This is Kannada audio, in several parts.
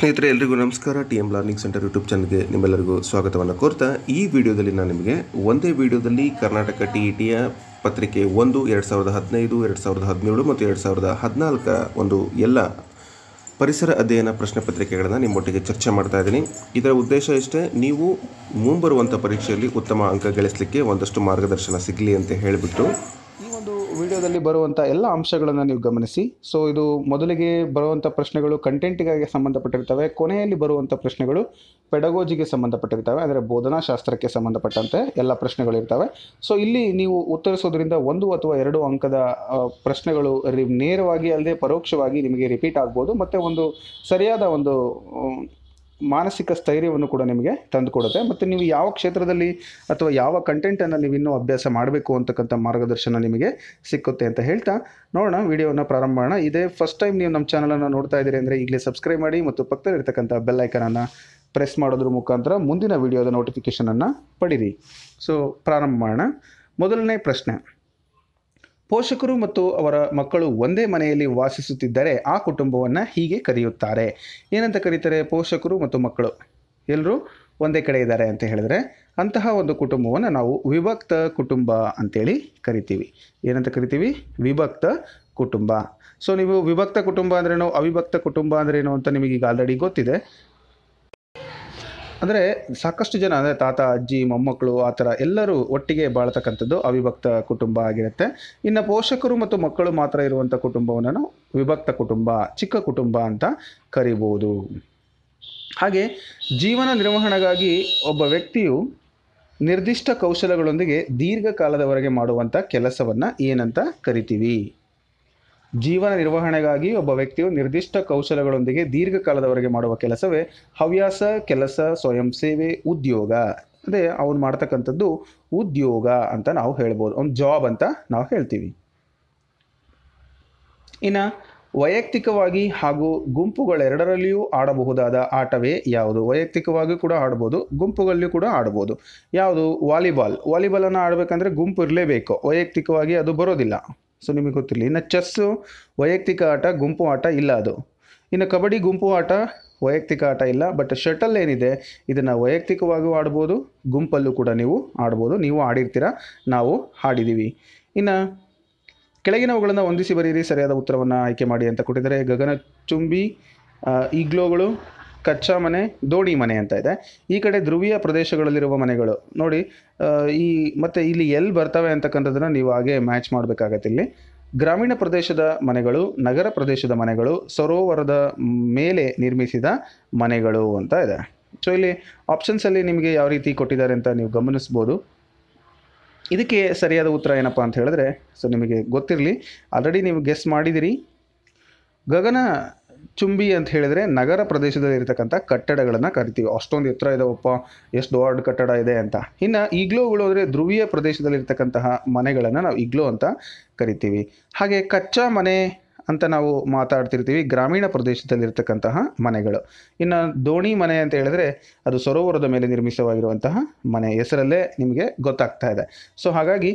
ಸ್ನೇಹಿತರೆ ಎಲ್ರಿಗೂ ನಮಸ್ಕಾರ T M learning centre YouTube ಚಾನಲ್ಗೆ ನಿಮ್ಮೆಲ್ಲರಿಗೂ ಸ್ವಾಗತವನ್ನು ಕೋರ್ತಾ ಈ ವಿಡಿಯೋದಲ್ಲಿ ನಾನು ನಿಮಗೆ ಒಂದೇ ವಿಡಿಯೋದಲ್ಲಿ ಕರ್ನಾಟಕ ಟಿ ಇ ಟಿಯ ಪತ್ರಿಕೆ ಒಂದು ಎರಡು ಸಾವಿರದ ಹದಿನೈದು ಎರಡು ಸಾವಿರದ ಹದಿನೇಳು ಮತ್ತು ಎರಡು ಸಾವಿರದ ಹದಿನಾಲ್ಕ ಒಂದು ಎಲ್ಲ ಪರಿಸರ ಅಧ್ಯಯನ ಪ್ರಶ್ನೆ ಪತ್ರಿಕೆಗಳನ್ನು ನಿಮ್ಮೊಟ್ಟಿಗೆ ಚರ್ಚೆ ಮಾಡ್ತಾ ಇದ್ದೀನಿ ಇದರ ಉದ್ದೇಶ ಇಷ್ಟೇ ನೀವು ಮುಂಬರುವಂಥ ಪರೀಕ್ಷೆಯಲ್ಲಿ ಉತ್ತಮ ಅಂಕ ಗಳಿಸಲಿಕ್ಕೆ ಒಂದಷ್ಟು ಮಾರ್ಗದರ್ಶನ ಸಿಗಲಿ ಅಂತ ಹೇಳಿಬಿಟ್ಟು ವಿಡಿಯೋದಲ್ಲಿ ಬರುವಂಥ ಎಲ್ಲ ಅಂಶಗಳನ್ನು ನೀವು ಗಮನಿಸಿ ಸೊ ಇದು ಮೊದಲಿಗೆ ಬರುವಂಥ ಪ್ರಶ್ನೆಗಳು ಕಂಟೆಂಟಿಗಾಗಿ ಸಂಬಂಧಪಟ್ಟಿರ್ತವೆ ಕೊನೆಯಲ್ಲಿ ಬರುವಂಥ ಪ್ರಶ್ನೆಗಳು ಪೆಡಗೋಜಿಗೆ ಸಂಬಂಧಪಟ್ಟಿರ್ತವೆ ಅಂದರೆ ಬೋಧನಾಶಾಸ್ತ್ರಕ್ಕೆ ಸಂಬಂಧಪಟ್ಟಂತೆ ಎಲ್ಲ ಪ್ರಶ್ನೆಗಳಿರ್ತವೆ ಸೊ ಇಲ್ಲಿ ನೀವು ಉತ್ತರಿಸೋದ್ರಿಂದ ಒಂದು ಅಥವಾ ಎರಡು ಅಂಕದ ಪ್ರಶ್ನೆಗಳು ನೇರವಾಗಿ ಅಲ್ಲದೆ ಪರೋಕ್ಷವಾಗಿ ನಿಮಗೆ ರಿಪೀಟ್ ಆಗ್ಬೋದು ಮತ್ತು ಒಂದು ಸರಿಯಾದ ಒಂದು ಮಾನಸಿಕ ಸ್ಥೈರ್ಯವನ್ನು ಕೂಡ ನಿಮಗೆ ತಂದು ಕೊಡುತ್ತೆ ಮತ್ತು ನೀವು ಯಾವ ಕ್ಷೇತ್ರದಲ್ಲಿ ಅಥವಾ ಯಾವ ಕಂಟೆಂಟನ್ನು ನೀವು ಇನ್ನೂ ಅಭ್ಯಾಸ ಮಾಡಬೇಕು ಅಂತಕ್ಕಂಥ ಮಾರ್ಗದರ್ಶನ ನಿಮಗೆ ಸಿಕ್ಕುತ್ತೆ ಅಂತ ಹೇಳ್ತಾ ನೋಡೋಣ ವಿಡಿಯೋನ ಪ್ರಾರಂಭ ಮಾಡೋಣ ಇದೇ ಫಸ್ಟ್ ಟೈಮ್ ನೀವು ನಮ್ಮ ಚಾನಲನ್ನು ನೋಡ್ತಾ ಇದ್ದೀರಿ ಅಂದರೆ ಈಗಲೇ ಸಬ್ಸ್ಕ್ರೈಬ್ ಮಾಡಿ ಮತ್ತು ಪಕ್ಕದಲ್ಲಿರ್ತಕ್ಕಂಥ ಬೆಲ್ಲೈಕನನ್ನು ಪ್ರೆಸ್ ಮಾಡೋದ್ರ ಮುಖಾಂತರ ಮುಂದಿನ ವಿಡಿಯೋದ ನೋಟಿಫಿಕೇಷನನ್ನು ಪಡೀರಿ ಸೊ ಪ್ರಾರಂಭ ಮಾಡೋಣ ಮೊದಲನೇ ಪ್ರಶ್ನೆ ಪೋಷಕರು ಮತ್ತು ಅವರ ಮಕ್ಕಳು ಒಂದೇ ಮನೆಯಲ್ಲಿ ವಾಸಿಸುತ್ತಿದ್ದರೆ ಆ ಕುಟುಂಬವನ್ನು ಹೀಗೆ ಕರೆಯುತ್ತಾರೆ ಏನಂತ ಕರೀತಾರೆ ಪೋಷಕರು ಮತ್ತು ಮಕ್ಕಳು ಎಲ್ಲರೂ ಒಂದೇ ಕಡೆ ಇದ್ದಾರೆ ಅಂತ ಹೇಳಿದರೆ ಅಂತಹ ಒಂದು ಕುಟುಂಬವನ್ನು ನಾವು ವಿಭಕ್ತ ಕುಟುಂಬ ಅಂತೇಳಿ ಕರಿತೀವಿ ಏನಂತ ಕರಿತೀವಿ ವಿಭಕ್ತ ಕುಟುಂಬ ಸೊ ನೀವು ವಿಭಕ್ತ ಕುಟುಂಬ ಅಂದ್ರೇನು ಅವಿಭಕ್ತ ಕುಟುಂಬ ಅಂದ್ರೇನು ಅಂತ ನಿಮಗೆ ಈಗ ಆಲ್ರೆಡಿ ಗೊತ್ತಿದೆ ಅಂದರೆ ಸಾಕಷ್ಟು ಜನ ಅಂದರೆ ತಾತ ಅಜ್ಜಿ ಮೊಮ್ಮಕ್ಕಳು ಆ ಥರ ಎಲ್ಲರೂ ಒಟ್ಟಿಗೆ ಬಾಳ್ತಕ್ಕಂಥದ್ದು ಅವಿಭಕ್ತ ಕುಟುಂಬ ಆಗಿರುತ್ತೆ ಇನ್ನು ಪೋಷಕರು ಮತ್ತು ಮಕ್ಕಳು ಮಾತ್ರ ಇರುವಂಥ ಕುಟುಂಬವನ್ನು ವಿಭಕ್ತ ಕುಟುಂಬ ಚಿಕ್ಕ ಕುಟುಂಬ ಅಂತ ಕರಿಬೋದು ಹಾಗೆ ಜೀವನ ನಿರ್ವಹಣೆಗಾಗಿ ಒಬ್ಬ ವ್ಯಕ್ತಿಯು ನಿರ್ದಿಷ್ಟ ಕೌಶಲಗಳೊಂದಿಗೆ ದೀರ್ಘಕಾಲದವರೆಗೆ ಮಾಡುವಂಥ ಕೆಲಸವನ್ನು ಏನಂತ ಕರಿತೀವಿ ಜೀವನ ನಿರ್ವಹಣೆಗಾಗಿ ಒಬ್ಬ ವ್ಯಕ್ತಿಯು ನಿರ್ದಿಷ್ಟ ಕೌಶಲಗಳೊಂದಿಗೆ ದೀರ್ಘಕಾಲದವರೆಗೆ ಮಾಡುವ ಕೆಲಸವೇ ಹವ್ಯಾಸ ಕೆಲಸ ಸ್ವಯಂ ಸೇವೆ ಉದ್ಯೋಗ ಅದೇ ಅವನು ಮಾಡ್ತಕ್ಕಂಥದ್ದು ಉದ್ಯೋಗ ಅಂತ ನಾವು ಹೇಳ್ಬೋದು ಅವ್ನು ಜಾಬ್ ಅಂತ ನಾವು ಹೇಳ್ತೀವಿ ಇನ್ನು ವೈಯಕ್ತಿಕವಾಗಿ ಹಾಗೂ ಗುಂಪುಗಳೆರಡರಲ್ಲಿಯೂ ಆಡಬಹುದಾದ ಆಟವೇ ಯಾವುದು ವೈಯಕ್ತಿಕವಾಗಿ ಕೂಡ ಆಡ್ಬೋದು ಗುಂಪುಗಳಲ್ಲಿಯೂ ಕೂಡ ಆಡ್ಬೋದು ಯಾವುದು ವಾಲಿಬಾಲ್ ವಾಲಿಬಾಲನ್ನು ಆಡಬೇಕಂದ್ರೆ ಗುಂಪು ಇರಲೇಬೇಕು ವೈಯಕ್ತಿಕವಾಗಿ ಅದು ಬರೋದಿಲ್ಲ ಸೊ ನಿಮಗೆ ಗೊತ್ತಿರಲಿ ಇನ್ನು ಚೆಸ್ಸು ವೈಯಕ್ತಿಕ ಆಟ ಗುಂಪು ಆಟ ಇಲ್ಲ ಅದು ಇನ್ನು ಕಬಡ್ಡಿ ಗುಂಪು ಆಟ ವೈಯಕ್ತಿಕ ಆಟ ಇಲ್ಲ ಬಟ್ ಶಟಲ್ ಏನಿದೆ ಇದನ್ನು ವೈಯಕ್ತಿಕವಾಗಿಯೂ ಆಡ್ಬೋದು ಗುಂಪಲ್ಲೂ ಕೂಡ ನೀವು ಆಡ್ಬೋದು ನೀವು ಆಡಿರ್ತೀರ ನಾವು ಆಡಿದ್ದೀವಿ ಇನ್ನು ಕೆಳಗಿನವುಗಳನ್ನು ಹೊಂದಿಸಿ ಬರೀರಿ ಸರಿಯಾದ ಉತ್ತರವನ್ನು ಆಯ್ಕೆ ಮಾಡಿ ಅಂತ ಕೊಟ್ಟಿದ್ದಾರೆ ಗಗನಚುಂಬಿ ಈಗ್ಲೋಗಳು ಕಚ್ಚಾ ಮನೆ ದೋಣಿ ಮನೆ ಅಂತ ಇದೆ ಈ ಕಡೆ ಧ್ರುವೀಯ ಪ್ರದೇಶಗಳಲ್ಲಿರುವ ಮನೆಗಳು ನೋಡಿ ಈ ಮತ್ತು ಇಲ್ಲಿ ಎಲ್ಲಿ ಬರ್ತವೆ ಅಂತಕ್ಕಂಥದ್ದನ್ನು ನೀವು ಹಾಗೆ ಮ್ಯಾಚ್ ಮಾಡಬೇಕಾಗತ್ತೆ ಇಲ್ಲಿ ಗ್ರಾಮೀಣ ಪ್ರದೇಶದ ಮನೆಗಳು ನಗರ ಪ್ರದೇಶದ ಮನೆಗಳು ಸರೋವರದ ಮೇಲೆ ನಿರ್ಮಿಸಿದ ಮನೆಗಳು ಅಂತ ಇದೆ ಸೊ ಇಲ್ಲಿ ಆಪ್ಷನ್ಸಲ್ಲಿ ನಿಮಗೆ ಯಾವ ರೀತಿ ಕೊಟ್ಟಿದ್ದಾರೆ ಅಂತ ನೀವು ಗಮನಿಸ್ಬೋದು ಇದಕ್ಕೆ ಸರಿಯಾದ ಉತ್ತರ ಏನಪ್ಪಾ ಅಂತ ಹೇಳಿದ್ರೆ ಸೊ ನಿಮಗೆ ಗೊತ್ತಿರಲಿ ಆಲ್ರೆಡಿ ನೀವು ಗೆಸ್ ಮಾಡಿದಿರಿ ಗಗನ ಚುಂಬಿ ಅಂತ ಹೇಳಿದರೆ ನಗರ ಪ್ರದೇಶದಲ್ಲಿ ಇರತಕ್ಕಂಥ ಕಟ್ಟಡಗಳನ್ನು ಕರಿತೀವಿ ಅಷ್ಟೊಂದು ಎತ್ತರ ಇದಾವಪ್ಪ ಎಷ್ಟು ದೊಡ್ಡ ಕಟ್ಟಡ ಇದೆ ಅಂತ ಇನ್ನು ಈಗ್ಲೋಗಳು ಅಂದರೆ ಧ್ರುವೀಯ ಪ್ರದೇಶದಲ್ಲಿರ್ತಕ್ಕಂತಹ ಮನೆಗಳನ್ನು ನಾವು ಈಗ್ಲೋ ಅಂತ ಕರಿತೀವಿ ಹಾಗೆ ಕಚ್ಚಾ ಮನೆ ಅಂತ ನಾವು ಮಾತಾಡ್ತಿರ್ತೀವಿ ಗ್ರಾಮೀಣ ಪ್ರದೇಶದಲ್ಲಿರ್ತಕ್ಕಂತಹ ಮನೆಗಳು ಇನ್ನು ದೋಣಿ ಮನೆ ಅಂತ ಹೇಳಿದ್ರೆ ಅದು ಸರೋವರದ ಮೇಲೆ ನಿರ್ಮಿಸವಾಗಿರುವಂತಹ ಮನೆ ಹೆಸರಲ್ಲೇ ನಿಮಗೆ ಗೊತ್ತಾಗ್ತಾ ಇದೆ ಸೊ ಹಾಗಾಗಿ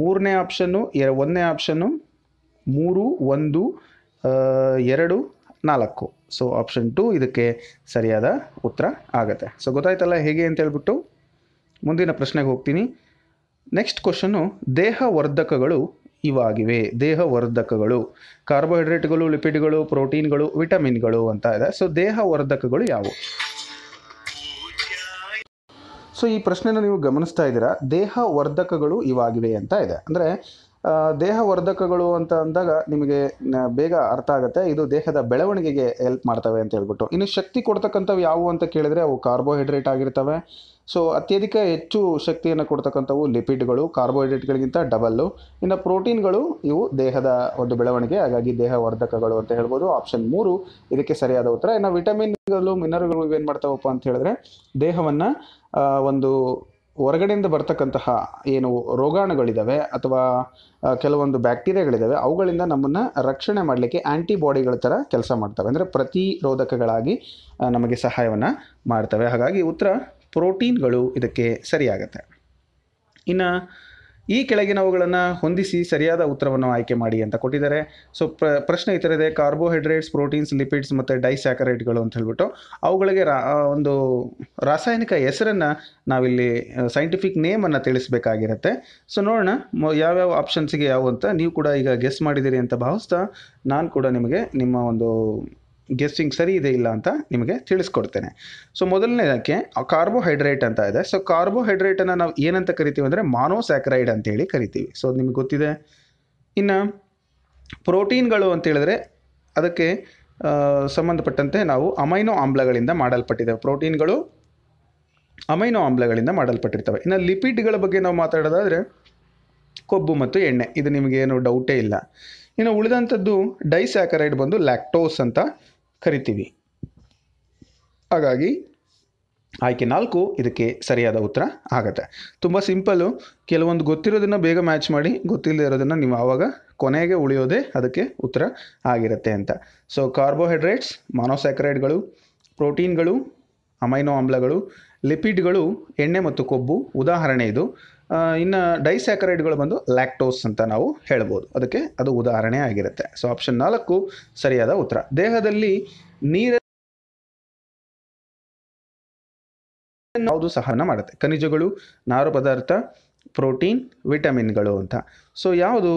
ಮೂರನೇ ಆಪ್ಷನ್ನು ಒಂದನೇ ಆಪ್ಷನ್ನು ಮೂರು ಒಂದು ಎರಡು ನಾಲ್ಕು ಸೊ ಆಪ್ಷನ್ ಟು ಇದಕ್ಕೆ ಸರಿಯಾದ ಉತ್ತರ ಆಗುತ್ತೆ ಸೊ ಗೊತ್ತಾಯ್ತಲ್ಲ ಹೇಗೆ ಅಂತ ಹೇಳ್ಬಿಟ್ಟು ಮುಂದಿನ ಪ್ರಶ್ನೆಗೆ ಹೋಗ್ತೀನಿ ನೆಕ್ಸ್ಟ್ ಕ್ವಶನ್ನು ದೇಹವರ್ಧಕಗಳು ಇವಾಗಿವೆ ದೇಹವರ್ಧಕಗಳು ಕಾರ್ಬೋಹೈಡ್ರೇಟ್ಗಳು ಲಿಪಿಡ್ಗಳು ಪ್ರೋಟೀನ್ಗಳು ವಿಟಮಿನ್ಗಳು ಅಂತ ಇದೆ ಸೊ ದೇಹವರ್ಧಕಗಳು ಯಾವುವು ಸೊ ಈ ಪ್ರಶ್ನೆನ ನೀವು ಗಮನಿಸ್ತಾ ಇದ್ದೀರಾ ದೇಹವರ್ಧಕಗಳು ಇವಾಗಿವೆ ಅಂತ ಇದೆ ಅಂದರೆ ದೇಹವರ್ಧಕಗಳು ಅಂತ ಅಂದಾಗ ನಿಮಗೆ ಬೇಗ ಅರ್ಥ ಆಗುತ್ತೆ ಇದು ದೇಹದ ಬೆಳವಣಿಗೆಗೆ ಹೆಲ್ಪ್ ಮಾಡ್ತವೆ ಅಂತ ಹೇಳ್ಬಿಟ್ಟು ಇನ್ನು ಶಕ್ತಿ ಕೊಡ್ತಕ್ಕಂಥವು ಯಾವುವು ಅಂತ ಕೇಳಿದರೆ ಅವು ಕಾರ್ಬೋಹೈಡ್ರೇಟ್ ಆಗಿರ್ತವೆ ಸೊ ಅತ್ಯಧಿಕ ಹೆಚ್ಚು ಶಕ್ತಿಯನ್ನು ಕೊಡ್ತಕ್ಕಂಥವು ಲಿಪಿಡ್ಗಳು ಕಾರ್ಬೋಹೈಡ್ರೇಟ್ಗಳಿಗಿಂತ ಡಬಲ್ಲು ಇನ್ನು ಪ್ರೋಟೀನ್ಗಳು ಇವು ದೇಹದ ಒಂದು ಬೆಳವಣಿಗೆ ಹಾಗಾಗಿ ದೇಹವರ್ಧಕಗಳು ಅಂತ ಹೇಳ್ಬೋದು ಆಪ್ಷನ್ ಮೂರು ಇದಕ್ಕೆ ಸರಿಯಾದ ಉತ್ತರ ಇನ್ನು ವಿಟಮಿನ್ಗಳು ಮಿನರಲ್ಗಳು ಏನು ಮಾಡ್ತಾವಪ್ಪ ಅಂತ ಹೇಳಿದ್ರೆ ದೇಹವನ್ನು ಒಂದು ಹೊರಗಡೆಯಿಂದ ಬರ್ತಕ್ಕಂತಹ ಏನು ರೋಗಾಣುಗಳಿದ್ದಾವೆ ಅಥವಾ ಕೆಲವೊಂದು ಬ್ಯಾಕ್ಟೀರಿಯಾಗಳಿದ್ದಾವೆ ಅವುಗಳಿಂದ ನಮ್ಮನ್ನು ರಕ್ಷಣೆ ಮಾಡಲಿಕ್ಕೆ ಆ್ಯಂಟಿಬಾಡಿಗಳ ಥರ ಕೆಲಸ ಮಾಡ್ತವೆ ಅಂದರೆ ಪ್ರತಿರೋಧಕಗಳಾಗಿ ನಮಗೆ ಸಹಾಯವನ್ನು ಮಾಡ್ತವೆ ಹಾಗಾಗಿ ಉತ್ತರ ಪ್ರೋಟೀನ್ಗಳು ಇದಕ್ಕೆ ಸರಿಯಾಗತ್ತೆ ಇನ್ನು ಈ ಕೆಳಗಿನವುಗಳನ್ನು ಹೊಂದಿಸಿ ಸರಿಯಾದ ಉತ್ತರವನ್ನು ಆಯ್ಕೆ ಮಾಡಿ ಅಂತ ಕೊಟ್ಟಿದ್ದಾರೆ ಸೊ ಪ್ರ ಪ್ರಶ್ನೆ ಈ ಥರ ಇದೆ ಕಾರ್ಬೋಹೈಡ್ರೇಟ್ಸ್ ಪ್ರೋಟೀನ್ಸ್ ಲಿಪಿಡ್ಸ್ ಮತ್ತು ಡೈಸ್ಯಾಕರೈಟ್ಗಳು ಅಂತ ಹೇಳ್ಬಿಟ್ಟು ಅವುಗಳಿಗೆ ರಾ ಒಂದು ರಾಸಾಯನಿಕ ಹೆಸರನ್ನು ನಾವಿಲ್ಲಿ ಸೈಂಟಿಫಿಕ್ ನೇಮನ್ನು ತಿಳಿಸಬೇಕಾಗಿರುತ್ತೆ ಸೊ ನೋಡೋಣ ಯಾವ್ಯಾವ ಆಪ್ಷನ್ಸ್ಗೆ ಯಾವ ಅಂತ ನೀವು ಕೂಡ ಈಗ ಗೆಸ್ ಮಾಡಿದ್ದೀರಿ ಅಂತ ಭಾವಿಸ್ತಾ ನಾನು ಕೂಡ ನಿಮಗೆ ನಿಮ್ಮ ಒಂದು ಗೆಸ್ಟಿಂಗ್ ಸರಿ ಇದೆ ಇಲ್ಲ ಅಂತ ನಿಮಗೆ ತಿಳಿಸ್ಕೊಡ್ತೇನೆ ಸೊ ಮೊದಲನೇದಕ್ಕೆ ಕಾರ್ಬೋಹೈಡ್ರೇಟ್ ಅಂತ ಇದೆ ಸೊ ಕಾರ್ಬೋಹೈಡ್ರೇಟನ್ನು ನಾವು ಏನಂತ ಕರಿತೀವಿ ಅಂದರೆ ಮಾನೋಸ್ಯಾಕ್ರೈಡ್ ಅಂತೇಳಿ ಕರಿತೀವಿ ಸೊ ನಿಮ್ಗೆ ನಿಮಗೆ ಗೊತ್ತಿದೆ ಇನ್ನು ಪ್ರೋಟೀನ್ಗಳು ಅಂತೇಳಿದ್ರೆ ಅದಕ್ಕೆ ಸಂಬಂಧಪಟ್ಟಂತೆ ನಾವು ಅಮೈನೋ ಆಮ್ಲಗಳಿಂದ ಮಾಡಲ್ಪಟ್ಟಿದ್ದೇವೆ ಪ್ರೋಟೀನ್ಗಳು ಅಮೈನೋ ಆಮ್ಲಗಳಿಂದ ಮಾಡಲ್ಪಟ್ಟಿರ್ತವೆ ಇನ್ನು ಲಿಪಿಡ್ಗಳ ಬಗ್ಗೆ ನಾವು ಮಾತಾಡೋದಾದರೆ ಕೊಬ್ಬು ಮತ್ತು ಎಣ್ಣೆ ಇದು ನಿಮಗೇನು ಡೌಟೇ ಇಲ್ಲ ಇನ್ನು ಉಳಿದಂಥದ್ದು ಡೈಸ್ಯಾಕರೈಡ್ ಬಂದು ಲ್ಯಾಕ್ಟೋಸ್ ಅಂತ ಕರಿತೀವಿ ಹಾಗಾಗಿ ಆಯ್ಕೆ ನಾಲ್ಕು ಇದಕ್ಕೆ ಸರಿಯಾದ ಉತ್ತರ ಆಗುತ್ತೆ ತುಂಬ ಸಿಂಪಲ್ಲು ಕೆಲವೊಂದು ಗೊತ್ತಿರೋದನ್ನು ಬೇಗ ಮ್ಯಾಚ್ ಮಾಡಿ ಗೊತ್ತಿಲ್ಲದೆ ಇರೋದನ್ನು ನೀವು ಆವಾಗ ಕೊನೆಗೆ ಉಳಿಯೋದೇ ಅದಕ್ಕೆ ಉತ್ತರ ಆಗಿರುತ್ತೆ ಅಂತ ಸೊ ಕಾರ್ಬೋಹೈಡ್ರೇಟ್ಸ್ ಮಾನೋಸ್ಯಾಕ್ರೈಡ್ಗಳು ಪ್ರೋಟೀನ್ಗಳು ಅಮೈನೋ ಆಮ್ಲಗಳು ಲಿಪಿಡ್ಗಳು ಎಣ್ಣೆ ಮತ್ತು ಕೊಬ್ಬು ಉದಾಹರಣೆ ಇದು ಇನ್ನು ಡೈಸ್ಯಾಕರೈಡ್ಗಳು ಬಂದು ಲ್ಯಾಕ್ಟೋಸ್ ಅಂತ ನಾವು ಹೇಳ್ಬೋದು ಅದಕ್ಕೆ ಅದು ಉದಾಹರಣೆ ಆಗಿರುತ್ತೆ ಸೊ ಆಪ್ಷನ್ ನಾಲ್ಕು ಸರಿಯಾದ ಉತ್ತರ ದೇಹದಲ್ಲಿ ನೀರ ಯಾವುದು ಸಹನ ಮಾಡುತ್ತೆ ಖನಿಜಗಳು ನಾರು ಪದಾರ್ಥ ಪ್ರೋಟೀನ್ ವಿಟಮಿನ್ಗಳು ಅಂತ ಸೊ ಯಾವುದು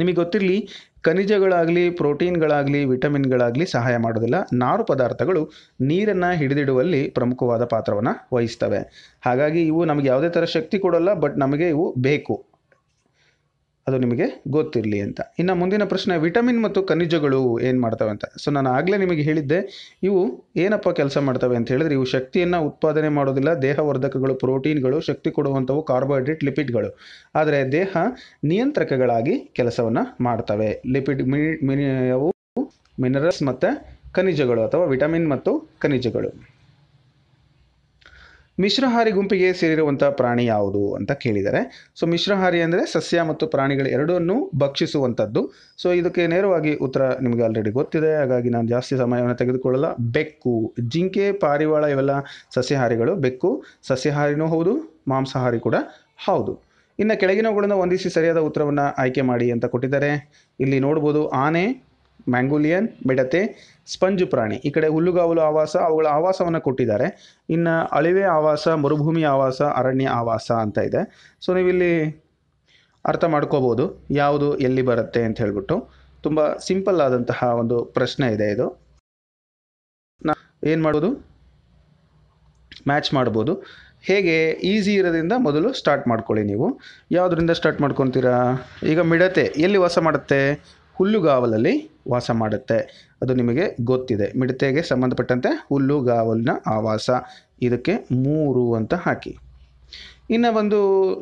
ನಿಮಗೆ ಗೊತ್ತಿರಲಿ ಖನಿಜಗಳಾಗಲಿ ಪ್ರೋಟೀನ್ಗಳಾಗಲಿ ವಿಟಮಿನ್ಗಳಾಗಲಿ ಸಹಾಯ ಮಾಡೋದಿಲ್ಲ ನಾರು ಪದಾರ್ಥಗಳು ನೀರನ್ನು ಹಿಡಿದಿಡುವಲ್ಲಿ ಪ್ರಮುಖವಾದ ಪಾತ್ರವನ್ನು ವಹಿಸ್ತವೆ ಹಾಗಾಗಿ ಇವು ನಮಗೆ ಯಾವುದೇ ಥರ ಶಕ್ತಿ ಕೊಡೋಲ್ಲ ಬಟ್ ನಮಗೆ ಇವು ಬೇಕು ಅದು ನಿಮಗೆ ಗೊತ್ತಿರಲಿ ಅಂತ ಇನ್ನು ಮುಂದಿನ ಪ್ರಶ್ನೆ ವಿಟಮಿನ್ ಮತ್ತು ಖನಿಜಗಳು ಏನು ಮಾಡ್ತವೆ ಅಂತ ಸೊ ನಾನು ಆಗಲೇ ನಿಮಗೆ ಹೇಳಿದ್ದೆ ಇವು ಏನಪ್ಪ ಕೆಲಸ ಮಾಡ್ತವೆ ಅಂತ ಹೇಳಿದ್ರೆ ಇವು ಶಕ್ತಿಯನ್ನು ಉತ್ಪಾದನೆ ಮಾಡೋದಿಲ್ಲ ದೇಹವರ್ಧಕಗಳು ಪ್ರೋಟೀನ್ಗಳು ಶಕ್ತಿ ಕೊಡುವಂಥವು ಕಾರ್ಬೋಹೈಡ್ರೇಟ್ ಲಿಪಿಡ್ಗಳು ಆದರೆ ದೇಹ ನಿಯಂತ್ರಕಗಳಾಗಿ ಕೆಲಸವನ್ನು ಮಾಡ್ತವೆ ಲಿಪಿಡ್ ಮಿನಿ ಮಿನಿ ಮಿನರಲ್ಸ್ ಮತ್ತು ಖನಿಜಗಳು ಅಥವಾ ವಿಟಮಿನ್ ಮತ್ತು ಖನಿಜಗಳು ಮಿಶ್ರಹಾರಿ ಗುಂಪಿಗೆ ಸೇರಿರುವಂಥ ಪ್ರಾಣಿ ಯಾವುದು ಅಂತ ಕೇಳಿದ್ದಾರೆ ಸೊ ಮಿಶ್ರಹಾರಿ ಅಂದರೆ ಸಸ್ಯ ಮತ್ತು ಪ್ರಾಣಿಗಳು ಎರಡನ್ನೂ ಭಕ್ಷಿಸುವಂಥದ್ದು ಸೊ ಇದಕ್ಕೆ ನೇರವಾಗಿ ಉತ್ತರ ನಿಮಗೆ ಆಲ್ರೆಡಿ ಗೊತ್ತಿದೆ ಹಾಗಾಗಿ ನಾನು ಜಾಸ್ತಿ ಸಮಯವನ್ನು ತೆಗೆದುಕೊಳ್ಳಲ್ಲ ಬೆಕ್ಕು ಜಿಂಕೆ ಪಾರಿವಾಳ ಇವೆಲ್ಲ ಸಸ್ಯಹಾರಿಗಳು ಬೆಕ್ಕು ಸಸ್ಯಹಾರಿನೂ ಹೌದು ಮಾಂಸಾಹಾರಿ ಕೂಡ ಹೌದು ಇನ್ನು ಕೆಳಗಿನವುಗಳನ್ನು ಹೊಂದಿಸಿ ಸರಿಯಾದ ಉತ್ತರವನ್ನು ಆಯ್ಕೆ ಮಾಡಿ ಅಂತ ಕೊಟ್ಟಿದ್ದಾರೆ ಇಲ್ಲಿ ನೋಡ್ಬೋದು ಆನೆ ಮ್ಯಾಂಗೋಲಿಯನ್ ಮಿಡತೆ ಸ್ಪಂಜು ಪ್ರಾಣಿ ಈ ಕಡೆ ಹುಲ್ಲುಗಾವಲು ಆವಾಸ ಅವುಗಳ ಆವಾಸವನ್ನು ಕೊಟ್ಟಿದ್ದಾರೆ ಇನ್ನು ಅಳಿವೆ ಆವಾಸ ಮರುಭೂಮಿ ಆವಾಸ ಅರಣ್ಯ ಆವಾಸ ಅಂತ ಇದೆ ಸೊ ನೀವಿಲ್ಲಿ ಅರ್ಥ ಮಾಡ್ಕೋಬೋದು ಯಾವುದು ಎಲ್ಲಿ ಬರುತ್ತೆ ಅಂತ ಹೇಳ್ಬಿಟ್ಟು ತುಂಬ ಸಿಂಪಲ್ ಆದಂತಹ ಒಂದು ಪ್ರಶ್ನೆ ಇದೆ ಇದು ನಾ ಏನು ಮಾಡೋದು ಮ್ಯಾಚ್ ಮಾಡ್ಬೋದು ಹೇಗೆ ಈಸಿ ಇರೋದ್ರಿಂದ ಮೊದಲು ಸ್ಟಾರ್ಟ್ ಮಾಡ್ಕೊಳ್ಳಿ ನೀವು ಯಾವುದರಿಂದ ಸ್ಟಾರ್ಟ್ ಮಾಡ್ಕೊತೀರಾ ಈಗ ಮಿಡತೆ ಎಲ್ಲಿ ವಾಸ ಮಾಡುತ್ತೆ ಹುಲ್ಲುಗಾವಲಲ್ಲಿ ವಾಸ ಮಾಡುತ್ತೆ ಅದು ನಿಮಗೆ ಗೊತ್ತಿದೆ ಮಿಡತೆಗೆ ಸಂಬಂಧಪಟ್ಟಂತೆ ಹುಲ್ಲುಗಾವಲಿನ ಆವಾಸ ಇದಕ್ಕೆ ಮೂರು ಅಂತ ಹಾಕಿ ಇನ್ನು ಒಂದು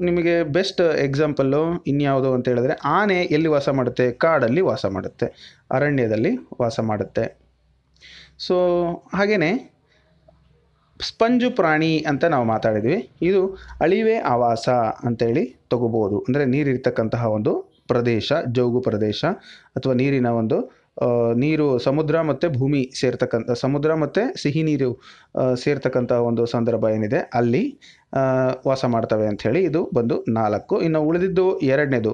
ನಿಮಗೆ ಬೆಸ್ಟ್ ಎಕ್ಸಾಂಪಲ್ಲು ಇನ್ಯಾವುದು ಅಂತ ಹೇಳಿದ್ರೆ ಆನೆ ಎಲ್ಲಿ ವಾಸ ಮಾಡುತ್ತೆ ಕಾಡಲ್ಲಿ ವಾಸ ಮಾಡುತ್ತೆ ಅರಣ್ಯದಲ್ಲಿ ವಾಸ ಮಾಡುತ್ತೆ ಸೊ ಹಾಗೆಯೇ ಸ್ಪಂಜು ಪ್ರಾಣಿ ಅಂತ ನಾವು ಮಾತಾಡಿದ್ವಿ ಇದು ಅಳಿವೆ ಆವಾಸ ಅಂತೇಳಿ ತಗೋಬೋದು ಅಂದರೆ ನೀರಿರ್ತಕ್ಕಂತಹ ಒಂದು ಪ್ರದೇಶ ಜೋಗು ಪ್ರದೇಶ ಅಥವಾ ನೀರಿನ ಒಂದು ನೀರು ಸಮುದ್ರ ಮತ್ತು ಭೂಮಿ ಸೇರ್ತಕ್ಕಂಥ ಸಮುದ್ರ ಮತ್ತು ಸಿಹಿ ನೀರು ಸೇರ್ತಕ್ಕಂಥ ಒಂದು ಸಂದರ್ಭ ಏನಿದೆ ಅಲ್ಲಿ ವಾಸ ಮಾಡ್ತವೆ ಅಂಥೇಳಿ ಇದು ಬಂದು ನಾಲ್ಕು ಇನ್ನು ಉಳಿದಿದ್ದು ಎರಡನೇದು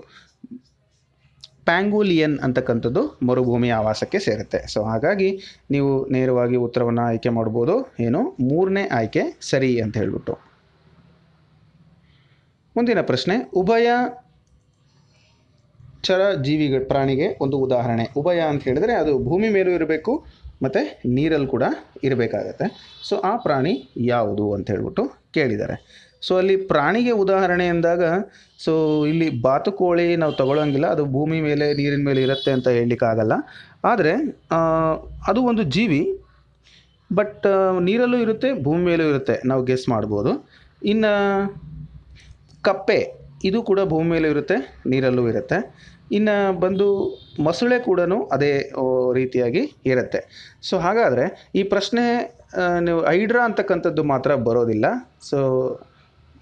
ಪ್ಯಾಂಗೂಲಿಯನ್ ಅಂತಕ್ಕಂಥದ್ದು ಮರುಭೂಮಿ ಆವಾಸಕ್ಕೆ ಸೇರುತ್ತೆ ಸೊ ಹಾಗಾಗಿ ನೀವು ನೇರವಾಗಿ ಉತ್ತರವನ್ನು ಆಯ್ಕೆ ಮಾಡ್ಬೋದು ಏನು ಮೂರನೇ ಆಯ್ಕೆ ಸರಿ ಅಂತ ಹೇಳಿಬಿಟ್ಟು ಮುಂದಿನ ಪ್ರಶ್ನೆ ಉಭಯ ಚರ ಜೀವಿ ಪ್ರಾಣಿಗೆ ಒಂದು ಉದಾಹರಣೆ ಉಭಯ ಅಂತ ಹೇಳಿದರೆ ಅದು ಭೂಮಿ ಮೇಲೂ ಇರಬೇಕು ಮತ್ತು ನೀರಲ್ಲಿ ಕೂಡ ಇರಬೇಕಾಗತ್ತೆ ಸೊ ಆ ಪ್ರಾಣಿ ಯಾವುದು ಅಂತ ಹೇಳ್ಬಿಟ್ಟು ಕೇಳಿದ್ದಾರೆ ಸೊ ಅಲ್ಲಿ ಪ್ರಾಣಿಗೆ ಉದಾಹರಣೆ ಅಂದಾಗ ಸೊ ಇಲ್ಲಿ ಬಾತುಕೋಳಿ ನಾವು ತಗೊಳ್ಳೋಂಗಿಲ್ಲ ಅದು ಭೂಮಿ ಮೇಲೆ ನೀರಿನ ಮೇಲೆ ಇರುತ್ತೆ ಅಂತ ಹೇಳಲಿಕ್ಕಾಗಲ್ಲ ಆದರೆ ಅದು ಒಂದು ಜೀವಿ ಬಟ್ ನೀರಲ್ಲೂ ಇರುತ್ತೆ ಭೂಮಿ ಮೇಲೂ ಇರುತ್ತೆ ನಾವು ಗೆಸ್ ಮಾಡ್ಬೋದು ಇನ್ನು ಕಪ್ಪೆ ಇದು ಕೂಡ ಭೂಮಿ ಮೇಲೂ ಇರುತ್ತೆ ನೀರಲ್ಲೂ ಇರುತ್ತೆ ಇನ್ನು ಬಂದು ಮೊಸಳೆ ಕೂಡ ಅದೇ ರೀತಿಯಾಗಿ ಇರುತ್ತೆ ಸೊ ಹಾಗಾದರೆ ಈ ಪ್ರಶ್ನೆ ನೀವು ಹೈಡ್ರಾ ಅಂತಕ್ಕಂಥದ್ದು ಮಾತ್ರ ಬರೋದಿಲ್ಲ ಸೊ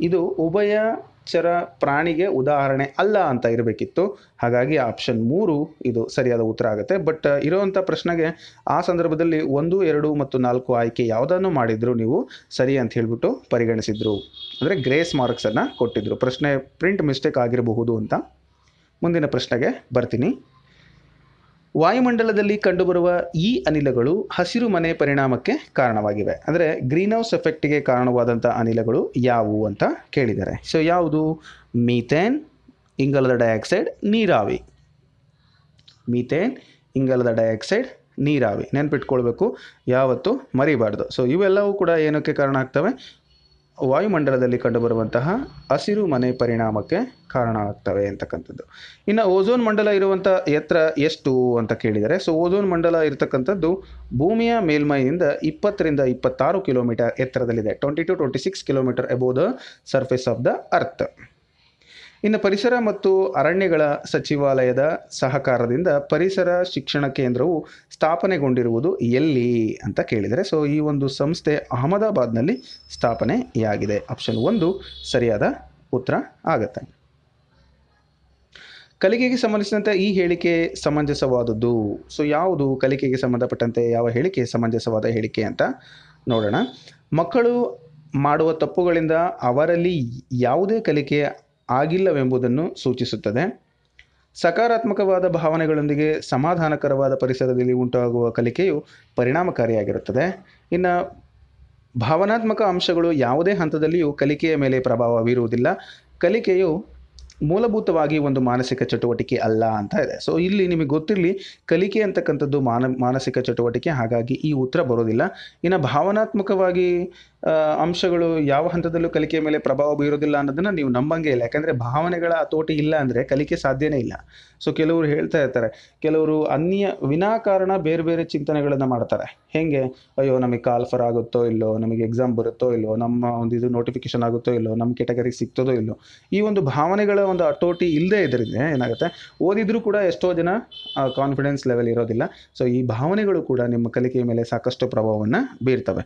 ಇದು ಉಭಯ ಚರ ಪ್ರಾಣಿಗೆ ಉದಾಹರಣೆ ಅಲ್ಲ ಅಂತ ಇರಬೇಕಿತ್ತು ಹಾಗಾಗಿ ಆಪ್ಷನ್ ಮೂರು ಇದು ಸರಿಯಾದ ಉತ್ತರ ಆಗುತ್ತೆ ಬಟ್ ಇರೋವಂಥ ಪ್ರಶ್ನೆಗೆ ಆ ಸಂದರ್ಭದಲ್ಲಿ ಒಂದು ಎರಡು ಮತ್ತು ನಾಲ್ಕು ಆಯ್ಕೆ ಯಾವುದನ್ನು ಮಾಡಿದ್ರು ನೀವು ಸರಿ ಅಂತ ಹೇಳಿಬಿಟ್ಟು ಪರಿಗಣಿಸಿದ್ರು ಅಂದರೆ ಗ್ರೇಸ್ ಮಾರ್ಕ್ಸನ್ನು ಕೊಟ್ಟಿದ್ದರು ಪ್ರಶ್ನೆ ಪ್ರಿಂಟ್ ಮಿಸ್ಟೇಕ್ ಆಗಿರಬಹುದು ಅಂತ ಮುಂದಿನ ಪ್ರಶ್ನೆಗೆ ಬರ್ತೀನಿ ವಾಯುಮಂಡಲದಲ್ಲಿ ಕಂಡುಬರುವ ಈ ಅನಿಲಗಳು ಹಸಿರು ಮನೆ ಪರಿಣಾಮಕ್ಕೆ ಕಾರಣವಾಗಿವೆ ಅಂದರೆ ಗ್ರೀನ್ ಹೌಸ್ ಎಫೆಕ್ಟ್ಗೆ ಕಾರಣವಾದಂಥ ಅನಿಲಗಳು ಯಾವುವು ಅಂತ ಕೇಳಿದ್ದಾರೆ ಸೊ ಯಾವುದು ಮೀಥೇನ್ ಇಂಗಾಲದ ಡೈಆಕ್ಸೈಡ್ ನೀರಾವಿ ಮೀಥೇನ್ ಇಂಗಾಲದ ಡೈಆಕ್ಸೈಡ್ ನೀರಾವಿ ನೆನ್ಪಿಟ್ಕೊಳ್ಬೇಕು ಯಾವತ್ತು ಮರಿಬಾರ್ದು ಸೊ ಇವೆಲ್ಲವೂ ಕೂಡ ಏನಕ್ಕೆ ಕಾರಣ ಆಗ್ತವೆ ವಾಯುಮಂಡಲದಲ್ಲಿ ಕಂಡುಬರುವಂತಹ ಹಸಿರು ಮನೆ ಪರಿಣಾಮಕ್ಕೆ ಕಾರಣ ಆಗ್ತವೆ ಅಂತಕ್ಕಂಥದ್ದು ಇನ್ನು ಓಝೋನ್ ಮಂಡಲ ಇರುವಂಥ ಎತ್ತರ ಎಷ್ಟು ಅಂತ ಕೇಳಿದರೆ ಸೊ ಓಝೋನ್ ಮಂಡಲ ಇರತಕ್ಕಂಥದ್ದು ಭೂಮಿಯ ಮೇಲ್ಮೈಯಿಂದ ಇಪ್ಪತ್ತರಿಂದ ಇಪ್ಪತ್ತಾರು ಕಿಲೋಮೀಟರ್ ಎತ್ತರದಲ್ಲಿದೆ twenty two twenty six kilometre above the surface of the earth ಇನ್ನು ಪರಿಸರ ಮತ್ತು ಅರಣ್ಯಗಳ ಸಚಿವಾಲಯದ ಸಹಕಾರದಿಂದ ಪರಿಸರ ಶಿಕ್ಷಣ ಕೇಂದ್ರವು ಸ್ಥಾಪನೆಗೊಂಡಿರುವುದು ಎಲ್ಲಿ ಅಂತ ಕೇಳಿದರೆ ಸೊ ಈ ಒಂದು ಸಂಸ್ಥೆ ಅಹಮದಾಬಾದ್ನಲ್ಲಿ ಸ್ಥಾಪನೆಯಾಗಿದೆ ಆಪ್ಷನ್ ಒಂದು ಸರಿಯಾದ ಉತ್ತರ ಆಗುತ್ತೆ ಕಲಿಕೆಗೆ ಸಂಬಂಧಿಸಿದಂತೆ ಈ ಹೇಳಿಕೆ ಸಮಂಜಸವಾದದ್ದು ಸೊ ಯಾವುದು ಕಲಿಕೆಗೆ ಸಂಬಂಧಪಟ್ಟಂತೆ ಯಾವ ಹೇಳಿಕೆ ಸಮಂಜಸವಾದ ಹೇಳಿಕೆ ಅಂತ ನೋಡೋಣ ಮಕ್ಕಳು ಮಾಡುವ ತಪ್ಪುಗಳಿಂದ ಅವರಲ್ಲಿ ಯಾವುದೇ ಕಲಿಕೆ ಆಗಿಲ್ಲವೆಂಬುದನ್ನು ಸೂಚಿಸುತ್ತದೆ ಸಕಾರಾತ್ಮಕವಾದ ಭಾವನೆಗಳೊಂದಿಗೆ ಸಮಾಧಾನಕರವಾದ ಪರಿಸರದಲ್ಲಿ ಉಂಟಾಗುವ ಕಲಿಕೆಯು ಪರಿಣಾಮಕಾರಿಯಾಗಿರುತ್ತದೆ ಇನ್ನು ಭಾವನಾತ್ಮಕ ಅಂಶಗಳು ಯಾವುದೇ ಹಂತದಲ್ಲಿಯೂ ಕಲಿಕೆಯ ಮೇಲೆ ಪ್ರಭಾವ ಬೀರುವುದಿಲ್ಲ ಕಲಿಕೆಯು ಮೂಲಭೂತವಾಗಿ ಒಂದು ಮಾನಸಿಕ ಚಟುವಟಿಕೆ ಅಲ್ಲ ಅಂತ ಇದೆ ಸೊ ಇಲ್ಲಿ ನಿಮಗೆ ಗೊತ್ತಿರಲಿ ಕಲಿಕೆ ಅಂತಕ್ಕಂಥದ್ದು ಮಾನ ಮಾನಸಿಕ ಚಟುವಟಿಕೆ ಹಾಗಾಗಿ ಈ ಉತ್ತರ ಬರೋದಿಲ್ಲ ಇನ್ನು ಭಾವನಾತ್ಮಕವಾಗಿ ಅಂಶಗಳು ಯಾವ ಹಂತದಲ್ಲೂ ಕಲಿಕೆ ಮೇಲೆ ಪ್ರಭಾವ ಬೀರೋದಿಲ್ಲ ಅನ್ನೋದನ್ನ ನೀವು ನಂಬಂಗೆ ಇಲ್ಲ ಯಾಕಂದ್ರೆ ಭಾವನೆಗಳ ಹತೋಟಿ ಇಲ್ಲ ಅಂದರೆ ಕಲಿಕೆ ಸಾಧ್ಯನೇ ಇಲ್ಲ ಸೊ ಕೆಲವರು ಹೇಳ್ತಾ ಇರ್ತಾರೆ ಕೆಲವರು ಅನ್ಯ ವಿನಾಕಾರಣ ಬೇರೆ ಬೇರೆ ಚಿಂತನೆಗಳನ್ನು ಮಾಡ್ತಾರೆ ಹೇಗೆ ಅಯ್ಯೋ ನಮಗೆ ಕಾಲ್ಫರ್ ಆಗುತ್ತೋ ಇಲ್ಲೋ ನಮಗೆ ಎಕ್ಸಾಮ್ ಬರುತ್ತೋ ಇಲ್ಲೋ ನಮ್ಮ ಒಂದು ಇದು ನೋಟಿಫಿಕೇಶನ್ ಆಗುತ್ತೋ ಇಲ್ಲೋ ನಮ್ಮ ಕೆಟಗರಿ ಸಿಗ್ತದೋ ಇಲ್ಲೋ ಈ ಒಂದು ಭಾವನೆಗಳ ಒಂದು ಹತೋಟಿ ಇಲ್ಲದೆ ಇದರಿಂದ ಏನಾಗುತ್ತೆ ಓದಿದ್ರೂ ಕೂಡ ಎಷ್ಟೋ ಜನ ಕಾನ್ಫಿಡೆನ್ಸ್ ಲೆವೆಲ್ ಇರೋದಿಲ್ಲ ಸೊ ಈ ಭಾವನೆಗಳು ಕೂಡ ನಿಮ್ಮ ಕಲಿಕೆಯ ಮೇಲೆ ಸಾಕಷ್ಟು ಪ್ರಭಾವವನ್ನು ಬೀರ್ತವೆ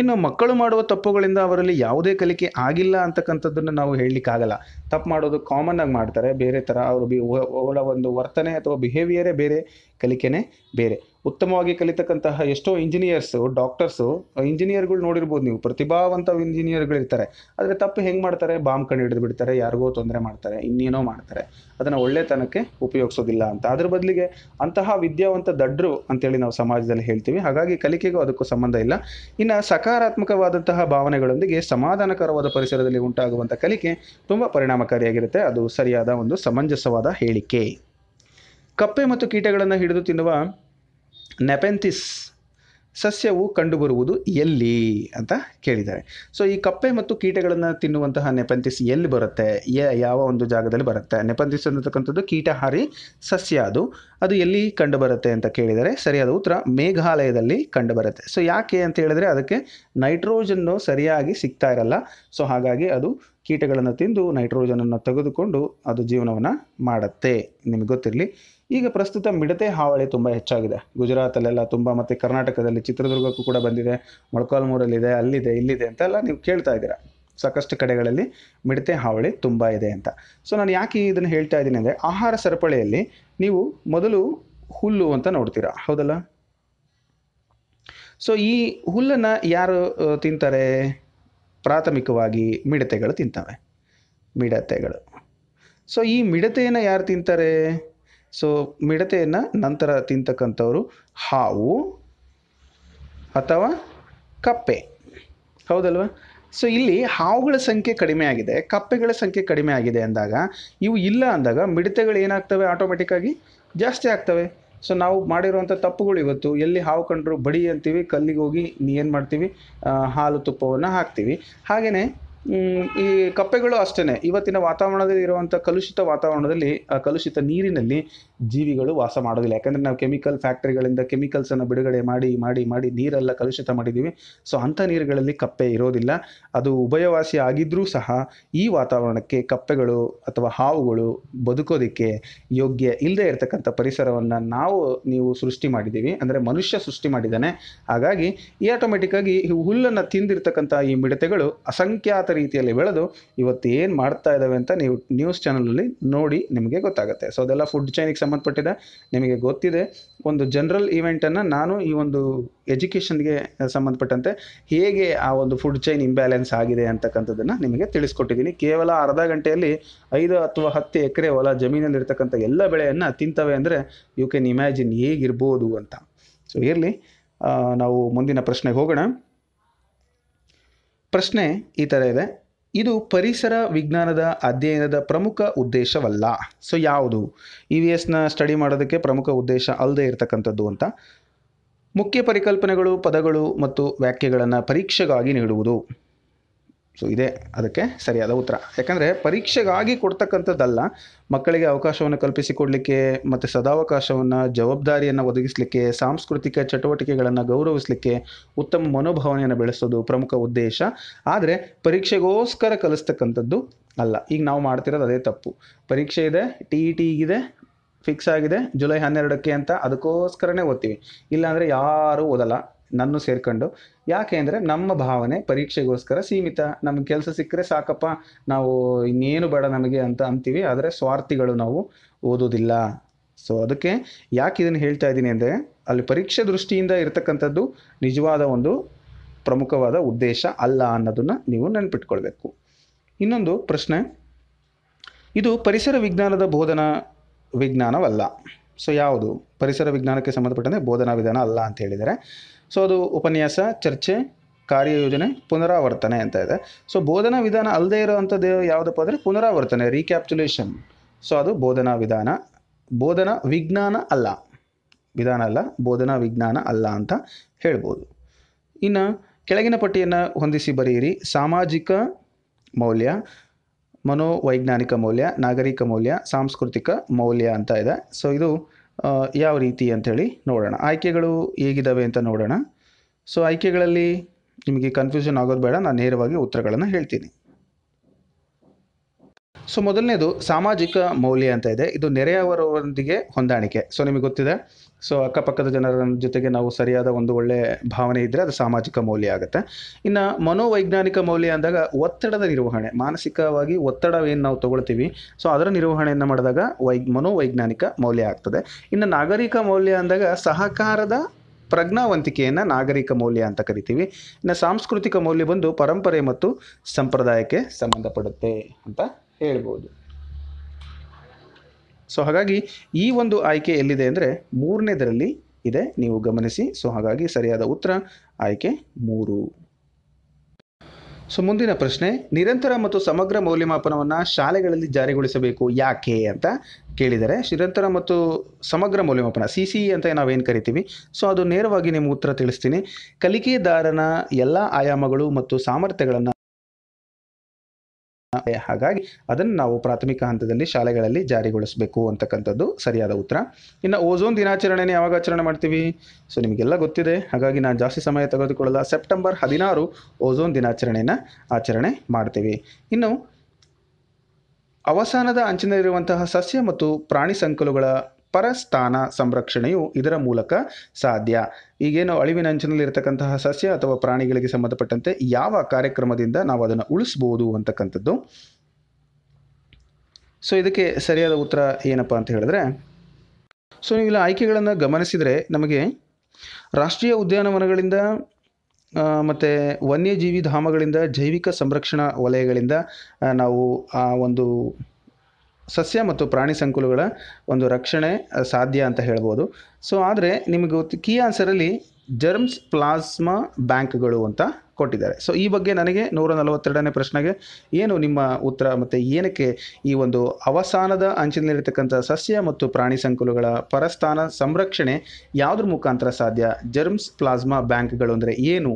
ಇನ್ನು ಮಕ್ಕಳು ಮಾಡುವ ತಪ್ಪುಗಳಿಂದ ಅವರಲ್ಲಿ ಯಾವುದೇ ಕಲಿಕೆ ಆಗಿಲ್ಲ ಅಂತಕ್ಕಂಥದ್ದನ್ನು ನಾವು ಹೇಳಲಿಕ್ಕಾಗಲ್ಲ ತಪ್ಪು ಮಾಡೋದು ಕಾಮನ್ ಆಗಿ ಮಾಡ್ತಾರೆ ಬೇರೆ ಥರ ಅವರು ಬಿ ಅವಳ ಒಂದು ವರ್ತನೆ ಅಥವಾ ಬಿಹೇವಿಯರೇ ಬೇರೆ ಕಲಿಕೆನೇ ಬೇರೆ ಉತ್ತಮವಾಗಿ ಕಲಿತಕ್ಕಂತಹ ಎಷ್ಟೋ ಇಂಜಿನಿಯರ್ಸು ಡಾಕ್ಟರ್ಸು ಇಂಜಿನಿಯರ್ಗಳು ನೋಡಿರ್ಬೋದು ನೀವು ಪ್ರತಿಭಾವಂತ ಇಂಜಿನಿಯರ್ಗಳಿರ್ತಾರೆ ಆದರೆ ತಪ್ಪು ಹೆಂಗೆ ಮಾಡ್ತಾರೆ ಬಾಂಬ್ ಕಂಡು ಹಿಡಿದು ಬಿಡ್ತಾರೆ ಯಾರಿಗೋ ತೊಂದರೆ ಮಾಡ್ತಾರೆ ಇನ್ನೇನೋ ಮಾಡ್ತಾರೆ ಅದನ್ನು ಒಳ್ಳೆತನಕ್ಕೆ ಉಪಯೋಗಿಸೋದಿಲ್ಲ ಅಂತ ಅದ್ರ ಬದಲಿಗೆ ಅಂತಹ ವಿದ್ಯಾವಂತ ದಡ್ರು ಅಂತೇಳಿ ನಾವು ಸಮಾಜದಲ್ಲಿ ಹೇಳ್ತೀವಿ ಹಾಗಾಗಿ ಕಲಿಕೆಗೂ ಅದಕ್ಕೂ ಸಂಬಂಧ ಇಲ್ಲ ಇನ್ನು ಸಕಾರಾತ್ಮಕವಾದಂತಹ ಭಾವನೆಗಳೊಂದಿಗೆ ಸಮಾಧಾನಕರವಾದ ಪರಿಸರದಲ್ಲಿ ಉಂಟಾಗುವಂಥ ಕಲಿಕೆ ತುಂಬ ಪರಿಣಾಮಕಾರಿಯಾಗಿರುತ್ತೆ ಅದು ಸರಿಯಾದ ಒಂದು ಸಮಂಜಸವಾದ ಹೇಳಿಕೆ ಕಪ್ಪೆ ಮತ್ತು ಕೀಟಗಳನ್ನು ಹಿಡಿದು ತಿನ್ನುವ ನೆಪೆಂಥಿಸ್ ಸಸ್ಯವು ಕಂಡುಬರುವುದು ಎಲ್ಲಿ ಅಂತ ಕೇಳಿದ್ದಾರೆ ಸೊ ಈ ಕಪ್ಪೆ ಮತ್ತು ಕೀಟಗಳನ್ನು ತಿನ್ನುವಂತಹ ನೆಪಂತಿಸ್ ಎಲ್ಲಿ ಬರುತ್ತೆ ಯಾವ ಒಂದು ಜಾಗದಲ್ಲಿ ಬರುತ್ತೆ ನೆಪಂತಿಸ್ ಅನ್ನತಕ್ಕಂಥದ್ದು ಕೀಟಹಾರಿ ಸಸ್ಯ ಅದು ಅದು ಎಲ್ಲಿ ಕಂಡುಬರುತ್ತೆ ಅಂತ ಕೇಳಿದರೆ ಸರಿಯಾದ ಉತ್ತರ ಮೇಘಾಲಯದಲ್ಲಿ ಕಂಡುಬರುತ್ತೆ ಸೊ ಯಾಕೆ ಅಂತ ಹೇಳಿದರೆ ಅದಕ್ಕೆ ನೈಟ್ರೋಜನ್ನು ಸರಿಯಾಗಿ ಸಿಗ್ತಾ ಇರಲ್ಲ ಸೊ ಹಾಗಾಗಿ ಅದು ಕೀಟಗಳನ್ನು ತಿಂದು ನೈಟ್ರೋಜನನ್ನು ತೆಗೆದುಕೊಂಡು ಅದು ಜೀವನವನ್ನು ಮಾಡುತ್ತೆ ನಿಮಗೆ ಗೊತ್ತಿರಲಿ ಈಗ ಪ್ರಸ್ತುತ ಮಿಡತೆ ಹಾವಳಿ ತುಂಬ ಹೆಚ್ಚಾಗಿದೆ ಗುಜರಾತಲ್ಲೆಲ್ಲ ತುಂಬ ಮತ್ತು ಕರ್ನಾಟಕದಲ್ಲಿ ಚಿತ್ರದುರ್ಗಕ್ಕೂ ಕೂಡ ಬಂದಿದೆ ಮೊಳಕಾಲ್ಮೂರಲ್ಲಿದೆ ಅಲ್ಲಿದೆ ಇಲ್ಲಿದೆ ಅಂತೆಲ್ಲ ನೀವು ಕೇಳ್ತಾ ಇದ್ದೀರಾ ಸಾಕಷ್ಟು ಕಡೆಗಳಲ್ಲಿ ಮಿಡತೆ ಹಾವಳಿ ತುಂಬ ಇದೆ ಅಂತ ಸೊ ನಾನು ಯಾಕೆ ಇದನ್ನು ಹೇಳ್ತಾ ಇದ್ದೀನಿ ಅಂದರೆ ಆಹಾರ ಸರಪಳಿಯಲ್ಲಿ ನೀವು ಮೊದಲು ಹುಲ್ಲು ಅಂತ ನೋಡ್ತೀರಾ ಹೌದಲ್ಲ ಸೊ ಈ ಹುಲ್ಲನ್ನು ಯಾರು ತಿಂತಾರೆ ಪ್ರಾಥಮಿಕವಾಗಿ ಮಿಡತೆಗಳು ತಿಂತವೆ ಮಿಡತೆಗಳು ಸೊ ಈ ಮಿಡತೆಯನ್ನು ಯಾರು ತಿಂತಾರೆ ಸೊ ಮಿಡತೆಯನ್ನು ನಂತರ ತಿಂತಕ್ಕಂಥವರು ಹಾವು ಅಥವಾ ಕಪ್ಪೆ ಹೌದಲ್ವ ಸೊ ಇಲ್ಲಿ ಹಾವುಗಳ ಸಂಖ್ಯೆ ಕಡಿಮೆ ಆಗಿದೆ ಕಪ್ಪೆಗಳ ಸಂಖ್ಯೆ ಕಡಿಮೆ ಆಗಿದೆ ಅಂದಾಗ ಇವು ಇಲ್ಲ ಅಂದಾಗ ಮಿಡತೆಗಳು ಏನಾಗ್ತವೆ ಆಟೋಮೆಟಿಕ್ಕಾಗಿ ಜಾಸ್ತಿ ಆಗ್ತವೆ ಸೊ ನಾವು ಮಾಡಿರುವಂಥ ತಪ್ಪುಗಳು ಇವತ್ತು ಎಲ್ಲಿ ಹಾವು ಕಂಡ್ರು ಬಡಿ ಅಂತೀವಿ ಕಲ್ಲಿಗೆ ಹೋಗಿ ಏನು ಮಾಡ್ತೀವಿ ಹಾಲು ತುಪ್ಪವನ್ನು ಹಾಕ್ತೀವಿ ಹಾಗೆಯೇ ಈ ಕಪ್ಪೆಗಳು ಅಷ್ಟೇ ಇವತ್ತಿನ ವಾತಾವರಣದಲ್ಲಿ ಇರುವಂಥ ಕಲುಷಿತ ವಾತಾವರಣದಲ್ಲಿ ಆ ಕಲುಷಿತ ನೀರಿನಲ್ಲಿ ಜೀವಿಗಳು ವಾಸ ಮಾಡೋದಿಲ್ಲ ಯಾಕಂದರೆ ನಾವು ಕೆಮಿಕಲ್ ಫ್ಯಾಕ್ಟ್ರಿಗಳಿಂದ ಕೆಮಿಕಲ್ಸನ್ನು ಬಿಡುಗಡೆ ಮಾಡಿ ಮಾಡಿ ಮಾಡಿ ನೀರೆಲ್ಲ ಕಲುಷಿತ ಮಾಡಿದ್ದೀವಿ ಸೊ ಅಂಥ ನೀರುಗಳಲ್ಲಿ ಕಪ್ಪೆ ಇರೋದಿಲ್ಲ ಅದು ಉಭಯವಾಸಿ ಆಗಿದ್ದರೂ ಸಹ ಈ ವಾತಾವರಣಕ್ಕೆ ಕಪ್ಪೆಗಳು ಅಥವಾ ಹಾವುಗಳು ಬದುಕೋದಕ್ಕೆ ಯೋಗ್ಯ ಇಲ್ಲದೆ ಇರತಕ್ಕಂಥ ಪರಿಸರವನ್ನು ನಾವು ನೀವು ಸೃಷ್ಟಿ ಮಾಡಿದ್ದೀವಿ ಅಂದರೆ ಮನುಷ್ಯ ಸೃಷ್ಟಿ ಮಾಡಿದ್ದಾನೆ ಹಾಗಾಗಿ ಈ ಆಟೋಮೆಟಿಕ್ಕಾಗಿ ಆಗಿ ಹುಲ್ಲನ್ನು ತಿಂದಿರ್ತಕ್ಕಂಥ ಈ ಮಿಡತೆಗಳು ಅಸಂಖ್ಯಾತ ರೀತಿಯಲ್ಲಿ ಬೆಳೆದು ಇವತ್ತು ಏನು ಮಾಡ್ತಾ ಇದ್ದಾವೆ ಅಂತ ನೀವು ನ್ಯೂಸ್ ಚಾನಲಲ್ಲಿ ನೋಡಿ ನಿಮಗೆ ಗೊತ್ತಾಗುತ್ತೆ ಸೊ ಅದೆಲ್ಲ ಫುಡ್ ಚೈನಿಗೆ ಸಂಬಂಧಪಟ್ಟಿದೆ ನಿಮಗೆ ಗೊತ್ತಿದೆ ಒಂದು ಜನರಲ್ ಈವೆಂಟನ್ನು ನಾನು ಈ ಒಂದು ಎಜುಕೇಷನ್ಗೆ ಸಂಬಂಧಪಟ್ಟಂತೆ ಹೇಗೆ ಆ ಒಂದು ಫುಡ್ ಚೈನ್ ಇಂಬ್ಯಾಲೆನ್ಸ್ ಆಗಿದೆ ಅಂತಕ್ಕಂಥದ್ದನ್ನು ನಿಮಗೆ ತಿಳಿಸ್ಕೊಟ್ಟಿದ್ದೀನಿ ಕೇವಲ ಅರ್ಧ ಗಂಟೆಯಲ್ಲಿ ಐದು ಅಥವಾ ಹತ್ತು ಎಕರೆ ಹೊಲ ಜಮೀನಲ್ಲಿರ್ತಕ್ಕಂಥ ಎಲ್ಲ ಬೆಳೆಯನ್ನು ತಿಂತವೆ ಅಂದರೆ ಯು ಕ್ಯಾನ್ ಇಮ್ಯಾಜಿನ್ ಹೇಗಿರ್ಬೋದು ಅಂತ ಸೊ ಇರಲಿ ನಾವು ಮುಂದಿನ ಪ್ರಶ್ನೆಗೆ ಹೋಗೋಣ ಪ್ರಶ್ನೆ ಈ ಥರ ಇದೆ ಇದು ಪರಿಸರ ವಿಜ್ಞಾನದ ಅಧ್ಯಯನದ ಪ್ರಮುಖ ಉದ್ದೇಶವಲ್ಲ ಸೊ ಯಾವುದು ಇ ವಿ ಎಸ್ನ ಸ್ಟಡಿ ಮಾಡೋದಕ್ಕೆ ಪ್ರಮುಖ ಉದ್ದೇಶ ಅಲ್ಲದೆ ಇರತಕ್ಕಂಥದ್ದು ಅಂತ ಮುಖ್ಯ ಪರಿಕಲ್ಪನೆಗಳು ಪದಗಳು ಮತ್ತು ವ್ಯಾಖ್ಯೆಗಳನ್ನು ಪರೀಕ್ಷೆಗಾಗಿ ನೀಡುವುದು ಸೊ ಇದೇ ಅದಕ್ಕೆ ಸರಿಯಾದ ಉತ್ತರ ಯಾಕಂದರೆ ಪರೀಕ್ಷೆಗಾಗಿ ಕೊಡ್ತಕ್ಕಂಥದ್ದಲ್ಲ ಮಕ್ಕಳಿಗೆ ಅವಕಾಶವನ್ನು ಕಲ್ಪಿಸಿಕೊಡಲಿಕ್ಕೆ ಮತ್ತು ಸದಾವಕಾಶವನ್ನು ಜವಾಬ್ದಾರಿಯನ್ನು ಒದಗಿಸಲಿಕ್ಕೆ ಸಾಂಸ್ಕೃತಿಕ ಚಟುವಟಿಕೆಗಳನ್ನು ಗೌರವಿಸಲಿಕ್ಕೆ ಉತ್ತಮ ಮನೋಭಾವನೆಯನ್ನು ಬೆಳೆಸೋದು ಪ್ರಮುಖ ಉದ್ದೇಶ ಆದರೆ ಪರೀಕ್ಷೆಗೋಸ್ಕರ ಕಲಿಸ್ತಕ್ಕಂಥದ್ದು ಅಲ್ಲ ಈಗ ನಾವು ಮಾಡ್ತಿರೋದು ಅದೇ ತಪ್ಪು ಪರೀಕ್ಷೆ ಇದೆ ಟಿ ಇ ಟಿ ಇದೆ ಫಿಕ್ಸ್ ಆಗಿದೆ ಜುಲೈ ಹನ್ನೆರಡಕ್ಕೆ ಅಂತ ಅದಕ್ಕೋಸ್ಕರನೇ ಓದ್ತೀವಿ ಇಲ್ಲಾಂದರೆ ಯಾರೂ ಓದಲ್ಲ ನನ್ನ ಸೇರ್ಕೊಂಡು ಯಾಕೆ ಅಂದರೆ ನಮ್ಮ ಭಾವನೆ ಪರೀಕ್ಷೆಗೋಸ್ಕರ ಸೀಮಿತ ನಮಗೆ ಕೆಲಸ ಸಿಕ್ಕರೆ ಸಾಕಪ್ಪ ನಾವು ಇನ್ನೇನು ಬೇಡ ನಮಗೆ ಅಂತ ಅಂತೀವಿ ಆದರೆ ಸ್ವಾರ್ಥಿಗಳು ನಾವು ಓದೋದಿಲ್ಲ ಸೊ ಅದಕ್ಕೆ ಯಾಕೆ ಇದನ್ನು ಹೇಳ್ತಾ ಇದ್ದೀನಿ ಅಂದರೆ ಅಲ್ಲಿ ಪರೀಕ್ಷೆ ದೃಷ್ಟಿಯಿಂದ ಇರತಕ್ಕಂಥದ್ದು ನಿಜವಾದ ಒಂದು ಪ್ರಮುಖವಾದ ಉದ್ದೇಶ ಅಲ್ಲ ಅನ್ನೋದನ್ನು ನೀವು ನೆನ್ಪಿಟ್ಕೊಳ್ಬೇಕು ಇನ್ನೊಂದು ಪ್ರಶ್ನೆ ಇದು ಪರಿಸರ ವಿಜ್ಞಾನದ ಬೋಧನಾ ವಿಜ್ಞಾನವಲ್ಲ ಸೊ ಯಾವುದು ಪರಿಸರ ವಿಜ್ಞಾನಕ್ಕೆ ಸಂಬಂಧಪಟ್ಟಂತೆ ಬೋಧನಾ ವಿಧಾನ ಅಲ್ಲ ಅಂತ ಹೇಳಿದರೆ ಸೊ ಅದು ಉಪನ್ಯಾಸ ಚರ್ಚೆ ಕಾರ್ಯಯೋಜನೆ ಪುನರಾವರ್ತನೆ ಅಂತ ಇದೆ ಸೊ ಬೋಧನಾ ವಿಧಾನ ಅಲ್ಲದೆ ಇರೋವಂಥದ್ದು ಯಾವುದಪ್ಪ ಅಂದರೆ ಪುನರಾವರ್ತನೆ ರೀಕ್ಯಾಪ್ಚುಲೇಷನ್ ಸೊ ಅದು ಬೋಧನಾ ವಿಧಾನ ಬೋಧನಾ ವಿಜ್ಞಾನ ಅಲ್ಲ ವಿಧಾನ ಅಲ್ಲ ಬೋಧನಾ ವಿಜ್ಞಾನ ಅಲ್ಲ ಅಂತ ಹೇಳ್ಬೋದು ಇನ್ನು ಕೆಳಗಿನ ಪಟ್ಟಿಯನ್ನು ಹೊಂದಿಸಿ ಬರೆಯಿರಿ ಸಾಮಾಜಿಕ ಮೌಲ್ಯ ಮನೋವೈಜ್ಞಾನಿಕ ಮೌಲ್ಯ ನಾಗರಿಕ ಮೌಲ್ಯ ಸಾಂಸ್ಕೃತಿಕ ಮೌಲ್ಯ ಅಂತ ಇದೆ ಸೊ ಇದು ಯಾವ ರೀತಿ ಅಂಥೇಳಿ ನೋಡೋಣ ಆಯ್ಕೆಗಳು ಹೇಗಿದ್ದಾವೆ ಅಂತ ನೋಡೋಣ ಸೊ ಆಯ್ಕೆಗಳಲ್ಲಿ ನಿಮಗೆ ಕನ್ಫ್ಯೂಷನ್ ಆಗೋದು ಬೇಡ ನಾನು ನೇರವಾಗಿ ಉತ್ತರಗಳನ್ನು ಹೇಳ್ತೀನಿ ಸೊ ಮೊದಲನೇದು ಸಾಮಾಜಿಕ ಮೌಲ್ಯ ಅಂತ ಇದೆ ಇದು ನೆರೆಯವರೊಂದಿಗೆ ಹೊಂದಾಣಿಕೆ ಸೊ ನಿಮಗೆ ಗೊತ್ತಿದೆ ಸೊ ಅಕ್ಕಪಕ್ಕದ ಜನರ ಜೊತೆಗೆ ನಾವು ಸರಿಯಾದ ಒಂದು ಒಳ್ಳೆಯ ಭಾವನೆ ಇದ್ದರೆ ಅದು ಸಾಮಾಜಿಕ ಮೌಲ್ಯ ಆಗುತ್ತೆ ಇನ್ನು ಮನೋವೈಜ್ಞಾನಿಕ ಮೌಲ್ಯ ಅಂದಾಗ ಒತ್ತಡದ ನಿರ್ವಹಣೆ ಮಾನಸಿಕವಾಗಿ ಒತ್ತಡವೇನು ನಾವು ತಗೊಳ್ತೀವಿ ಸೊ ಅದರ ನಿರ್ವಹಣೆಯನ್ನು ಮಾಡಿದಾಗ ವೈ ಮನೋವೈಜ್ಞಾನಿಕ ಮೌಲ್ಯ ಆಗ್ತದೆ ಇನ್ನು ನಾಗರಿಕ ಮೌಲ್ಯ ಅಂದಾಗ ಸಹಕಾರದ ಪ್ರಜ್ಞಾವಂತಿಕೆಯನ್ನು ನಾಗರಿಕ ಮೌಲ್ಯ ಅಂತ ಕರಿತೀವಿ ಇನ್ನು ಸಾಂಸ್ಕೃತಿಕ ಮೌಲ್ಯ ಬಂದು ಪರಂಪರೆ ಮತ್ತು ಸಂಪ್ರದಾಯಕ್ಕೆ ಸಂಬಂಧಪಡುತ್ತೆ ಅಂತ ಹೇಳ್ಬೋದು ಸೊ ಹಾಗಾಗಿ ಈ ಒಂದು ಆಯ್ಕೆ ಎಲ್ಲಿದೆ ಅಂದರೆ ಮೂರನೇದರಲ್ಲಿ ಇದೆ ನೀವು ಗಮನಿಸಿ ಸೊ ಹಾಗಾಗಿ ಸರಿಯಾದ ಉತ್ತರ ಆಯ್ಕೆ ಮೂರು ಸೊ ಮುಂದಿನ ಪ್ರಶ್ನೆ ನಿರಂತರ ಮತ್ತು ಸಮಗ್ರ ಮೌಲ್ಯಮಾಪನವನ್ನು ಶಾಲೆಗಳಲ್ಲಿ ಜಾರಿಗೊಳಿಸಬೇಕು ಯಾಕೆ ಅಂತ ಕೇಳಿದರೆ ನಿರಂತರ ಮತ್ತು ಸಮಗ್ರ ಮೌಲ್ಯಮಾಪನ ಸಿ ಸಿ ಅಂತ ನಾವೇನು ಕರಿತೀವಿ ಸೊ ಅದು ನೇರವಾಗಿ ನಿಮ್ಮ ಉತ್ತರ ತಿಳಿಸ್ತೀನಿ ಕಲಿಕೆದಾರನ ಎಲ್ಲ ಆಯಾಮಗಳು ಮತ್ತು ಸಾಮರ್ಥ್ಯಗಳನ್ನು ಹಾಗಾಗಿ ಅದನ್ನು ನಾವು ಪ್ರಾಥಮಿಕ ಹಂತದಲ್ಲಿ ಶಾಲೆಗಳಲ್ಲಿ ಜಾರಿಗೊಳಿಸಬೇಕು ಅಂತಕ್ಕಂಥದ್ದು ಸರಿಯಾದ ಉತ್ತರ ಇನ್ನು ಓಝೋನ್ ದಿನಾಚರಣೆಯನ್ನು ಯಾವಾಗ ಆಚರಣೆ ಮಾಡ್ತೀವಿ ಸೊ ನಿಮಗೆಲ್ಲ ಗೊತ್ತಿದೆ ಹಾಗಾಗಿ ನಾನು ಜಾಸ್ತಿ ಸಮಯ ತೆಗೆದುಕೊಳ್ಳಲ್ಲ ಸೆಪ್ಟೆಂಬರ್ ಹದಿನಾರು ಓಝೋನ್ ದಿನಾಚರಣೆಯನ್ನು ಆಚರಣೆ ಮಾಡ್ತೀವಿ ಇನ್ನು ಅವಸಾನದ ಅಂಚಿನಲ್ಲಿರುವಂತಹ ಸಸ್ಯ ಮತ್ತು ಪ್ರಾಣಿ ಸಂಕುಲುಗಳ ಪರಸ್ಥಾನ ಸಂರಕ್ಷಣೆಯು ಇದರ ಮೂಲಕ ಸಾಧ್ಯ ಈಗೇನು ಇರತಕ್ಕಂತಹ ಸಸ್ಯ ಅಥವಾ ಪ್ರಾಣಿಗಳಿಗೆ ಸಂಬಂಧಪಟ್ಟಂತೆ ಯಾವ ಕಾರ್ಯಕ್ರಮದಿಂದ ನಾವು ಅದನ್ನು ಉಳಿಸ್ಬೋದು ಅಂತಕ್ಕಂಥದ್ದು ಸೊ ಇದಕ್ಕೆ ಸರಿಯಾದ ಉತ್ತರ ಏನಪ್ಪ ಅಂತ ಹೇಳಿದ್ರೆ ಸೊ ನೀವು ಇಲ್ಲಿ ಆಯ್ಕೆಗಳನ್ನು ಗಮನಿಸಿದರೆ ನಮಗೆ ರಾಷ್ಟ್ರೀಯ ಉದ್ಯಾನವನಗಳಿಂದ ಮತ್ತು ವನ್ಯಜೀವಿ ಧಾಮಗಳಿಂದ ಜೈವಿಕ ಸಂರಕ್ಷಣಾ ವಲಯಗಳಿಂದ ನಾವು ಆ ಒಂದು ಸಸ್ಯ ಮತ್ತು ಪ್ರಾಣಿ ಸಂಕುಲಗಳ ಒಂದು ರಕ್ಷಣೆ ಸಾಧ್ಯ ಅಂತ ಹೇಳ್ಬೋದು ಸೊ ಆದರೆ ನಿಮಗೆ ಕೀ ಆನ್ಸರಲ್ಲಿ ಜರ್ಮ್ಸ್ ಪ್ಲಾಸ್ಮಾ ಬ್ಯಾಂಕ್ಗಳು ಅಂತ ಕೊಟ್ಟಿದ್ದಾರೆ ಸೊ ಈ ಬಗ್ಗೆ ನನಗೆ ನೂರ ನಲವತ್ತೆರಡನೇ ಪ್ರಶ್ನೆಗೆ ಏನು ನಿಮ್ಮ ಉತ್ತರ ಮತ್ತು ಏನಕ್ಕೆ ಈ ಒಂದು ಅವಸಾನದ ಅಂಚಿನಲ್ಲಿರತಕ್ಕಂಥ ಸಸ್ಯ ಮತ್ತು ಪ್ರಾಣಿ ಸಂಕುಲಗಳ ಪರಸ್ಥಾನ ಸಂರಕ್ಷಣೆ ಯಾವುದ್ರ ಮುಖಾಂತರ ಸಾಧ್ಯ ಜರ್ಮ್ಸ್ ಪ್ಲಾಸ್ಮಾ ಬ್ಯಾಂಕ್ಗಳು ಅಂದರೆ ಏನು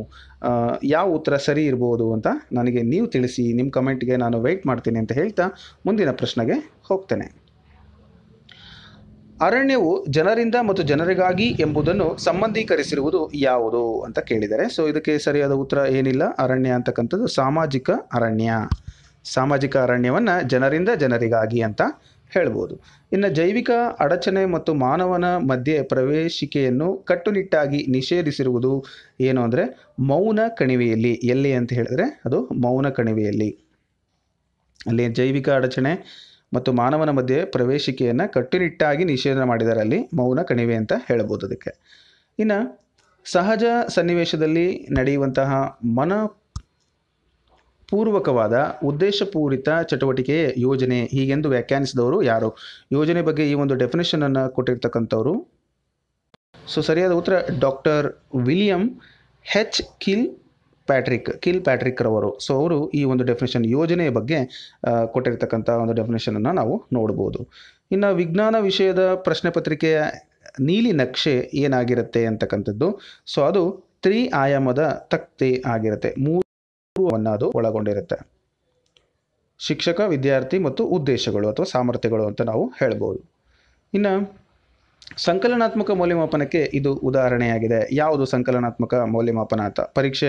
ಯಾವ ಉತ್ತರ ಸರಿ ಇರ್ಬೋದು ಅಂತ ನನಗೆ ನೀವು ತಿಳಿಸಿ ನಿಮ್ಮ ಕಮೆಂಟ್ಗೆ ನಾನು ವೆಯ್ಟ್ ಮಾಡ್ತೀನಿ ಅಂತ ಹೇಳ್ತಾ ಮುಂದಿನ ಪ್ರಶ್ನೆಗೆ ಹೋಗ್ತೇನೆ ಅರಣ್ಯವು ಜನರಿಂದ ಮತ್ತು ಜನರಿಗಾಗಿ ಎಂಬುದನ್ನು ಸಂಬಂಧೀಕರಿಸಿರುವುದು ಯಾವುದು ಅಂತ ಕೇಳಿದರೆ ಸೊ ಇದಕ್ಕೆ ಸರಿಯಾದ ಉತ್ತರ ಏನಿಲ್ಲ ಅರಣ್ಯ ಅಂತಕ್ಕಂಥದ್ದು ಸಾಮಾಜಿಕ ಅರಣ್ಯ ಸಾಮಾಜಿಕ ಅರಣ್ಯವನ್ನು ಜನರಿಂದ ಜನರಿಗಾಗಿ ಅಂತ ಹೇಳ್ಬೋದು ಇನ್ನು ಜೈವಿಕ ಅಡಚಣೆ ಮತ್ತು ಮಾನವನ ಮಧ್ಯೆ ಪ್ರವೇಶಿಕೆಯನ್ನು ಕಟ್ಟುನಿಟ್ಟಾಗಿ ನಿಷೇಧಿಸಿರುವುದು ಏನು ಅಂದರೆ ಮೌನ ಕಣಿವೆಯಲ್ಲಿ ಎಲ್ಲಿ ಅಂತ ಹೇಳಿದ್ರೆ ಅದು ಮೌನ ಕಣಿವೆಯಲ್ಲಿ ಅಲ್ಲಿ ಜೈವಿಕ ಅಡಚಣೆ ಮತ್ತು ಮಾನವನ ಮಧ್ಯೆ ಪ್ರವೇಶಿಕೆಯನ್ನು ಕಟ್ಟುನಿಟ್ಟಾಗಿ ನಿಷೇಧ ಮಾಡಿದರಲ್ಲಿ ಮೌನ ಕಣಿವೆ ಅಂತ ಹೇಳಬಹುದು ಅದಕ್ಕೆ ಇನ್ನು ಸಹಜ ಸನ್ನಿವೇಶದಲ್ಲಿ ನಡೆಯುವಂತಹ ಮನ ಪೂರ್ವಕವಾದ ಉದ್ದೇಶಪೂರಿತ ಚಟುವಟಿಕೆ ಯೋಜನೆ ಹೀಗೆಂದು ವ್ಯಾಖ್ಯಾನಿಸಿದವರು ಯಾರು ಯೋಜನೆ ಬಗ್ಗೆ ಈ ಒಂದು ಡೆಫಿನೇಷನನ್ನು ಕೊಟ್ಟಿರ್ತಕ್ಕಂಥವ್ರು ಸೊ ಸರಿಯಾದ ಉತ್ತರ doctor William H Kilpatrick Kilpatrick ರವರು ಸೊ ಅವರು ಈ ಒಂದು ಡೆಫಿನೇಷನ್ ಯೋಜನೆಯ ಬಗ್ಗೆ ಕೊಟ್ಟಿರ್ತಕ್ಕಂಥ ಒಂದು ಡೆಫಿನೇಷನನ್ನು ನಾವು ನೋಡ್ಬೋದು ಇನ್ನು ವಿಜ್ಞಾನ ವಿಷಯದ ಪ್ರಶ್ನೆ ಪತ್ರಿಕೆಯ ನೀಲಿ ನಕ್ಷೆ ಏನಾಗಿರುತ್ತೆ ಅಂತಕ್ಕಂಥದ್ದು ಸೊ ಅದು ತ್ರೀ ಆಯಾಮದ ತಕ್ತಿ ಆಗಿರುತ್ತೆ ಮೂರು ಅದು ಒಳಗೊಂಡಿರುತ್ತೆ ಶಿಕ್ಷಕ ವಿದ್ಯಾರ್ಥಿ ಮತ್ತು ಉದ್ದೇಶಗಳು ಅಥವಾ ಸಾಮರ್ಥ್ಯಗಳು ಅಂತ ನಾವು ಹೇಳ್ಬೋದು ಇನ್ನು ಸಂಕಲನಾತ್ಮಕ ಮೌಲ್ಯಮಾಪನಕ್ಕೆ ಇದು ಉದಾಹರಣೆಯಾಗಿದೆ ಯಾವುದು ಸಂಕಲನಾತ್ಮಕ ಮೌಲ್ಯಮಾಪನ ಅಂತ ಪರೀಕ್ಷೆ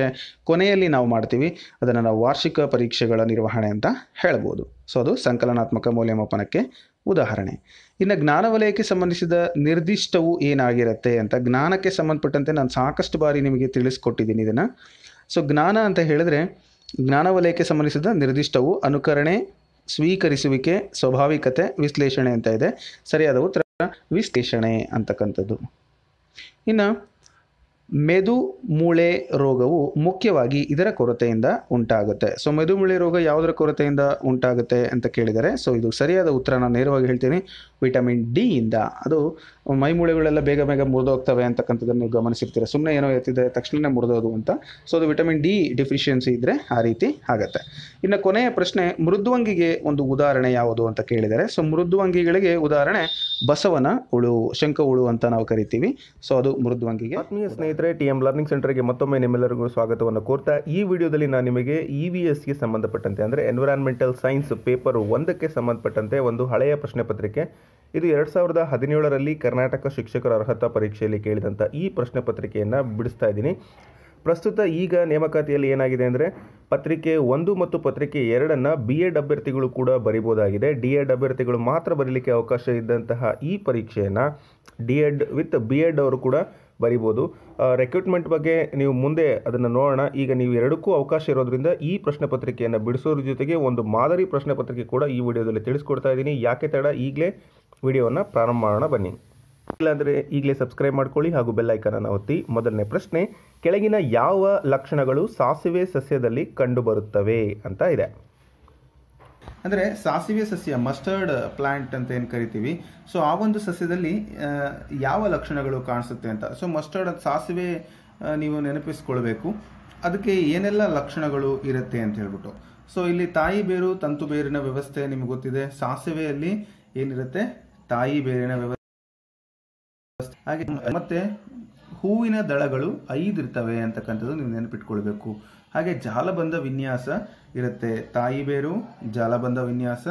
ಕೊನೆಯಲ್ಲಿ ನಾವು ಮಾಡ್ತೀವಿ ಅದನ್ನು ನಾವು ವಾರ್ಷಿಕ ಪರೀಕ್ಷೆಗಳ ನಿರ್ವಹಣೆ ಅಂತ ಹೇಳ್ಬೋದು ಸೊ ಅದು ಸಂಕಲನಾತ್ಮಕ ಮೌಲ್ಯಮಾಪನಕ್ಕೆ ಉದಾಹರಣೆ ಇನ್ನು ಜ್ಞಾನ ವಲಯಕ್ಕೆ ಸಂಬಂಧಿಸಿದ ನಿರ್ದಿಷ್ಟವು ಏನಾಗಿರುತ್ತೆ ಅಂತ ಜ್ಞಾನಕ್ಕೆ ಸಂಬಂಧಪಟ್ಟಂತೆ ನಾನು ಸಾಕಷ್ಟು ಬಾರಿ ನಿಮಗೆ ತಿಳಿಸ್ಕೊಟ್ಟಿದ್ದೀನಿ ಇದನ್ನು ಸೊ ಜ್ಞಾನ ಅಂತ ಹೇಳಿದ್ರೆ ಜ್ಞಾನ ವಲಯಕ್ಕೆ ಸಂಬಂಧಿಸಿದ ನಿರ್ದಿಷ್ಟವು ಅನುಕರಣೆ ಸ್ವೀಕರಿಸುವಿಕೆ ಸ್ವಾಭಾವಿಕತೆ ವಿಶ್ಲೇಷಣೆ ಅಂತ ಇದೆ ಸರಿಯಾದ ಉತ್ತರ ವಿಶ್ಲೇಷಣೆ ಅಂತಕ್ಕಂಥದ್ದು ಇನ್ನು ಮೆದು ಮೂಳೆ ರೋಗವು ಮುಖ್ಯವಾಗಿ ಇದರ ಕೊರತೆಯಿಂದ ಉಂಟಾಗುತ್ತೆ ಸೊ ಮೂಳೆ ರೋಗ ಯಾವುದರ ಕೊರತೆಯಿಂದ ಉಂಟಾಗುತ್ತೆ ಅಂತ ಕೇಳಿದರೆ ಸೊ ಇದು ಸರಿಯಾದ ಉತ್ತರ ನಾನು ನೇರವಾಗಿ ಹೇಳ್ತೀನಿ ವಿಟಮಿನ್ ಡಿ ಇಂದ ಅದು ಮೈಮೂಳೆಗಳೆಲ್ಲ ಬೇಗ ಬೇಗ ಹೋಗ್ತವೆ ಅಂತಕ್ಕಂಥದ್ದನ್ನು ನೀವು ಗಮನಿಸಿರ್ತೀರ ಸುಮ್ಮನೆ ಏನೋ ತಕ್ಷಣನೇ ತಕ್ಷಣವೇ ಮುರಿದೋದು ಅಂತ ಸೊ ಅದು ವಿಟಮಿನ್ ಡಿ ಡಿಫಿಷಿಯನ್ಸಿ ಇದ್ದರೆ ಆ ರೀತಿ ಆಗುತ್ತೆ ಇನ್ನು ಕೊನೆಯ ಪ್ರಶ್ನೆ ಮೃದ್ವಂಗಿಗೆ ಒಂದು ಉದಾಹರಣೆ ಯಾವುದು ಅಂತ ಕೇಳಿದರೆ ಸೊ ಮೃದ್ವಂಗಿಗಳಿಗೆ ಉದಾಹರಣೆ ಬಸವನ ಹುಳು ಶಂಕ ಹುಳು ಅಂತ ನಾವು ಕರಿತೀವಿ ಸೊ ಅದು ಮೃದ್ವಂಗಿಗೆ ಆತ್ಮೀಯ ಸ್ನೇಹಿತರೆ ಟಿ ಎಂ ಲರ್ನಿಂಗ್ ಸೆಂಟರ್ಗೆ ಮತ್ತೊಮ್ಮೆ ನಿಮ್ಮೆಲ್ಲರಿಗೂ ಸ್ವಾಗತವನ್ನು ಕೋರ್ತಾ ಈ ವಿಡಿಯೋದಲ್ಲಿ ನಾನು ನಿಮಗೆ ಇ e ವಿ ಎಸ್ಗೆ ಸಂಬಂಧಪಟ್ಟಂತೆ ಅಂದರೆ ಎನ್ವಿರಾನ್ಮೆಂಟಲ್ ಸೈನ್ಸ್ ಪೇಪರ್ ಒಂದಕ್ಕೆ ಸಂಬಂಧಪಟ್ಟಂತೆ ಒಂದು ಹಳೆಯ ಪ್ರಶ್ನೆ ಪತ್ರಿಕೆ ಇದು ಎರಡು ಸಾವಿರದ ಹದಿನೇಳರಲ್ಲಿ ಕರ್ನಾಟಕ ಶಿಕ್ಷಕರ ಅರ್ಹತಾ ಪರೀಕ್ಷೆಯಲ್ಲಿ ಕೇಳಿದಂಥ ಈ ಪ್ರಶ್ನೆ ಪತ್ರಿಕೆಯನ್ನು ಬಿಡಿಸ್ತಾ ಇದ್ದೀನಿ ಪ್ರಸ್ತುತ ಈಗ ನೇಮಕಾತಿಯಲ್ಲಿ ಏನಾಗಿದೆ ಅಂದರೆ ಪತ್ರಿಕೆ ಒಂದು ಮತ್ತು ಪತ್ರಿಕೆ ಎರಡನ್ನು ಬಿ ಎಡ್ ಅಭ್ಯರ್ಥಿಗಳು ಕೂಡ ಬರಿಬೋದಾಗಿದೆ ಡಿ ಎಡ್ ಅಭ್ಯರ್ಥಿಗಳು ಮಾತ್ರ ಬರೀಲಿಕ್ಕೆ ಅವಕಾಶ ಇದ್ದಂತಹ ಈ ಪರೀಕ್ಷೆಯನ್ನು D Ed with B Ed ಅವರು ಕೂಡ ಬರಿಬೋದು ರೆಕ್ರೂಟ್ಮೆಂಟ್ ಬಗ್ಗೆ ನೀವು ಮುಂದೆ ಅದನ್ನು ನೋಡೋಣ ಈಗ ನೀವು ಎರಡಕ್ಕೂ ಅವಕಾಶ ಇರೋದ್ರಿಂದ ಈ ಪ್ರಶ್ನೆ ಪತ್ರಿಕೆಯನ್ನು ಬಿಡಿಸೋದ್ರ ಜೊತೆಗೆ ಒಂದು ಮಾದರಿ ಪ್ರಶ್ನೆ ಪತ್ರಿಕೆ ಕೂಡ ಈ ವಿಡಿಯೋದಲ್ಲಿ ತಿಳಿಸ್ಕೊಡ್ತಾ ಇದ್ದೀನಿ ಯಾಕೆ ತಡ ಈಗಲೇ ವಿಡಿಯೋವನ್ನು ಪ್ರಾರಂಭ ಮಾಡೋಣ ಬನ್ನಿ ಇಲ್ಲಾಂದರೆ ಈಗಲೇ ಸಬ್ಸ್ಕ್ರೈಬ್ ಮಾಡ್ಕೊಳ್ಳಿ ಹಾಗೂ ಅನ್ನು ಒತ್ತಿ ಮೊದಲನೇ ಪ್ರಶ್ನೆ ಕೆಳಗಿನ ಯಾವ ಲಕ್ಷಣಗಳು ಸಾಸಿವೆ ಸಸ್ಯದಲ್ಲಿ ಕಂಡುಬರುತ್ತವೆ ಅಂತ ಇದೆ ಅಂದರೆ ಸಾಸಿವೆ ಸಸ್ಯ ಮಸ್ಟರ್ಡ್ ಪ್ಲಾಂಟ್ ಅಂತ ಏನು ಕರಿತೀವಿ ಸೊ ಆ ಒಂದು ಸಸ್ಯದಲ್ಲಿ ಯಾವ ಲಕ್ಷಣಗಳು ಕಾಣಿಸುತ್ತೆ ಅಂತ ಸೊ ಮಸ್ಟರ್ಡ್ ಸಾಸಿವೆ ನೀವು ನೆನಪಿಸ್ಕೊಳ್ಬೇಕು ಅದಕ್ಕೆ ಏನೆಲ್ಲ ಲಕ್ಷಣಗಳು ಇರುತ್ತೆ ಅಂತ ಹೇಳ್ಬಿಟ್ಟು ಸೊ ಇಲ್ಲಿ ತಾಯಿ ಬೇರು ತಂತು ಬೇರಿನ ವ್ಯವಸ್ಥೆ ನಿಮ್ಗೆ ಗೊತ್ತಿದೆ ಸಾಸಿವೆಯಲ್ಲಿ ಏನಿರುತ್ತೆ ತಾಯಿ ಬೇರಿನ ವ್ಯವಸ್ಥೆ ಹಾಗೆ ಮತ್ತೆ ಹೂವಿನ ದಳಗಳು ಐದು ಇರ್ತವೆ ಅಂತಕ್ಕಂಥದ್ದು ನೀವು ನೆನಪಿಟ್ಕೊಳ್ಬೇಕು ಹಾಗೆ ಜಾಲಬಂಧ ವಿನ್ಯಾಸ ಇರುತ್ತೆ ತಾಯಿ ಬೇರು ಜಾಲಬಂಧ ವಿನ್ಯಾಸ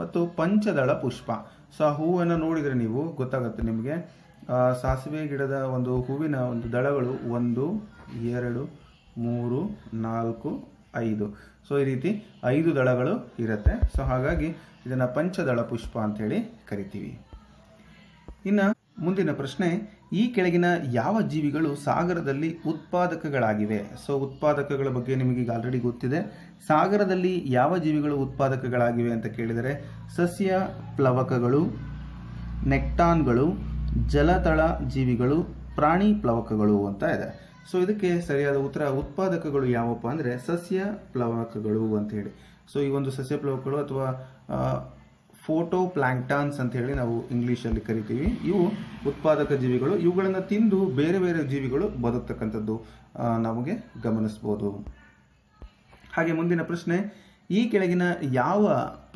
ಮತ್ತು ಪಂಚದಳ ಪುಷ್ಪ ಸೊ ಆ ಹೂವನ್ನು ನೋಡಿದರೆ ನೀವು ಗೊತ್ತಾಗುತ್ತೆ ನಿಮಗೆ ಸಾಸಿವೆ ಗಿಡದ ಒಂದು ಹೂವಿನ ಒಂದು ದಳಗಳು ಒಂದು ಎರಡು ಮೂರು ನಾಲ್ಕು ಐದು ಸೊ ಈ ರೀತಿ ಐದು ದಳಗಳು ಇರುತ್ತೆ ಸೊ ಹಾಗಾಗಿ ಇದನ್ನು ಪಂಚದಳ ಪುಷ್ಪ ಅಂಥೇಳಿ ಕರಿತೀವಿ ಇನ್ನು ಮುಂದಿನ ಪ್ರಶ್ನೆ ಈ ಕೆಳಗಿನ ಯಾವ ಜೀವಿಗಳು ಸಾಗರದಲ್ಲಿ ಉತ್ಪಾದಕಗಳಾಗಿವೆ ಸೊ ಉತ್ಪಾದಕಗಳ ಬಗ್ಗೆ ಈಗ ಆಲ್ರೆಡಿ ಗೊತ್ತಿದೆ ಸಾಗರದಲ್ಲಿ ಯಾವ ಜೀವಿಗಳು ಉತ್ಪಾದಕಗಳಾಗಿವೆ ಅಂತ ಕೇಳಿದರೆ ಸಸ್ಯ ಪ್ಲವಕಗಳು ನೆಕ್ಟಾನ್ಗಳು ಜಲತಳ ಜೀವಿಗಳು ಪ್ರಾಣಿ ಪ್ಲವಕಗಳು ಅಂತ ಇದೆ ಸೊ ಇದಕ್ಕೆ ಸರಿಯಾದ ಉತ್ತರ ಉತ್ಪಾದಕಗಳು ಯಾವಪ್ಪ ಅಂದರೆ ಸಸ್ಯ ಪ್ಲವಕಗಳು ಅಂತ ಹೇಳಿ ಸೊ ಈ ಒಂದು ಸಸ್ಯ ಪ್ಲವಕಗಳು ಅಥವಾ ಫೋಟೋ ಪ್ಲಾಂಕ್ಟಾನ್ಸ್ ಅಂತ ಹೇಳಿ ನಾವು ಇಂಗ್ಲೀಷಲ್ಲಿ ಕರಿತೀವಿ ಇವು ಉತ್ಪಾದಕ ಜೀವಿಗಳು ಇವುಗಳನ್ನು ತಿಂದು ಬೇರೆ ಬೇರೆ ಜೀವಿಗಳು ಬದುಕ್ತಕ್ಕಂಥದ್ದು ನಮಗೆ ಗಮನಿಸ್ಬೋದು ಹಾಗೆ ಮುಂದಿನ ಪ್ರಶ್ನೆ ಈ ಕೆಳಗಿನ ಯಾವ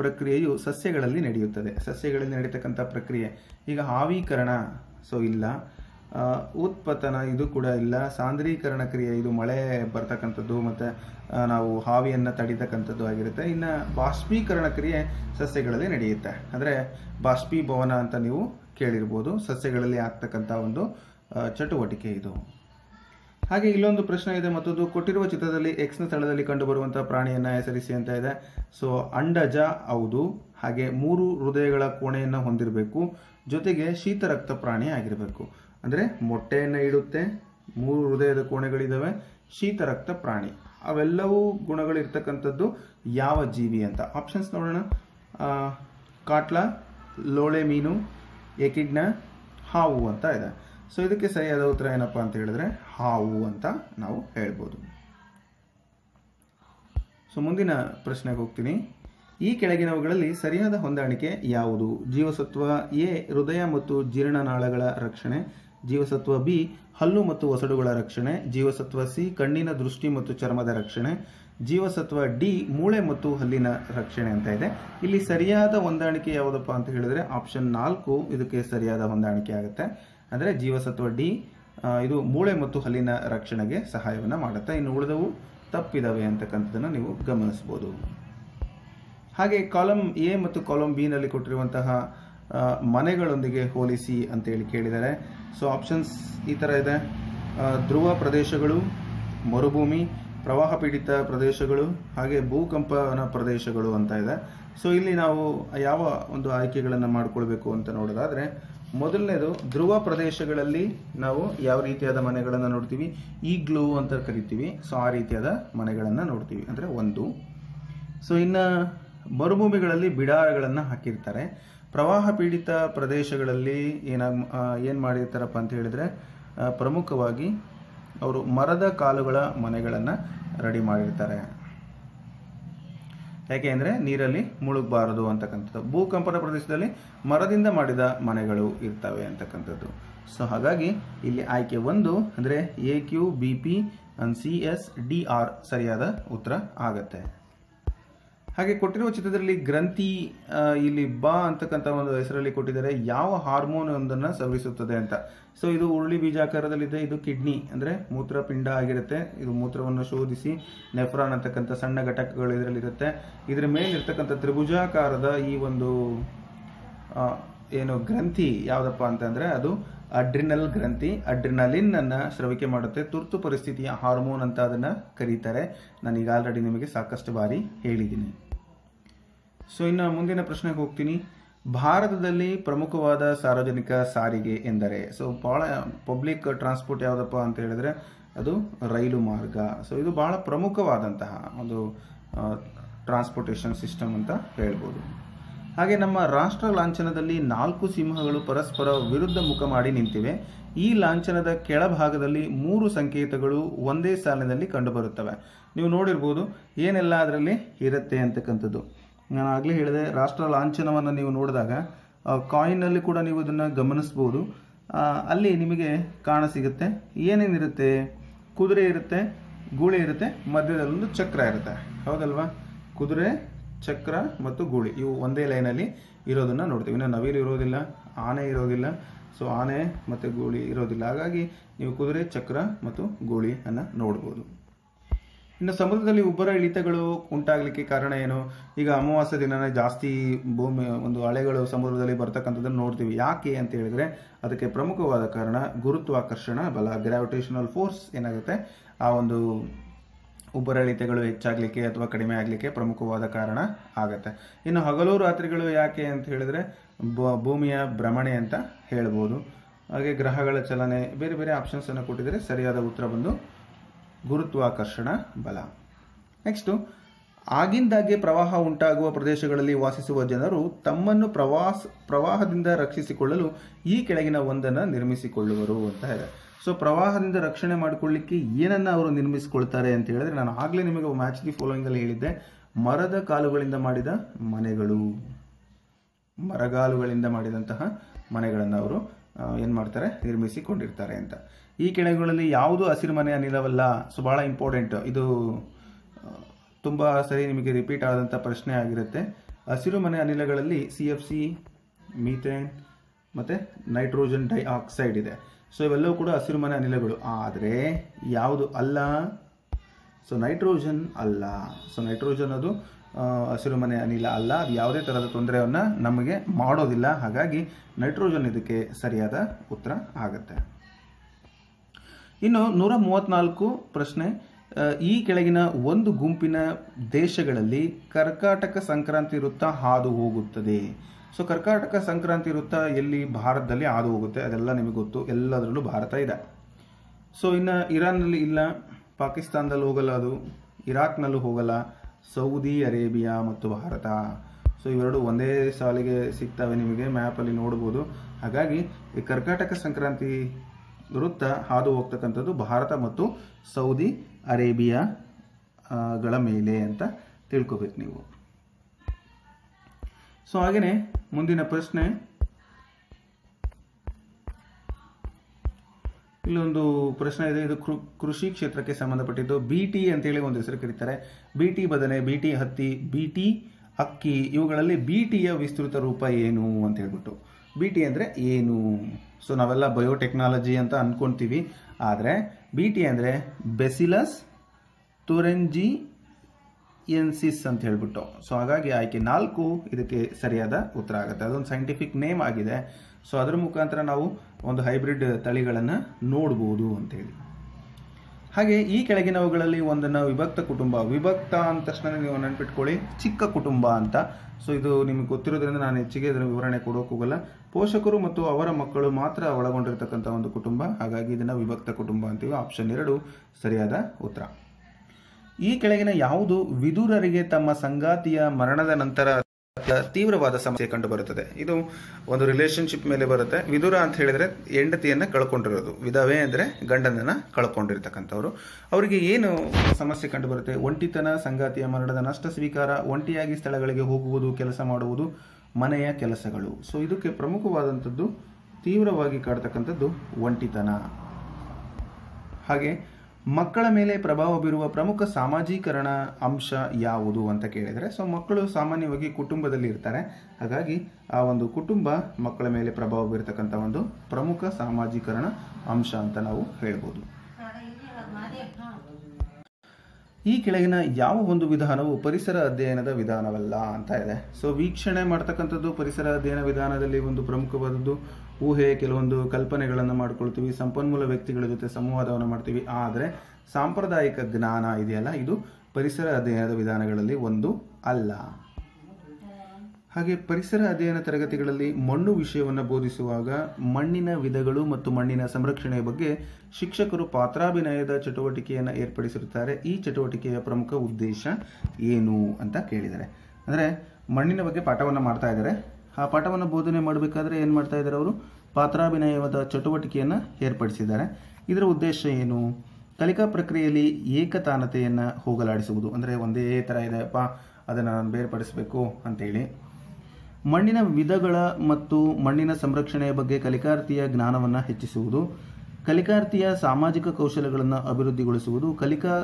ಪ್ರಕ್ರಿಯೆಯು ಸಸ್ಯಗಳಲ್ಲಿ ನಡೆಯುತ್ತದೆ ಸಸ್ಯಗಳಲ್ಲಿ ನಡೀತಕ್ಕಂಥ ಪ್ರಕ್ರಿಯೆ ಈಗ ಆವೀಕರಣ ಸೊ ಇಲ್ಲ ಉತ್ಪತನ ಇದು ಕೂಡ ಇಲ್ಲ ಸಾಂದ್ರೀಕರಣ ಕ್ರಿಯೆ ಇದು ಮಳೆ ಬರ್ತಕ್ಕಂಥದ್ದು ಮತ್ತು ನಾವು ಹಾವಿಯನ್ನು ತಡಿತಕ್ಕಂಥದ್ದು ಆಗಿರುತ್ತೆ ಇನ್ನು ಬಾಷ್ಪೀಕರಣ ಕ್ರಿಯೆ ಸಸ್ಯಗಳಲ್ಲಿ ನಡೆಯುತ್ತೆ ಅಂದರೆ ಬಾಷ್ಪೀಭವನ ಅಂತ ನೀವು ಕೇಳಿರ್ಬೋದು ಸಸ್ಯಗಳಲ್ಲಿ ಆಗ್ತಕ್ಕಂಥ ಒಂದು ಚಟುವಟಿಕೆ ಇದು ಹಾಗೆ ಇಲ್ಲೊಂದು ಪ್ರಶ್ನೆ ಇದೆ ಮತ್ತೊಂದು ಕೊಟ್ಟಿರುವ ಚಿತ್ರದಲ್ಲಿ ಎಕ್ಸ್ನ ಸ್ಥಳದಲ್ಲಿ ಕಂಡುಬರುವಂಥ ಪ್ರಾಣಿಯನ್ನು ಹೆಸರಿಸಿ ಅಂತ ಇದೆ ಸೊ ಅಂಡಜ ಹೌದು ಹಾಗೆ ಮೂರು ಹೃದಯಗಳ ಕೋಣೆಯನ್ನು ಹೊಂದಿರಬೇಕು ಜೊತೆಗೆ ಶೀತರಕ್ತ ಪ್ರಾಣಿ ಆಗಿರಬೇಕು ಅಂದರೆ ಮೊಟ್ಟೆಯನ್ನು ಇಡುತ್ತೆ ಮೂರು ಹೃದಯದ ಕೋಣೆಗಳಿದ್ದಾವೆ ಶೀತರಕ್ತ ಪ್ರಾಣಿ ಅವೆಲ್ಲವೂ ಗುಣಗಳಿರ್ತಕ್ಕಂಥದ್ದು ಯಾವ ಜೀವಿ ಅಂತ ಆಪ್ಷನ್ಸ್ ನೋಡೋಣ ಕಾಟ್ಲ ಲೋಳೆ ಮೀನು ಎಕಿಡ್ನ ಹಾವು ಅಂತ ಇದೆ ಸೊ ಇದಕ್ಕೆ ಸರಿಯಾದ ಉತ್ತರ ಏನಪ್ಪ ಅಂತ ಹೇಳಿದ್ರೆ ಹಾವು ಅಂತ ನಾವು ಹೇಳ್ಬೋದು ಸೊ ಮುಂದಿನ ಪ್ರಶ್ನೆಗೆ ಹೋಗ್ತೀನಿ ಈ ಕೆಳಗಿನವುಗಳಲ್ಲಿ ಸರಿಯಾದ ಹೊಂದಾಣಿಕೆ ಯಾವುದು ಜೀವಸತ್ವ ಎ ಹೃದಯ ಮತ್ತು ಜೀರ್ಣನಾಳಗಳ ರಕ್ಷಣೆ ಜೀವಸತ್ವ ಬಿ ಹಲ್ಲು ಮತ್ತು ಒಸಡುಗಳ ರಕ್ಷಣೆ ಜೀವಸತ್ವ ಸಿ ಕಣ್ಣಿನ ದೃಷ್ಟಿ ಮತ್ತು ಚರ್ಮದ ರಕ್ಷಣೆ ಜೀವಸತ್ವ ಡಿ ಮೂಳೆ ಮತ್ತು ಹಲ್ಲಿನ ರಕ್ಷಣೆ ಅಂತ ಇದೆ ಇಲ್ಲಿ ಸರಿಯಾದ ಹೊಂದಾಣಿಕೆ ಯಾವುದಪ್ಪ ಅಂತ ಹೇಳಿದ್ರೆ ಆಪ್ಷನ್ ನಾಲ್ಕು ಇದಕ್ಕೆ ಸರಿಯಾದ ಹೊಂದಾಣಿಕೆ ಆಗುತ್ತೆ ಅಂದರೆ ಜೀವಸತ್ವ ಡಿ ಇದು ಮೂಳೆ ಮತ್ತು ಹಲ್ಲಿನ ರಕ್ಷಣೆಗೆ ಸಹಾಯವನ್ನು ಮಾಡುತ್ತೆ ಇನ್ನು ಉಳಿದವು ತಪ್ಪಿದಾವೆ ಅಂತಕ್ಕಂಥದ್ದನ್ನು ನೀವು ಗಮನಿಸ್ಬೋದು ಹಾಗೆ ಕಾಲಮ್ ಎ ಮತ್ತು ಕಾಲಮ್ ಬಿ ನಲ್ಲಿ ಕೊಟ್ಟಿರುವಂತಹ ಮನೆಗಳೊಂದಿಗೆ ಹೋಲಿಸಿ ಅಂತೇಳಿ ಕೇಳಿದರೆ ಸೊ ಆಪ್ಷನ್ಸ್ ಈ ಥರ ಇದೆ ಧ್ರುವ ಪ್ರದೇಶಗಳು ಮರುಭೂಮಿ ಪ್ರವಾಹ ಪೀಡಿತ ಪ್ರದೇಶಗಳು ಹಾಗೆ ಭೂಕಂಪನ ಪ್ರದೇಶಗಳು ಅಂತ ಇದೆ ಸೊ ಇಲ್ಲಿ ನಾವು ಯಾವ ಒಂದು ಆಯ್ಕೆಗಳನ್ನು ಮಾಡಿಕೊಳ್ಬೇಕು ಅಂತ ನೋಡೋದಾದರೆ ಮೊದಲನೇದು ಧ್ರುವ ಪ್ರದೇಶಗಳಲ್ಲಿ ನಾವು ಯಾವ ರೀತಿಯಾದ ಮನೆಗಳನ್ನು ನೋಡ್ತೀವಿ ಈ ಗ್ಲೂ ಅಂತ ಕರಿತೀವಿ ಸೊ ಆ ರೀತಿಯಾದ ಮನೆಗಳನ್ನು ನೋಡ್ತೀವಿ ಅಂದರೆ ಒಂದು ಸೊ ಇನ್ನು ಮರುಭೂಮಿಗಳಲ್ಲಿ ಬಿಡಾರಗಳನ್ನು ಹಾಕಿರ್ತಾರೆ ಪ್ರವಾಹ ಪೀಡಿತ ಪ್ರದೇಶಗಳಲ್ಲಿ ಏನಾಗ ಏನು ಮಾಡಿರ್ತಾರಪ್ಪ ಅಂತ ಹೇಳಿದರೆ ಪ್ರಮುಖವಾಗಿ ಅವರು ಮರದ ಕಾಲುಗಳ ಮನೆಗಳನ್ನು ರೆಡಿ ಮಾಡಿರ್ತಾರೆ ಯಾಕೆ ಅಂದರೆ ನೀರಲ್ಲಿ ಮುಳುಗಬಾರದು ಅಂತಕ್ಕಂಥದ್ದು ಭೂಕಂಪನ ಪ್ರದೇಶದಲ್ಲಿ ಮರದಿಂದ ಮಾಡಿದ ಮನೆಗಳು ಇರ್ತವೆ ಅಂತಕ್ಕಂಥದ್ದು ಸೊ ಹಾಗಾಗಿ ಇಲ್ಲಿ ಆಯ್ಕೆ ಒಂದು ಅಂದರೆ A Q B P C S D R ಸರಿಯಾದ ಉತ್ತರ ಆಗತ್ತೆ ಹಾಗೆ ಕೊಟ್ಟಿರುವ ಚಿತ್ರದಲ್ಲಿ ಗ್ರಂಥಿ ಇಲ್ಲಿ ಬಾ ಅಂತಕ್ಕಂಥ ಒಂದು ಹೆಸರಲ್ಲಿ ಕೊಟ್ಟಿದ್ದಾರೆ ಯಾವ ಹಾರ್ಮೋನ್ ಒಂದನ್ನು ಸವರಿಸುತ್ತದೆ ಅಂತ ಸೊ ಇದು ಉರುಳಿ ಬೀಜಾಕಾರದಲ್ಲಿದೆ ಇದು ಕಿಡ್ನಿ ಅಂದರೆ ಮೂತ್ರಪಿಂಡ ಆಗಿರುತ್ತೆ ಇದು ಮೂತ್ರವನ್ನು ಶೋಧಿಸಿ ನೆಫ್ರಾನ್ ಅಂತಕ್ಕಂಥ ಸಣ್ಣ ಘಟಕಗಳು ಇದರಲ್ಲಿರುತ್ತೆ ಇದರ ಮೇಲೆ ಇರ್ತಕ್ಕಂಥ ತ್ರಿಭುಜಾಕಾರದ ಈ ಒಂದು ಏನು ಗ್ರಂಥಿ ಯಾವುದಪ್ಪ ಅಂತಂದರೆ ಅದು ಅಡ್ರಿನಲ್ ಗ್ರಂಥಿ ಅಡ್ರಿನಲಿನ್ ಅನ್ನು ಸ್ರವಿಕೆ ಮಾಡುತ್ತೆ ತುರ್ತು ಪರಿಸ್ಥಿತಿಯ ಹಾರ್ಮೋನ್ ಅಂತ ಅದನ್ನ ಕರೀತಾರೆ ನಾನು ಈಗ ಆಲ್ರೆಡಿ ನಿಮಗೆ ಸಾಕಷ್ಟು ಬಾರಿ ಹೇಳಿದ್ದೀನಿ ಸೊ ಇನ್ನು ಮುಂದಿನ ಪ್ರಶ್ನೆಗೆ ಹೋಗ್ತೀನಿ ಭಾರತದಲ್ಲಿ ಪ್ರಮುಖವಾದ ಸಾರ್ವಜನಿಕ ಸಾರಿಗೆ ಎಂದರೆ ಸೊ ಭಾಳ ಪಬ್ಲಿಕ್ ಟ್ರಾನ್ಸ್ಪೋರ್ಟ್ ಯಾವುದಪ್ಪ ಅಂತ ಹೇಳಿದ್ರೆ ಅದು ರೈಲು ಮಾರ್ಗ ಸೊ ಇದು ಬಹಳ ಪ್ರಮುಖವಾದಂತಹ ಒಂದು ಟ್ರಾನ್ಸ್ಪೋರ್ಟೇಷನ್ ಸಿಸ್ಟಮ್ ಅಂತ ಹೇಳ್ಬೋದು ಹಾಗೆ ನಮ್ಮ ರಾಷ್ಟ್ರ ಲಾಂಛನದಲ್ಲಿ ನಾಲ್ಕು ಸಿಂಹಗಳು ಪರಸ್ಪರ ವಿರುದ್ಧ ಮುಖ ಮಾಡಿ ನಿಂತಿವೆ ಈ ಲಾಂಛನದ ಕೆಳಭಾಗದಲ್ಲಿ ಮೂರು ಸಂಕೇತಗಳು ಒಂದೇ ಸಾಲಿನಲ್ಲಿ ಕಂಡುಬರುತ್ತವೆ ನೀವು ನೋಡಿರ್ಬೋದು ಏನೆಲ್ಲ ಅದರಲ್ಲಿ ಇರುತ್ತೆ ಅಂತಕ್ಕಂಥದ್ದು ನಾನು ಆಗಲೇ ಹೇಳಿದೆ ರಾಷ್ಟ್ರ ಲಾಂಛನವನ್ನು ನೀವು ನೋಡಿದಾಗ ಕಾಯಿನ್ನಲ್ಲಿ ಕೂಡ ನೀವು ಅದನ್ನು ಗಮನಿಸ್ಬೋದು ಅಲ್ಲಿ ನಿಮಗೆ ಕಾಣ ಸಿಗುತ್ತೆ ಏನೇನಿರುತ್ತೆ ಕುದುರೆ ಇರುತ್ತೆ ಗೂಳಿ ಇರುತ್ತೆ ಮಧ್ಯದಲ್ಲೊಂದು ಚಕ್ರ ಇರುತ್ತೆ ಹೌದಲ್ವಾ ಕುದುರೆ ಚಕ್ರ ಮತ್ತು ಗೂಳಿ ಇವು ಒಂದೇ ಲೈನಲ್ಲಿ ಇರೋದನ್ನು ನೋಡ್ತೀವಿ ಇನ್ನು ನವಿಲು ಇರೋದಿಲ್ಲ ಆನೆ ಇರೋದಿಲ್ಲ ಸೊ ಆನೆ ಮತ್ತು ಗೂಳಿ ಇರೋದಿಲ್ಲ ಹಾಗಾಗಿ ನೀವು ಕುದುರೆ ಚಕ್ರ ಮತ್ತು ಗೂಳಿಯನ್ನು ನೋಡ್ಬೋದು ಇನ್ನು ಸಮುದ್ರದಲ್ಲಿ ಉಬ್ಬರ ಇಳಿತಗಳು ಉಂಟಾಗಲಿಕ್ಕೆ ಕಾರಣ ಏನು ಈಗ ಅಮಾವಾಸ್ಯ ದಿನನೇ ಜಾಸ್ತಿ ಭೂಮಿ ಒಂದು ಅಲೆಗಳು ಸಮುದ್ರದಲ್ಲಿ ಬರ್ತಕ್ಕಂಥದ್ದನ್ನು ನೋಡ್ತೀವಿ ಯಾಕೆ ಅಂತ ಹೇಳಿದರೆ ಅದಕ್ಕೆ ಪ್ರಮುಖವಾದ ಕಾರಣ ಗುರುತ್ವಾಕರ್ಷಣ ಬಲ ಗ್ರಾವಿಟೇಷನಲ್ ಫೋರ್ಸ್ ಏನಾಗುತ್ತೆ ಆ ಒಂದು ಉಬ್ಬರ ಇಳಿತಗಳು ಹೆಚ್ಚಾಗಲಿಕ್ಕೆ ಅಥವಾ ಕಡಿಮೆ ಆಗಲಿಕ್ಕೆ ಪ್ರಮುಖವಾದ ಕಾರಣ ಆಗುತ್ತೆ ಇನ್ನು ಹಗಲು ರಾತ್ರಿಗಳು ಯಾಕೆ ಅಂತ ಹೇಳಿದರೆ ಭೂಮಿಯ ಭ್ರಮಣೆ ಅಂತ ಹೇಳ್ಬೋದು ಹಾಗೆ ಗ್ರಹಗಳ ಚಲನೆ ಬೇರೆ ಬೇರೆ ಆಪ್ಷನ್ಸನ್ನು ಕೊಟ್ಟಿದರೆ ಸರಿಯಾದ ಉತ್ತರ ಬಂದು ಗುರುತ್ವಾಕರ್ಷಣ ಬಲ ನೆಕ್ಸ್ಟು ಆಗಿಂದಾಗೆ ಪ್ರವಾಹ ಉಂಟಾಗುವ ಪ್ರದೇಶಗಳಲ್ಲಿ ವಾಸಿಸುವ ಜನರು ತಮ್ಮನ್ನು ಪ್ರವಾಸ ಪ್ರವಾಹದಿಂದ ರಕ್ಷಿಸಿಕೊಳ್ಳಲು ಈ ಕೆಳಗಿನ ಒಂದನ್ನು ನಿರ್ಮಿಸಿಕೊಳ್ಳುವರು ಅಂತ ಇದೆ ಸೊ ಪ್ರವಾಹದಿಂದ ರಕ್ಷಣೆ ಮಾಡಿಕೊಳ್ಳಿಕ್ಕೆ ಏನನ್ನು ಅವರು ನಿರ್ಮಿಸಿಕೊಳ್ತಾರೆ ಅಂತ ಹೇಳಿದ್ರೆ ನಾನು ಆಗಲೇ ನಿಮಗೆ ಫಾಲೋಯಿಂಗ್ ಅಲ್ಲಿ ಹೇಳಿದ್ದೆ ಮರದ ಕಾಲುಗಳಿಂದ ಮಾಡಿದ ಮನೆಗಳು ಮರಗಾಲುಗಳಿಂದ ಮಾಡಿದಂತಹ ಮನೆಗಳನ್ನು ಅವರು ಏನು ಮಾಡ್ತಾರೆ ನಿರ್ಮಿಸಿಕೊಂಡಿರ್ತಾರೆ ಅಂತ ಈ ಕೆಳಗಳಲ್ಲಿ ಯಾವುದು ಹಸಿರುಮನೆ ಅನಿಲವಲ್ಲ ಸೊ ಭಾಳ ಇಂಪಾರ್ಟೆಂಟ್ ಇದು ತುಂಬ ಸರಿ ನಿಮಗೆ ರಿಪೀಟ್ ಆದಂಥ ಪ್ರಶ್ನೆ ಆಗಿರುತ್ತೆ ಹಸಿರು ಮನೆ ಅನಿಲಗಳಲ್ಲಿ ಸಿ ಎಫ್ ಸಿ ಮೀಥೇನ್ ಮತ್ತು ನೈಟ್ರೋಜನ್ ಡೈಆಕ್ಸೈಡ್ ಇದೆ ಸೊ ಇವೆಲ್ಲವೂ ಕೂಡ ಹಸಿರು ಮನೆ ಅನಿಲಗಳು ಆದರೆ ಯಾವುದು ಅಲ್ಲ ಸೊ ನೈಟ್ರೋಜನ್ ಅಲ್ಲ ಸೊ ನೈಟ್ರೋಜನ್ ಅದು ಹಸಿರು ಮನೆ ಅನಿಲ ಅಲ್ಲ ಅದು ಯಾವುದೇ ಥರದ ತೊಂದರೆಯನ್ನು ನಮಗೆ ಮಾಡೋದಿಲ್ಲ ಹಾಗಾಗಿ ನೈಟ್ರೋಜನ್ ಇದಕ್ಕೆ ಸರಿಯಾದ ಉತ್ತರ ಆಗುತ್ತೆ ಇನ್ನು ನೂರ ಮೂವತ್ತ್ನಾಲ್ಕು ಪ್ರಶ್ನೆ ಈ ಕೆಳಗಿನ ಒಂದು ಗುಂಪಿನ ದೇಶಗಳಲ್ಲಿ ಕರ್ಕಾಟಕ ಸಂಕ್ರಾಂತಿ ವೃತ್ತ ಹಾದು ಹೋಗುತ್ತದೆ ಸೊ ಕರ್ಕಾಟಕ ಸಂಕ್ರಾಂತಿ ವೃತ್ತ ಎಲ್ಲಿ ಭಾರತದಲ್ಲಿ ಹಾದು ಹೋಗುತ್ತೆ ಅದೆಲ್ಲ ನಿಮಗೆ ಗೊತ್ತು ಎಲ್ಲದರಲ್ಲೂ ಭಾರತ ಇದೆ ಸೊ ಇನ್ನು ಇರಾನ್ನಲ್ಲಿ ಇಲ್ಲ ಪಾಕಿಸ್ತಾನದಲ್ಲಿ ಹೋಗಲ್ಲ ಅದು ಇರಾಕ್ನಲ್ಲೂ ಹೋಗಲ್ಲ ಸೌದಿ ಅರೇಬಿಯಾ ಮತ್ತು ಭಾರತ ಸೊ ಇವೆರಡು ಒಂದೇ ಸಾಲಿಗೆ ಸಿಗ್ತವೆ ನಿಮಗೆ ಮ್ಯಾಪಲ್ಲಿ ನೋಡ್ಬೋದು ಹಾಗಾಗಿ ಈ ಕರ್ಕಾಟಕ ಸಂಕ್ರಾಂತಿ ವೃತ್ತ ಹಾದು ಹೋಗ್ತಕ್ಕಂಥದ್ದು ಭಾರತ ಮತ್ತು ಸೌದಿ ಅರೇಬಿಯಾಗಳ ಮೇಲೆ ಅಂತ ತಿಳ್ಕೊಬೇಕು ನೀವು ಸೊ ಹಾಗೆಯೇ ಮುಂದಿನ ಪ್ರಶ್ನೆ ಇಲ್ಲೊಂದು ಪ್ರಶ್ನೆ ಇದೆ ಇದು ಕೃಷಿ ಕ್ಷೇತ್ರಕ್ಕೆ ಸಂಬಂಧಪಟ್ಟಿದ್ದು ಬಿ ಟಿ ಅಂತೇಳಿ ಒಂದು ಹೆಸರು ಕರೀತಾರೆ ಬಿ ಟಿ ಬದನೆ ಬಿ ಟಿ ಹತ್ತಿ ಬಿ ಟಿ ಅಕ್ಕಿ ಇವುಗಳಲ್ಲಿ ಬಿ ಟಿಯ ವಿಸ್ತೃತ ರೂಪ ಏನು ಅಂತ ಹೇಳ್ಬಿಟ್ಟು ಬಿ ಟಿ ಅಂದರೆ ಏನು ಸೊ ನಾವೆಲ್ಲ ಬಯೋಟೆಕ್ನಾಲಜಿ ಅಂತ ಅನ್ಕೊಂತೀವಿ ಆದರೆ ಬಿ ಟಿ ಅಂದರೆ ಬೆಸಿಲಸ್ ತುರೆಂಜಿ ಎನ್ಸಿಸ್ ಅಂತ ಹೇಳ್ಬಿಟ್ಟು ಸೊ ಹಾಗಾಗಿ ಆಯ್ಕೆ ನಾಲ್ಕು ಇದಕ್ಕೆ ಸರಿಯಾದ ಉತ್ತರ ಆಗುತ್ತೆ ಅದೊಂದು ಸೈಂಟಿಫಿಕ್ ನೇಮ್ ಆಗಿದೆ ಸೊ ಅದರ ಮುಖಾಂತರ ನಾವು ಒಂದು ಹೈಬ್ರಿಡ್ ತಳಿಗಳನ್ನು ನೋಡ್ಬೋದು ಅಂತೇಳಿ ಹಾಗೆ ಈ ಕೆಳಗಿನವುಗಳಲ್ಲಿ ಒಂದನ್ನು ವಿಭಕ್ತ ಕುಟುಂಬ ವಿಭಕ್ತ ಅಂದ ತಕ್ಷಣ ನೀವು ನೆನ್ಪಿಟ್ಕೊಳ್ಳಿ ಚಿಕ್ಕ ಕುಟುಂಬ ಅಂತ ಸೊ ಇದು ನಿಮಗೆ ಗೊತ್ತಿರೋದ್ರಿಂದ ನಾನು ಹೆಚ್ಚಿಗೆ ಇದರ ವಿವರಣೆ ಕೊಡೋಕ್ಕೋಗಲ್ಲ ಪೋಷಕರು ಮತ್ತು ಅವರ ಮಕ್ಕಳು ಮಾತ್ರ ಒಳಗೊಂಡಿರತಕ್ಕಂಥ ಒಂದು ಕುಟುಂಬ ಹಾಗಾಗಿ ಇದನ್ನು ವಿಭಕ್ತ ಕುಟುಂಬ ಅಂತೀವಿ ಆಪ್ಷನ್ ಎರಡು ಸರಿಯಾದ ಉತ್ತರ ಈ ಕೆಳಗಿನ ಯಾವುದು ವಿದುರರಿಗೆ ತಮ್ಮ ಸಂಗಾತಿಯ ಮರಣದ ನಂತರ ತೀವ್ರವಾದ ಸಮಸ್ಯೆ ಕಂಡು ಬರುತ್ತದೆ ಇದು ಒಂದು ರಿಲೇಶನ್ಶಿಪ್ ಮೇಲೆ ಬರುತ್ತೆ ವಿದುರ ಅಂತ ಹೇಳಿದ್ರೆ ಹೆಂಡತಿಯನ್ನು ಕಳ್ಕೊಂಡಿರೋದು ವಿಧವೆ ಅಂದರೆ ಗಂಡನನ್ನು ಕಳ್ಕೊಂಡಿರ್ತಕ್ಕಂಥವ್ರು ಅವರಿಗೆ ಏನು ಸಮಸ್ಯೆ ಕಂಡು ಬರುತ್ತೆ ಒಂಟಿತನ ಸಂಗಾತಿಯ ಮರಣದ ನಷ್ಟ ಸ್ವೀಕಾರ ಒಂಟಿಯಾಗಿ ಸ್ಥಳಗಳಿಗೆ ಹೋಗುವುದು ಕೆಲಸ ಮಾಡುವುದು ಮನೆಯ ಕೆಲಸಗಳು ಸೊ ಇದಕ್ಕೆ ಪ್ರಮುಖವಾದಂಥದ್ದು ತೀವ್ರವಾಗಿ ಕಾಡ್ತಕ್ಕಂಥದ್ದು ಒಂಟಿತನ ಹಾಗೆ ಮಕ್ಕಳ ಮೇಲೆ ಪ್ರಭಾವ ಬೀರುವ ಪ್ರಮುಖ ಸಾಮಾಜೀಕರಣ ಅಂಶ ಯಾವುದು ಅಂತ ಕೇಳಿದರೆ ಸೊ ಮಕ್ಕಳು ಸಾಮಾನ್ಯವಾಗಿ ಕುಟುಂಬದಲ್ಲಿ ಇರ್ತಾರೆ ಹಾಗಾಗಿ ಆ ಒಂದು ಕುಟುಂಬ ಮಕ್ಕಳ ಮೇಲೆ ಪ್ರಭಾವ ಬೀರ್ತಕ್ಕಂಥ ಒಂದು ಪ್ರಮುಖ ಸಾಮಾಜೀಕರಣ ಅಂಶ ಅಂತ ನಾವು ಹೇಳ್ಬೋದು ಈ ಕೆಳಗಿನ ಯಾವ ಒಂದು ವಿಧಾನವು ಪರಿಸರ ಅಧ್ಯಯನದ ವಿಧಾನವಲ್ಲ ಅಂತ ಇದೆ ಸೊ ವೀಕ್ಷಣೆ ಮಾಡ್ತಕ್ಕಂಥದ್ದು ಪರಿಸರ ಅಧ್ಯಯನ ವಿಧಾನದಲ್ಲಿ ಒಂದು ಪ್ರಮುಖವಾದದ್ದು ಊಹೆ ಕೆಲವೊಂದು ಕಲ್ಪನೆಗಳನ್ನು ಮಾಡಿಕೊಳ್ತೀವಿ ಸಂಪನ್ಮೂಲ ವ್ಯಕ್ತಿಗಳ ಜೊತೆ ಸಂವಾದವನ್ನು ಮಾಡ್ತೀವಿ ಆದರೆ ಸಾಂಪ್ರದಾಯಿಕ ಜ್ಞಾನ ಇದೆಯಲ್ಲ ಇದು ಪರಿಸರ ಅಧ್ಯಯನದ ವಿಧಾನಗಳಲ್ಲಿ ಒಂದು ಅಲ್ಲ ಹಾಗೆ ಪರಿಸರ ಅಧ್ಯಯನ ತರಗತಿಗಳಲ್ಲಿ ಮಣ್ಣು ವಿಷಯವನ್ನು ಬೋಧಿಸುವಾಗ ಮಣ್ಣಿನ ವಿಧಗಳು ಮತ್ತು ಮಣ್ಣಿನ ಸಂರಕ್ಷಣೆಯ ಬಗ್ಗೆ ಶಿಕ್ಷಕರು ಪಾತ್ರಾಭಿನಯದ ಚಟುವಟಿಕೆಯನ್ನು ಏರ್ಪಡಿಸಿರುತ್ತಾರೆ ಈ ಚಟುವಟಿಕೆಯ ಪ್ರಮುಖ ಉದ್ದೇಶ ಏನು ಅಂತ ಕೇಳಿದ್ದಾರೆ ಅಂದರೆ ಮಣ್ಣಿನ ಬಗ್ಗೆ ಪಾಠವನ್ನು ಮಾಡ್ತಾ ಇದ್ದಾರೆ ಆ ಪಾಠವನ್ನು ಬೋಧನೆ ಮಾಡಬೇಕಾದ್ರೆ ಏನು ಮಾಡ್ತಾ ಇದ್ದಾರೆ ಅವರು ಪಾತ್ರಾಭಿನಯವಾದ ಚಟುವಟಿಕೆಯನ್ನು ಏರ್ಪಡಿಸಿದ್ದಾರೆ ಇದರ ಉದ್ದೇಶ ಏನು ಕಲಿಕಾ ಪ್ರಕ್ರಿಯೆಯಲ್ಲಿ ಏಕತಾನತೆಯನ್ನು ಹೋಗಲಾಡಿಸುವುದು ಅಂದರೆ ಒಂದೇ ಥರ ಇದೆ ಪಾ ಅದನ್ನು ನಾನು ಬೇರ್ಪಡಿಸಬೇಕು ಅಂತೇಳಿ ಮಣ್ಣಿನ ವಿಧಗಳ ಮತ್ತು ಮಣ್ಣಿನ ಸಂರಕ್ಷಣೆಯ ಬಗ್ಗೆ ಕಲಿಕಾರ್ಥಿಯ ಜ್ಞಾನವನ್ನು ಹೆಚ್ಚಿಸುವುದು ಕಲಿಕಾರ್ಥಿಯ ಸಾಮಾಜಿಕ ಕೌಶಲ್ಯಗಳನ್ನು ಅಭಿವೃದ್ಧಿಗೊಳಿಸುವುದು ಕಲಿಕಾ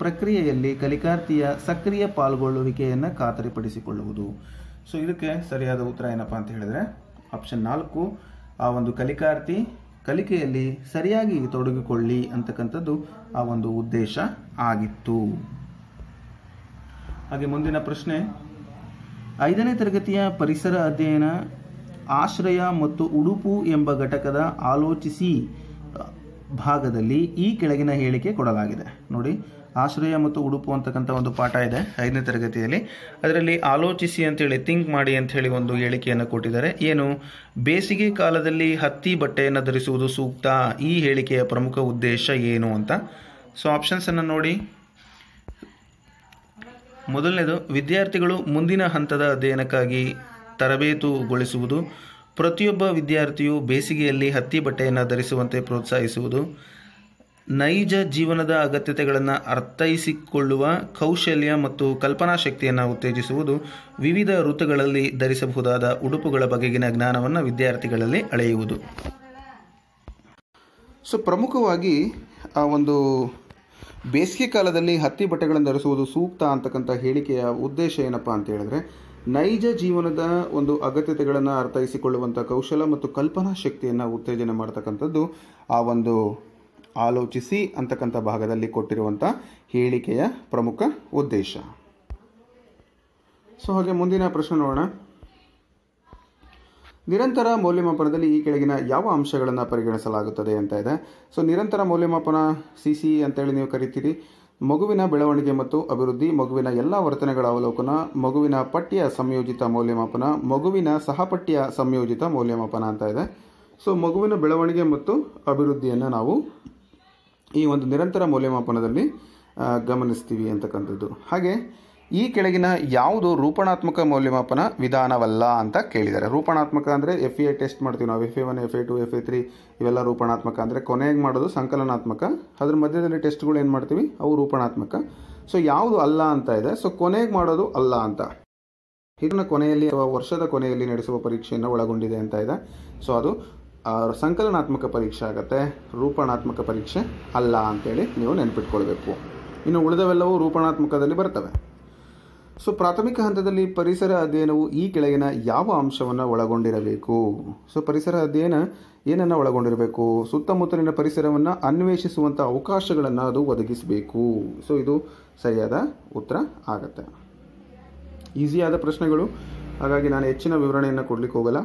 ಪ್ರಕ್ರಿಯೆಯಲ್ಲಿ ಕಲಿಕಾರ್ಥಿಯ ಸಕ್ರಿಯ ಪಾಲ್ಗೊಳ್ಳುವಿಕೆಯನ್ನು ಖಾತರಿಪಡಿಸಿಕೊಳ್ಳುವುದು ಸೊ ಇದಕ್ಕೆ ಸರಿಯಾದ ಉತ್ತರ ಏನಪ್ಪ ಅಂತ ಹೇಳಿದ್ರೆ ಆಪ್ಷನ್ ನಾಲ್ಕು ಆ ಒಂದು ಕಲಿಕಾರ್ಥಿ ಕಲಿಕೆಯಲ್ಲಿ ಸರಿಯಾಗಿ ತೊಡಗಿಕೊಳ್ಳಿ ಅಂತಕ್ಕಂಥದ್ದು ಆ ಒಂದು ಉದ್ದೇಶ ಆಗಿತ್ತು ಹಾಗೆ ಮುಂದಿನ ಪ್ರಶ್ನೆ ಐದನೇ ತರಗತಿಯ ಪರಿಸರ ಅಧ್ಯಯನ ಆಶ್ರಯ ಮತ್ತು ಉಡುಪು ಎಂಬ ಘಟಕದ ಆಲೋಚಿಸಿ ಭಾಗದಲ್ಲಿ ಈ ಕೆಳಗಿನ ಹೇಳಿಕೆ ಕೊಡಲಾಗಿದೆ ನೋಡಿ ಆಶ್ರಯ ಮತ್ತು ಉಡುಪು ಅಂತಕ್ಕಂಥ ಒಂದು ಪಾಠ ಇದೆ ಐದನೇ ತರಗತಿಯಲ್ಲಿ ಅದರಲ್ಲಿ ಆಲೋಚಿಸಿ ಅಂತೇಳಿ ಥಿಂಕ್ ಮಾಡಿ ಅಂಥೇಳಿ ಒಂದು ಹೇಳಿಕೆಯನ್ನು ಕೊಟ್ಟಿದ್ದಾರೆ ಏನು ಬೇಸಿಗೆ ಕಾಲದಲ್ಲಿ ಹತ್ತಿ ಬಟ್ಟೆಯನ್ನು ಧರಿಸುವುದು ಸೂಕ್ತ ಈ ಹೇಳಿಕೆಯ ಪ್ರಮುಖ ಉದ್ದೇಶ ಏನು ಅಂತ ಸೊ ಆಪ್ಷನ್ಸನ್ನು ನೋಡಿ ಮೊದಲನೇದು ವಿದ್ಯಾರ್ಥಿಗಳು ಮುಂದಿನ ಹಂತದ ಅಧ್ಯಯನಕ್ಕಾಗಿ ತರಬೇತುಗೊಳಿಸುವುದು ಪ್ರತಿಯೊಬ್ಬ ವಿದ್ಯಾರ್ಥಿಯು ಬೇಸಿಗೆಯಲ್ಲಿ ಹತ್ತಿ ಬಟ್ಟೆಯನ್ನು ಧರಿಸುವಂತೆ ಪ್ರೋತ್ಸಾಹಿಸುವುದು ನೈಜ ಜೀವನದ ಅಗತ್ಯತೆಗಳನ್ನು ಅರ್ಥೈಸಿಕೊಳ್ಳುವ ಕೌಶಲ್ಯ ಮತ್ತು ಕಲ್ಪನಾ ಶಕ್ತಿಯನ್ನು ಉತ್ತೇಜಿಸುವುದು ವಿವಿಧ ಋತುಗಳಲ್ಲಿ ಧರಿಸಬಹುದಾದ ಉಡುಪುಗಳ ಬಗೆಗಿನ ಜ್ಞಾನವನ್ನು ವಿದ್ಯಾರ್ಥಿಗಳಲ್ಲಿ ಅಳೆಯುವುದು ಸೊ ಪ್ರಮುಖವಾಗಿ ಆ ಒಂದು ಬೇಸಿಗೆ ಕಾಲದಲ್ಲಿ ಹತ್ತಿ ಬಟ್ಟೆಗಳನ್ನು ಧರಿಸುವುದು ಸೂಕ್ತ ಅಂತಕ್ಕಂಥ ಹೇಳಿಕೆಯ ಉದ್ದೇಶ ಏನಪ್ಪ ಅಂತ ಹೇಳಿದ್ರೆ ನೈಜ ಜೀವನದ ಒಂದು ಅಗತ್ಯತೆಗಳನ್ನು ಅರ್ಥೈಸಿಕೊಳ್ಳುವಂಥ ಕೌಶಲ ಮತ್ತು ಕಲ್ಪನಾ ಶಕ್ತಿಯನ್ನು ಉತ್ತೇಜನ ಮಾಡ್ತಕ್ಕಂಥದ್ದು ಆ ಒಂದು ಆಲೋಚಿಸಿ ಅಂತಕ್ಕಂಥ ಭಾಗದಲ್ಲಿ ಕೊಟ್ಟಿರುವಂಥ ಹೇಳಿಕೆಯ ಪ್ರಮುಖ ಉದ್ದೇಶ ಸೊ ಹಾಗೆ ಮುಂದಿನ ಪ್ರಶ್ನೆ ನೋಡೋಣ ನಿರಂತರ ಮೌಲ್ಯಮಾಪನದಲ್ಲಿ ಈ ಕೆಳಗಿನ ಯಾವ ಅಂಶಗಳನ್ನು ಪರಿಗಣಿಸಲಾಗುತ್ತದೆ ಅಂತ ಇದೆ ಸೊ ನಿರಂತರ ಮೌಲ್ಯಮಾಪನ ಸಿ ಸಿ ಅಂತೇಳಿ ನೀವು ಕರಿತೀರಿ ಮಗುವಿನ ಬೆಳವಣಿಗೆ ಮತ್ತು ಅಭಿವೃದ್ಧಿ ಮಗುವಿನ ಎಲ್ಲ ವರ್ತನೆಗಳ ಅವಲೋಕನ ಮಗುವಿನ ಪಠ್ಯ ಸಂಯೋಜಿತ ಮೌಲ್ಯಮಾಪನ ಮಗುವಿನ ಸಹಪಠ್ಯ ಸಂಯೋಜಿತ ಮೌಲ್ಯಮಾಪನ ಅಂತ ಇದೆ ಸೊ ಮಗುವಿನ ಬೆಳವಣಿಗೆ ಮತ್ತು ಅಭಿವೃದ್ಧಿಯನ್ನು ನಾವು ಈ ಒಂದು ನಿರಂತರ ಮೌಲ್ಯಮಾಪನದಲ್ಲಿ ಗಮನಿಸ್ತೀವಿ ಅಂತಕ್ಕಂಥದ್ದು ಹಾಗೆ ಈ ಕೆಳಗಿನ ಯಾವುದು ರೂಪಣಾತ್ಮಕ ಮೌಲ್ಯಮಾಪನ ವಿಧಾನವಲ್ಲ ಅಂತ ಕೇಳಿದ್ದಾರೆ ರೂಪಣಾತ್ಮಕ ಅಂದರೆ ಎಫ್ ಎ ಟೆಸ್ಟ್ ಮಾಡ್ತೀವಿ ನಾವು F A one F A two F A three ಇವೆಲ್ಲ ರೂಪಣಾತ್ಮಕ ಅಂದರೆ ಕೊನೆಗೆ ಮಾಡೋದು ಸಂಕಲನಾತ್ಮಕ ಅದ್ರ ಮಧ್ಯದಲ್ಲಿ ಟೆಸ್ಟ್ಗಳು ಏನು ಮಾಡ್ತೀವಿ ಅವು ರೂಪಣಾತ್ಮಕ ಸೊ ಯಾವುದು ಅಲ್ಲ ಅಂತ ಇದೆ ಸೊ ಕೊನೆಗೆ ಮಾಡೋದು ಅಲ್ಲ ಅಂತ ಇದನ್ನು ಕೊನೆಯಲ್ಲಿ ಅಥವಾ ವರ್ಷದ ಕೊನೆಯಲ್ಲಿ ನಡೆಸುವ ಪರೀಕ್ಷೆಯನ್ನು ಒಳಗೊಂಡಿದೆ ಅಂತ ಇದೆ ಸೊ ಅದು ಸಂಕಲನಾತ್ಮಕ ಪರೀಕ್ಷೆ ಆಗುತ್ತೆ ರೂಪಣಾತ್ಮಕ ಪರೀಕ್ಷೆ ಅಲ್ಲ ಅಂತೇಳಿ ನೀವು ನೆನಪಿಟ್ಕೊಳ್ಬೇಕು ಇನ್ನು ಉಳಿದವೆಲ್ಲವೂ ರೂಪಣಾತ್ಮಕದಲ್ಲಿ ಬರ್ತವೆ ಸೊ ಪ್ರಾಥಮಿಕ ಹಂತದಲ್ಲಿ ಪರಿಸರ ಅಧ್ಯಯನವು ಈ ಕೆಳಗಿನ ಯಾವ ಅಂಶವನ್ನು ಒಳಗೊಂಡಿರಬೇಕು ಸೊ ಪರಿಸರ ಅಧ್ಯಯನ ಏನನ್ನು ಒಳಗೊಂಡಿರಬೇಕು ಸುತ್ತಮುತ್ತಲಿನ ಪರಿಸರವನ್ನು ಅನ್ವೇಷಿಸುವಂಥ ಅವಕಾಶಗಳನ್ನು ಅದು ಒದಗಿಸಬೇಕು ಸೊ ಇದು ಸರಿಯಾದ ಉತ್ತರ ಆಗತ್ತೆ ಈಸಿಯಾದ ಪ್ರಶ್ನೆಗಳು ಹಾಗಾಗಿ ನಾನು ಹೆಚ್ಚಿನ ವಿವರಣೆಯನ್ನು ಕೊಡಲಿಕ್ಕೆ ಹೋಗಲ್ಲ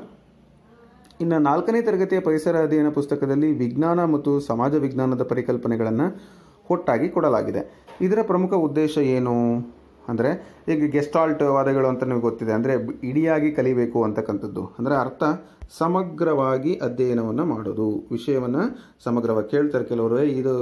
ಇನ್ನು ನಾಲ್ಕನೇ ತರಗತಿಯ ಪರಿಸರ ಅಧ್ಯಯನ ಪುಸ್ತಕದಲ್ಲಿ ವಿಜ್ಞಾನ ಮತ್ತು ಸಮಾಜ ವಿಜ್ಞಾನದ ಪರಿಕಲ್ಪನೆಗಳನ್ನು ಒಟ್ಟಾಗಿ ಕೊಡಲಾಗಿದೆ ಇದರ ಪ್ರಮುಖ ಉದ್ದೇಶ ಏನು ಅಂದರೆ ಈಗ ಗೆಸ್ಟಾಲ್ಟ್ ವಾದಗಳು ಅಂತ ನಿಮಗೆ ಗೊತ್ತಿದೆ ಅಂದರೆ ಇಡಿಯಾಗಿ ಕಲಿಬೇಕು ಅಂತಕ್ಕಂಥದ್ದು ಅಂದರೆ ಅರ್ಥ ಸಮಗ್ರವಾಗಿ ಅಧ್ಯಯನವನ್ನು ಮಾಡೋದು ವಿಷಯವನ್ನು ಸಮಗ್ರವಾಗಿ ಕೇಳ್ತಾರೆ ಕೆಲವರು ಇದು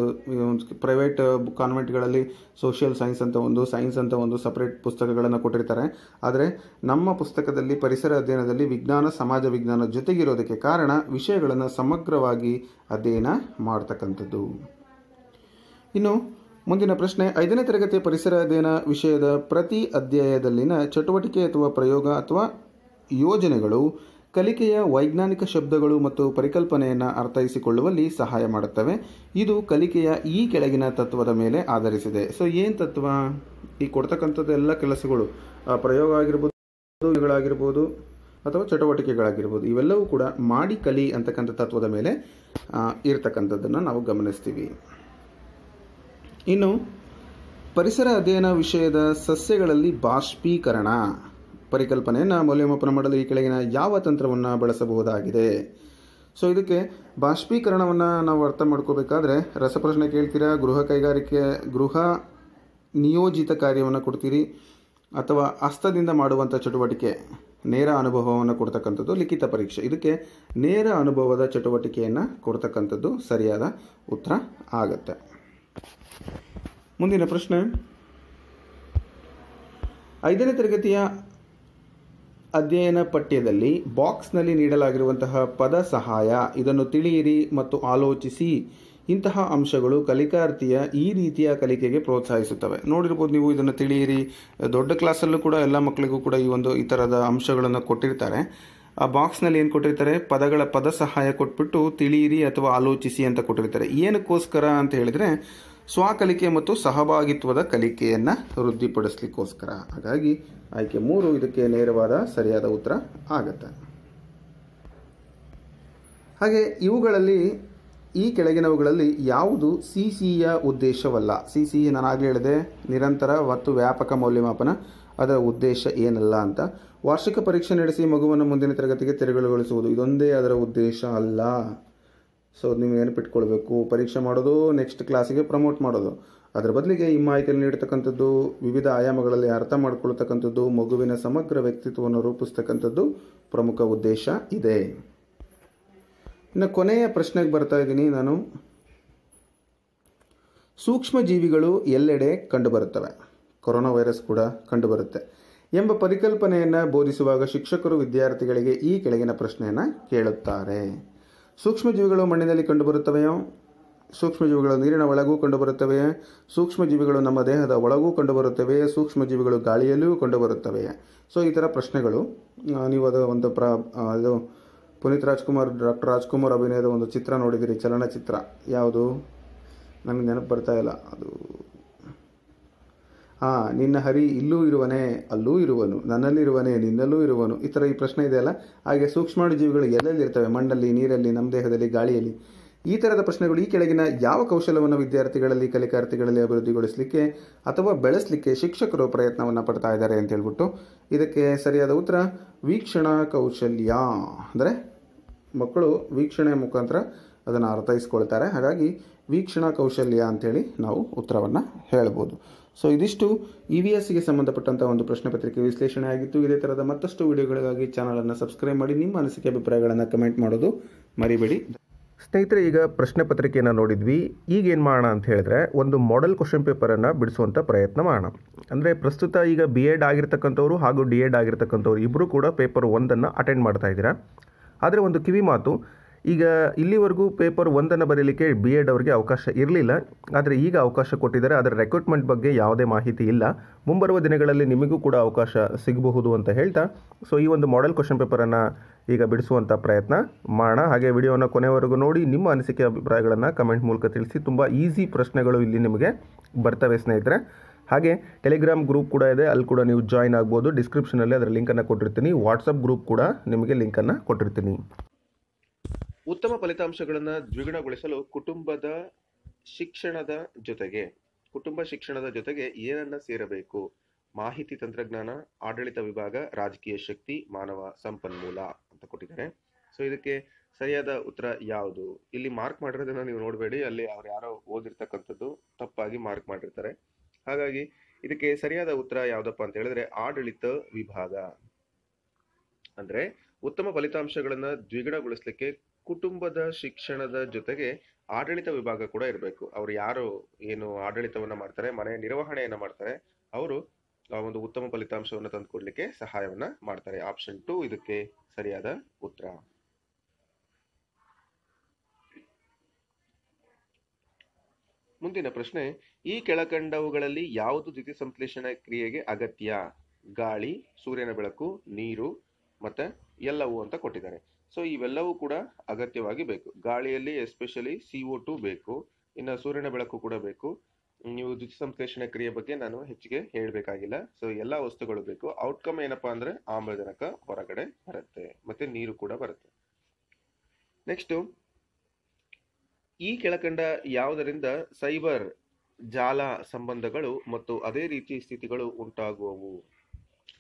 ಪ್ರೈವೇಟ್ ಕಾನ್ವೆಂಟ್ಗಳಲ್ಲಿ ಸೋಷಿಯಲ್ ಸೈನ್ಸ್ ಅಂತ ಒಂದು ಸೈನ್ಸ್ ಅಂತ ಒಂದು ಸಪ್ರೇಟ್ ಪುಸ್ತಕಗಳನ್ನು ಕೊಟ್ಟಿರ್ತಾರೆ ಆದರೆ ನಮ್ಮ ಪುಸ್ತಕದಲ್ಲಿ ಪರಿಸರ ಅಧ್ಯಯನದಲ್ಲಿ ವಿಜ್ಞಾನ ಸಮಾಜ ವಿಜ್ಞಾನ ಜೊತೆಗಿರೋದಕ್ಕೆ ಕಾರಣ ವಿಷಯಗಳನ್ನು ಸಮಗ್ರವಾಗಿ ಅಧ್ಯಯನ ಮಾಡ್ತಕ್ಕಂಥದ್ದು ಇನ್ನು ಮುಂದಿನ ಪ್ರಶ್ನೆ ಐದನೇ ತರಗತಿ ಪರಿಸರ ಅಧ್ಯಯನ ವಿಷಯದ ಪ್ರತಿ ಅಧ್ಯಾಯದಲ್ಲಿನ ಚಟುವಟಿಕೆ ಅಥವಾ ಪ್ರಯೋಗ ಅಥವಾ ಯೋಜನೆಗಳು ಕಲಿಕೆಯ ವೈಜ್ಞಾನಿಕ ಶಬ್ದಗಳು ಮತ್ತು ಪರಿಕಲ್ಪನೆಯನ್ನು ಅರ್ಥೈಸಿಕೊಳ್ಳುವಲ್ಲಿ ಸಹಾಯ ಮಾಡುತ್ತವೆ ಇದು ಕಲಿಕೆಯ ಈ ಕೆಳಗಿನ ತತ್ವದ ಮೇಲೆ ಆಧರಿಸಿದೆ ಸೊ ಏನು ತತ್ವ ಈ ಕೊಡ್ತಕ್ಕಂಥದ್ದು ಎಲ್ಲ ಕೆಲಸಗಳು ಪ್ರಯೋಗ ಆಗಿರ್ಬೋದು ಆಗಿರ್ಬೋದು ಅಥವಾ ಚಟುವಟಿಕೆಗಳಾಗಿರ್ಬೋದು ಇವೆಲ್ಲವೂ ಕೂಡ ಮಾಡಿ ಕಲಿ ಅಂತಕ್ಕಂಥ ತತ್ವದ ಮೇಲೆ ಇರ್ತಕ್ಕಂಥದ್ದನ್ನು ನಾವು ಗಮನಿಸ್ತೀವಿ ಇನ್ನು ಪರಿಸರ ಅಧ್ಯಯನ ವಿಷಯದ ಸಸ್ಯಗಳಲ್ಲಿ ಬಾಷ್ಪೀಕರಣ ಪರಿಕಲ್ಪನೆಯನ್ನು ಮೌಲ್ಯಮಾಪನ ಮಾಡಲು ಈ ಕೆಳಗಿನ ಯಾವ ತಂತ್ರವನ್ನು ಬಳಸಬಹುದಾಗಿದೆ ಸೊ ಇದಕ್ಕೆ ಬಾಷ್ಪೀಕರಣವನ್ನು ನಾವು ಅರ್ಥ ಮಾಡ್ಕೋಬೇಕಾದ್ರೆ ರಸಪ್ರಶ್ನೆ ಕೇಳ್ತೀರಾ ಗೃಹ ಕೈಗಾರಿಕೆ ಗೃಹ ನಿಯೋಜಿತ ಕಾರ್ಯವನ್ನು ಕೊಡ್ತೀರಿ ಅಥವಾ ಹಸ್ತದಿಂದ ಮಾಡುವಂಥ ಚಟುವಟಿಕೆ ನೇರ ಅನುಭವವನ್ನು ಕೊಡ್ತಕ್ಕಂಥದ್ದು ಲಿಖಿತ ಪರೀಕ್ಷೆ ಇದಕ್ಕೆ ನೇರ ಅನುಭವದ ಚಟುವಟಿಕೆಯನ್ನು ಕೊಡ್ತಕ್ಕಂಥದ್ದು ಸರಿಯಾದ ಉತ್ತರ ಆಗುತ್ತೆ ಮುಂದಿನ ಪ್ರಶ್ನೆ ಐದನೇ ತರಗತಿಯ ಅಧ್ಯಯನ ಪಠ್ಯದಲ್ಲಿ ಬಾಕ್ಸ್ನಲ್ಲಿ ನೀಡಲಾಗಿರುವಂತಹ ಪದ ಸಹಾಯ ಇದನ್ನು ತಿಳಿಯಿರಿ ಮತ್ತು ಆಲೋಚಿಸಿ ಇಂತಹ ಅಂಶಗಳು ಕಲಿಕಾರ್ಥಿಯ ಈ ರೀತಿಯ ಕಲಿಕೆಗೆ ಪ್ರೋತ್ಸಾಹಿಸುತ್ತವೆ ನೋಡಿರ್ಬೋದು ನೀವು ಇದನ್ನು ತಿಳಿಯಿರಿ ದೊಡ್ಡ ಕ್ಲಾಸಲ್ಲೂ ಕೂಡ ಎಲ್ಲ ಮಕ್ಕಳಿಗೂ ಕೂಡ ಈ ಒಂದು ಈ ಥರದ ಅಂಶಗಳನ್ನು ಕೊಟ್ಟಿರ್ತಾರೆ ಆ ಬಾಕ್ಸ್ನಲ್ಲಿ ಏನು ಕೊಟ್ಟಿರ್ತಾರೆ ಪದಗಳ ಪದ ಸಹಾಯ ಕೊಟ್ಬಿಟ್ಟು ತಿಳಿಯಿರಿ ಅಥವಾ ಆಲೋಚಿಸಿ ಅಂತ ಕೊಟ್ಟಿರ್ತಾರೆ ಏನಕ್ಕೋಸ್ಕರ ಅಂತ ಹೇಳಿದರೆ ಸ್ವಕಲಿಕೆ ಮತ್ತು ಸಹಭಾಗಿತ್ವದ ಕಲಿಕೆಯನ್ನು ವೃದ್ಧಿಪಡಿಸ್ಲಿಕ್ಕೋಸ್ಕರ ಹಾಗಾಗಿ ಆಯ್ಕೆ ಮೂರು ಇದಕ್ಕೆ ನೇರವಾದ ಸರಿಯಾದ ಉತ್ತರ ಆಗತ್ತೆ ಹಾಗೆ ಇವುಗಳಲ್ಲಿ ಈ ಕೆಳಗಿನವುಗಳಲ್ಲಿ ಯಾವುದು ಸಿ ಸಿಯ ಉದ್ದೇಶವಲ್ಲ ಸಿ ಸಿ ನಾನಾಗಲೇ ಹೇಳಿದೆ ನಿರಂತರ ಮತ್ತು ವ್ಯಾಪಕ ಮೌಲ್ಯಮಾಪನ ಅದರ ಉದ್ದೇಶ ಏನಲ್ಲ ಅಂತ ವಾರ್ಷಿಕ ಪರೀಕ್ಷೆ ನಡೆಸಿ ಮಗುವನ್ನು ಮುಂದಿನ ತರಗತಿಗೆ ತೆರೆಗಳುಗೊಳಿಸುವುದು ಇದೊಂದೇ ಅದರ ಉದ್ದೇಶ ಅಲ್ಲ ಸೊ ನೀವು ನೆನಪಿಟ್ಕೊಳ್ಬೇಕು ಪರೀಕ್ಷೆ ಮಾಡೋದು ನೆಕ್ಸ್ಟ್ ಕ್ಲಾಸಿಗೆ ಪ್ರಮೋಟ್ ಮಾಡೋದು ಅದರ ಬದಲಿಗೆ ಈ ಮಾಹಿತಿಯಲ್ಲಿ ನೀಡ್ತಕ್ಕಂಥದ್ದು ವಿವಿಧ ಆಯಾಮಗಳಲ್ಲಿ ಅರ್ಥ ಮಾಡ್ಕೊಳ್ತಕ್ಕಂಥದ್ದು ಮಗುವಿನ ಸಮಗ್ರ ವ್ಯಕ್ತಿತ್ವವನ್ನು ರೂಪಿಸ್ತಕ್ಕಂಥದ್ದು ಪ್ರಮುಖ ಉದ್ದೇಶ ಇದೆ ಇನ್ನು ಕೊನೆಯ ಪ್ರಶ್ನೆಗೆ ಬರ್ತಾ ಇದ್ದೀನಿ ನಾನು ಸೂಕ್ಷ್ಮ ಜೀವಿಗಳು ಎಲ್ಲೆಡೆ ಕಂಡುಬರುತ್ತವೆ ಕೊರೋನಾ ವೈರಸ್ ಕೂಡ ಕಂಡುಬರುತ್ತೆ ಎಂಬ ಪರಿಕಲ್ಪನೆಯನ್ನು ಬೋಧಿಸುವಾಗ ಶಿಕ್ಷಕರು ವಿದ್ಯಾರ್ಥಿಗಳಿಗೆ ಈ ಕೆಳಗಿನ ಪ್ರಶ್ನೆಯನ್ನು ಕೇಳುತ್ತಾರೆ ಸೂಕ್ಷ್ಮಜೀವಿಗಳು ಮಣ್ಣಿನಲ್ಲಿ ಕಂಡುಬರುತ್ತವೆಯೋ ಸೂಕ್ಷ್ಮಜೀವಿಗಳು ನೀರಿನ ಒಳಗೂ ಕಂಡುಬರುತ್ತವೆಯೇ ಸೂಕ್ಷ್ಮಜೀವಿಗಳು ನಮ್ಮ ದೇಹದ ಒಳಗೂ ಕಂಡುಬರುತ್ತವೆಯೇ ಸೂಕ್ಷ್ಮಜೀವಿಗಳು ಗಾಳಿಯಲ್ಲಿಯೂ ಕಂಡುಬರುತ್ತವೆಯೇ ಸೊ ಈ ಥರ ಪ್ರಶ್ನೆಗಳು ನೀವು ಅದು ಒಂದು ಪ್ರ ಅದು ಪುನೀತ್ ರಾಜ್ಕುಮಾರ್ ಡಾಕ್ಟರ್ ರಾಜ್ಕುಮಾರ್ ಅಭಿನಯದ ಒಂದು ಚಿತ್ರ ನೋಡಿದಿರಿ ಚಲನಚಿತ್ರ ಯಾವುದು ನನಗೆ ನೆನಪು ಬರ್ತಾ ಇಲ್ಲ ಅದು ಆ ನಿನ್ನ ಹರಿ ಇಲ್ಲೂ ಇರುವನೇ ಅಲ್ಲೂ ಇರುವನು ನನ್ನಲ್ಲಿರುವನೇ ನಿನ್ನಲ್ಲೂ ಇರುವನು ಈ ಥರ ಈ ಪ್ರಶ್ನೆ ಇದೆಯಲ್ಲ ಹಾಗೆ ಸೂಕ್ಷ್ಮಾಣು ಜೀವಿಗಳು ಎಲ್ಲೆಲ್ಲಿ ಇರ್ತವೆ ಮಣ್ಣಲ್ಲಿ ನೀರಲ್ಲಿ ನಮ್ಮ ದೇಹದಲ್ಲಿ ಗಾಳಿಯಲ್ಲಿ ಈ ಥರದ ಪ್ರಶ್ನೆಗಳು ಈ ಕೆಳಗಿನ ಯಾವ ಕೌಶಲವನ್ನು ವಿದ್ಯಾರ್ಥಿಗಳಲ್ಲಿ ಕಲಿಕಾರ್ಥಿಗಳಲ್ಲಿ ಅಭಿವೃದ್ಧಿಗೊಳಿಸಲಿಕ್ಕೆ ಅಥವಾ ಬೆಳೆಸಲಿಕ್ಕೆ ಶಿಕ್ಷಕರು ಪ್ರಯತ್ನವನ್ನು ಪಡ್ತಾ ಇದ್ದಾರೆ ಅಂತ ಹೇಳ್ಬಿಟ್ಟು ಇದಕ್ಕೆ ಸರಿಯಾದ ಉತ್ತರ ವೀಕ್ಷಣಾ ಕೌಶಲ್ಯ ಅಂದರೆ ಮಕ್ಕಳು ವೀಕ್ಷಣೆ ಮುಖಾಂತರ ಅದನ್ನು ಅರ್ಥೈಸ್ಕೊಳ್ತಾರೆ ಹಾಗಾಗಿ ವೀಕ್ಷಣಾ ಕೌಶಲ್ಯ ಅಂಥೇಳಿ ನಾವು ಉತ್ತರವನ್ನು ಹೇಳ್ಬೋದು ಸೊ ಇದಿಷ್ಟು ಇ e ವಿ ಎಸ್ಗೆ ಸಂಬಂಧಪಟ್ಟಂಥ ಒಂದು ಪ್ರಶ್ನೆ ಪತ್ರಿಕೆ ವಿಶ್ಲೇಷಣೆ ಆಗಿತ್ತು ಇದೇ ಥರದ ಮತ್ತಷ್ಟು ವಿಡಿಯೋಗಳಿಗಾಗಿ ಚಾನಲನ್ನು ಸಬ್ಸ್ಕ್ರೈಬ್ ಮಾಡಿ ನಿಮ್ಮ ಅನಿಸಿಕೆ ಅಭಿಪ್ರಾಯಗಳನ್ನು ಕಮೆಂಟ್ ಮಾಡೋದು ಮರಿಬೇಡಿ ಸ್ನೇಹಿತರೆ ಈಗ ಪ್ರಶ್ನೆ ಪತ್ರಿಕೆಯನ್ನು ನೋಡಿದ್ವಿ ಈಗ ಏನು ಮಾಡೋಣ ಅಂತ ಹೇಳಿದ್ರೆ ಒಂದು ಮಾಡೆಲ್ ಕ್ವಶನ್ ಪೇಪರನ್ನು ಬಿಡಿಸುವಂಥ ಪ್ರಯತ್ನ ಮಾಡೋಣ ಅಂದರೆ ಪ್ರಸ್ತುತ ಈಗ ಬಿ ಎಡ್ ಆಗಿರ್ತಕ್ಕಂಥವ್ರು ಹಾಗೂ ಡಿ ಎಡ್ ಆಗಿರ್ತಕ್ಕಂಥವ್ರು ಇಬ್ಬರು ಕೂಡ ಪೇಪರ್ ಒಂದನ್ನು ಅಟೆಂಡ್ ಮಾಡ್ತಾ ಇದ್ದೀರಾ ಆದರೆ ಒಂದು ಕಿವಿ ಮಾತು ಈಗ ಇಲ್ಲಿವರೆಗೂ ಪೇಪರ್ ಒಂದನ್ನು ಬರೀಲಿಕ್ಕೆ ಬಿ ಎಡ್ ಅವರಿಗೆ ಅವಕಾಶ ಇರಲಿಲ್ಲ ಆದರೆ ಈಗ ಅವಕಾಶ ಕೊಟ್ಟಿದ್ದಾರೆ ಅದರ ರೆಕ್ರೂಟ್ಮೆಂಟ್ ಬಗ್ಗೆ ಯಾವುದೇ ಮಾಹಿತಿ ಇಲ್ಲ ಮುಂಬರುವ ದಿನಗಳಲ್ಲಿ ನಿಮಗೂ ಕೂಡ ಅವಕಾಶ ಸಿಗಬಹುದು ಅಂತ ಹೇಳ್ತಾ ಸೊ ಈ ಒಂದು ಮಾಡೆಲ್ ಕ್ವಶನ್ ಪೇಪರನ್ನು ಈಗ ಬಿಡಿಸುವಂಥ ಪ್ರಯತ್ನ ಮಾಡೋಣ ಹಾಗೆ ವಿಡಿಯೋನ ಕೊನೆವರೆಗೂ ನೋಡಿ ನಿಮ್ಮ ಅನಿಸಿಕೆ ಅಭಿಪ್ರಾಯಗಳನ್ನು ಕಮೆಂಟ್ ಮೂಲಕ ತಿಳಿಸಿ ತುಂಬ ಈಸಿ ಪ್ರಶ್ನೆಗಳು ಇಲ್ಲಿ ನಿಮಗೆ ಬರ್ತವೆ ಸ್ನೇಹಿತರೆ ಹಾಗೆ ಟೆಲಿಗ್ರಾಮ್ ಗ್ರೂಪ್ ಕೂಡ ಇದೆ ಅಲ್ಲಿ ಕೂಡ ನೀವು ಜಾಯ್ನ್ ಆಗ್ಬೋದು ಡಿಸ್ಕ್ರಿಪ್ಷನಲ್ಲಿ ಅದರ ಲಿಂಕನ್ನು ಕೊಟ್ಟಿರ್ತೀನಿ ವಾಟ್ಸಪ್ ಗ್ರೂಪ್ ಕೂಡ ನಿಮಗೆ ಲಿಂಕನ್ನು ಕೊಟ್ಟಿರ್ತೀನಿ ಉತ್ತಮ ಫಲಿತಾಂಶಗಳನ್ನು ದ್ವಿಗುಣಗೊಳಿಸಲು ಕುಟುಂಬದ ಶಿಕ್ಷಣದ ಜೊತೆಗೆ ಕುಟುಂಬ ಶಿಕ್ಷಣದ ಜೊತೆಗೆ ಏನನ್ನ ಸೇರಬೇಕು ಮಾಹಿತಿ ತಂತ್ರಜ್ಞಾನ ಆಡಳಿತ ವಿಭಾಗ ರಾಜಕೀಯ ಶಕ್ತಿ ಮಾನವ ಸಂಪನ್ಮೂಲ ಅಂತ ಕೊಟ್ಟಿದ್ದಾರೆ ಸೊ ಇದಕ್ಕೆ ಸರಿಯಾದ ಉತ್ತರ ಯಾವುದು ಇಲ್ಲಿ ಮಾರ್ಕ್ ಮಾಡಿರೋದನ್ನ ನೀವು ನೋಡಬೇಡಿ ಅಲ್ಲಿ ಅವ್ರು ಯಾರೋ ಓದಿರ್ತಕ್ಕಂಥದ್ದು ತಪ್ಪಾಗಿ ಮಾರ್ಕ್ ಮಾಡಿರ್ತಾರೆ ಹಾಗಾಗಿ ಇದಕ್ಕೆ ಸರಿಯಾದ ಉತ್ತರ ಯಾವ್ದಪ್ಪ ಅಂತ ಹೇಳಿದ್ರೆ ಆಡಳಿತ ವಿಭಾಗ ಅಂದ್ರೆ ಉತ್ತಮ ಫಲಿತಾಂಶಗಳನ್ನ ದ್ವಿಗುಣಗೊಳಿಸ್ಲಿಕ್ಕೆ ಕುಟುಂಬದ ಶಿಕ್ಷಣದ ಜೊತೆಗೆ ಆಡಳಿತ ವಿಭಾಗ ಕೂಡ ಇರಬೇಕು ಅವ್ರು ಯಾರು ಏನು ಆಡಳಿತವನ್ನ ಮಾಡ್ತಾರೆ ಮನೆ ನಿರ್ವಹಣೆಯನ್ನ ಮಾಡ್ತಾರೆ ಅವರು ಒಂದು ಉತ್ತಮ ಫಲಿತಾಂಶವನ್ನು ತಂದುಕೊಡ್ಲಿಕ್ಕೆ ಸಹಾಯವನ್ನ ಮಾಡ್ತಾರೆ ಆಪ್ಷನ್ ಟು ಇದಕ್ಕೆ ಸರಿಯಾದ ಉತ್ತರ ಮುಂದಿನ ಪ್ರಶ್ನೆ ಈ ಕೆಳಕಂಡವುಗಳಲ್ಲಿ ಯಾವುದು ದ್ಯುತಿ ಸಂಶ್ಲೇಷಣ ಕ್ರಿಯೆಗೆ ಅಗತ್ಯ ಗಾಳಿ ಸೂರ್ಯನ ಬೆಳಕು ನೀರು ಮತ್ತೆ ಎಲ್ಲವೂ ಅಂತ ಕೊಟ್ಟಿದ್ದಾರೆ ಸೊ ಇವೆಲ್ಲವೂ ಕೂಡ ಅಗತ್ಯವಾಗಿ ಬೇಕು ಗಾಳಿಯಲ್ಲಿ ಎಸ್ಪೆಷಲಿ ಸಿ ಒ ಟು ಬೇಕು ಇನ್ನು ಸೂರ್ಯನ ಬೆಳಕು ಕೂಡ ಬೇಕು ನೀವು ದ್ಯುತಿ ಸಂಶ್ಲೇಷಣೆ ಕ್ರಿಯೆ ಬಗ್ಗೆ ನಾನು ಹೆಚ್ಚಿಗೆ ಹೇಳಬೇಕಾಗಿಲ್ಲ ಸೊ ಎಲ್ಲ ವಸ್ತುಗಳು ಬೇಕು ಔಟ್ಕಮ್ ಏನಪ್ಪಾ ಅಂದ್ರೆ ಆಮ್ಲಜನಕ ಹೊರಗಡೆ ಬರುತ್ತೆ ಮತ್ತೆ ನೀರು ಕೂಡ ಬರುತ್ತೆ ನೆಕ್ಸ್ಟ್ ಈ ಕೆಳಕಂಡ ಯಾವುದರಿಂದ ಸೈಬರ್ ಜಾಲ ಸಂಬಂಧಗಳು ಮತ್ತು ಅದೇ ರೀತಿ ಸ್ಥಿತಿಗಳು ಉಂಟಾಗುವವು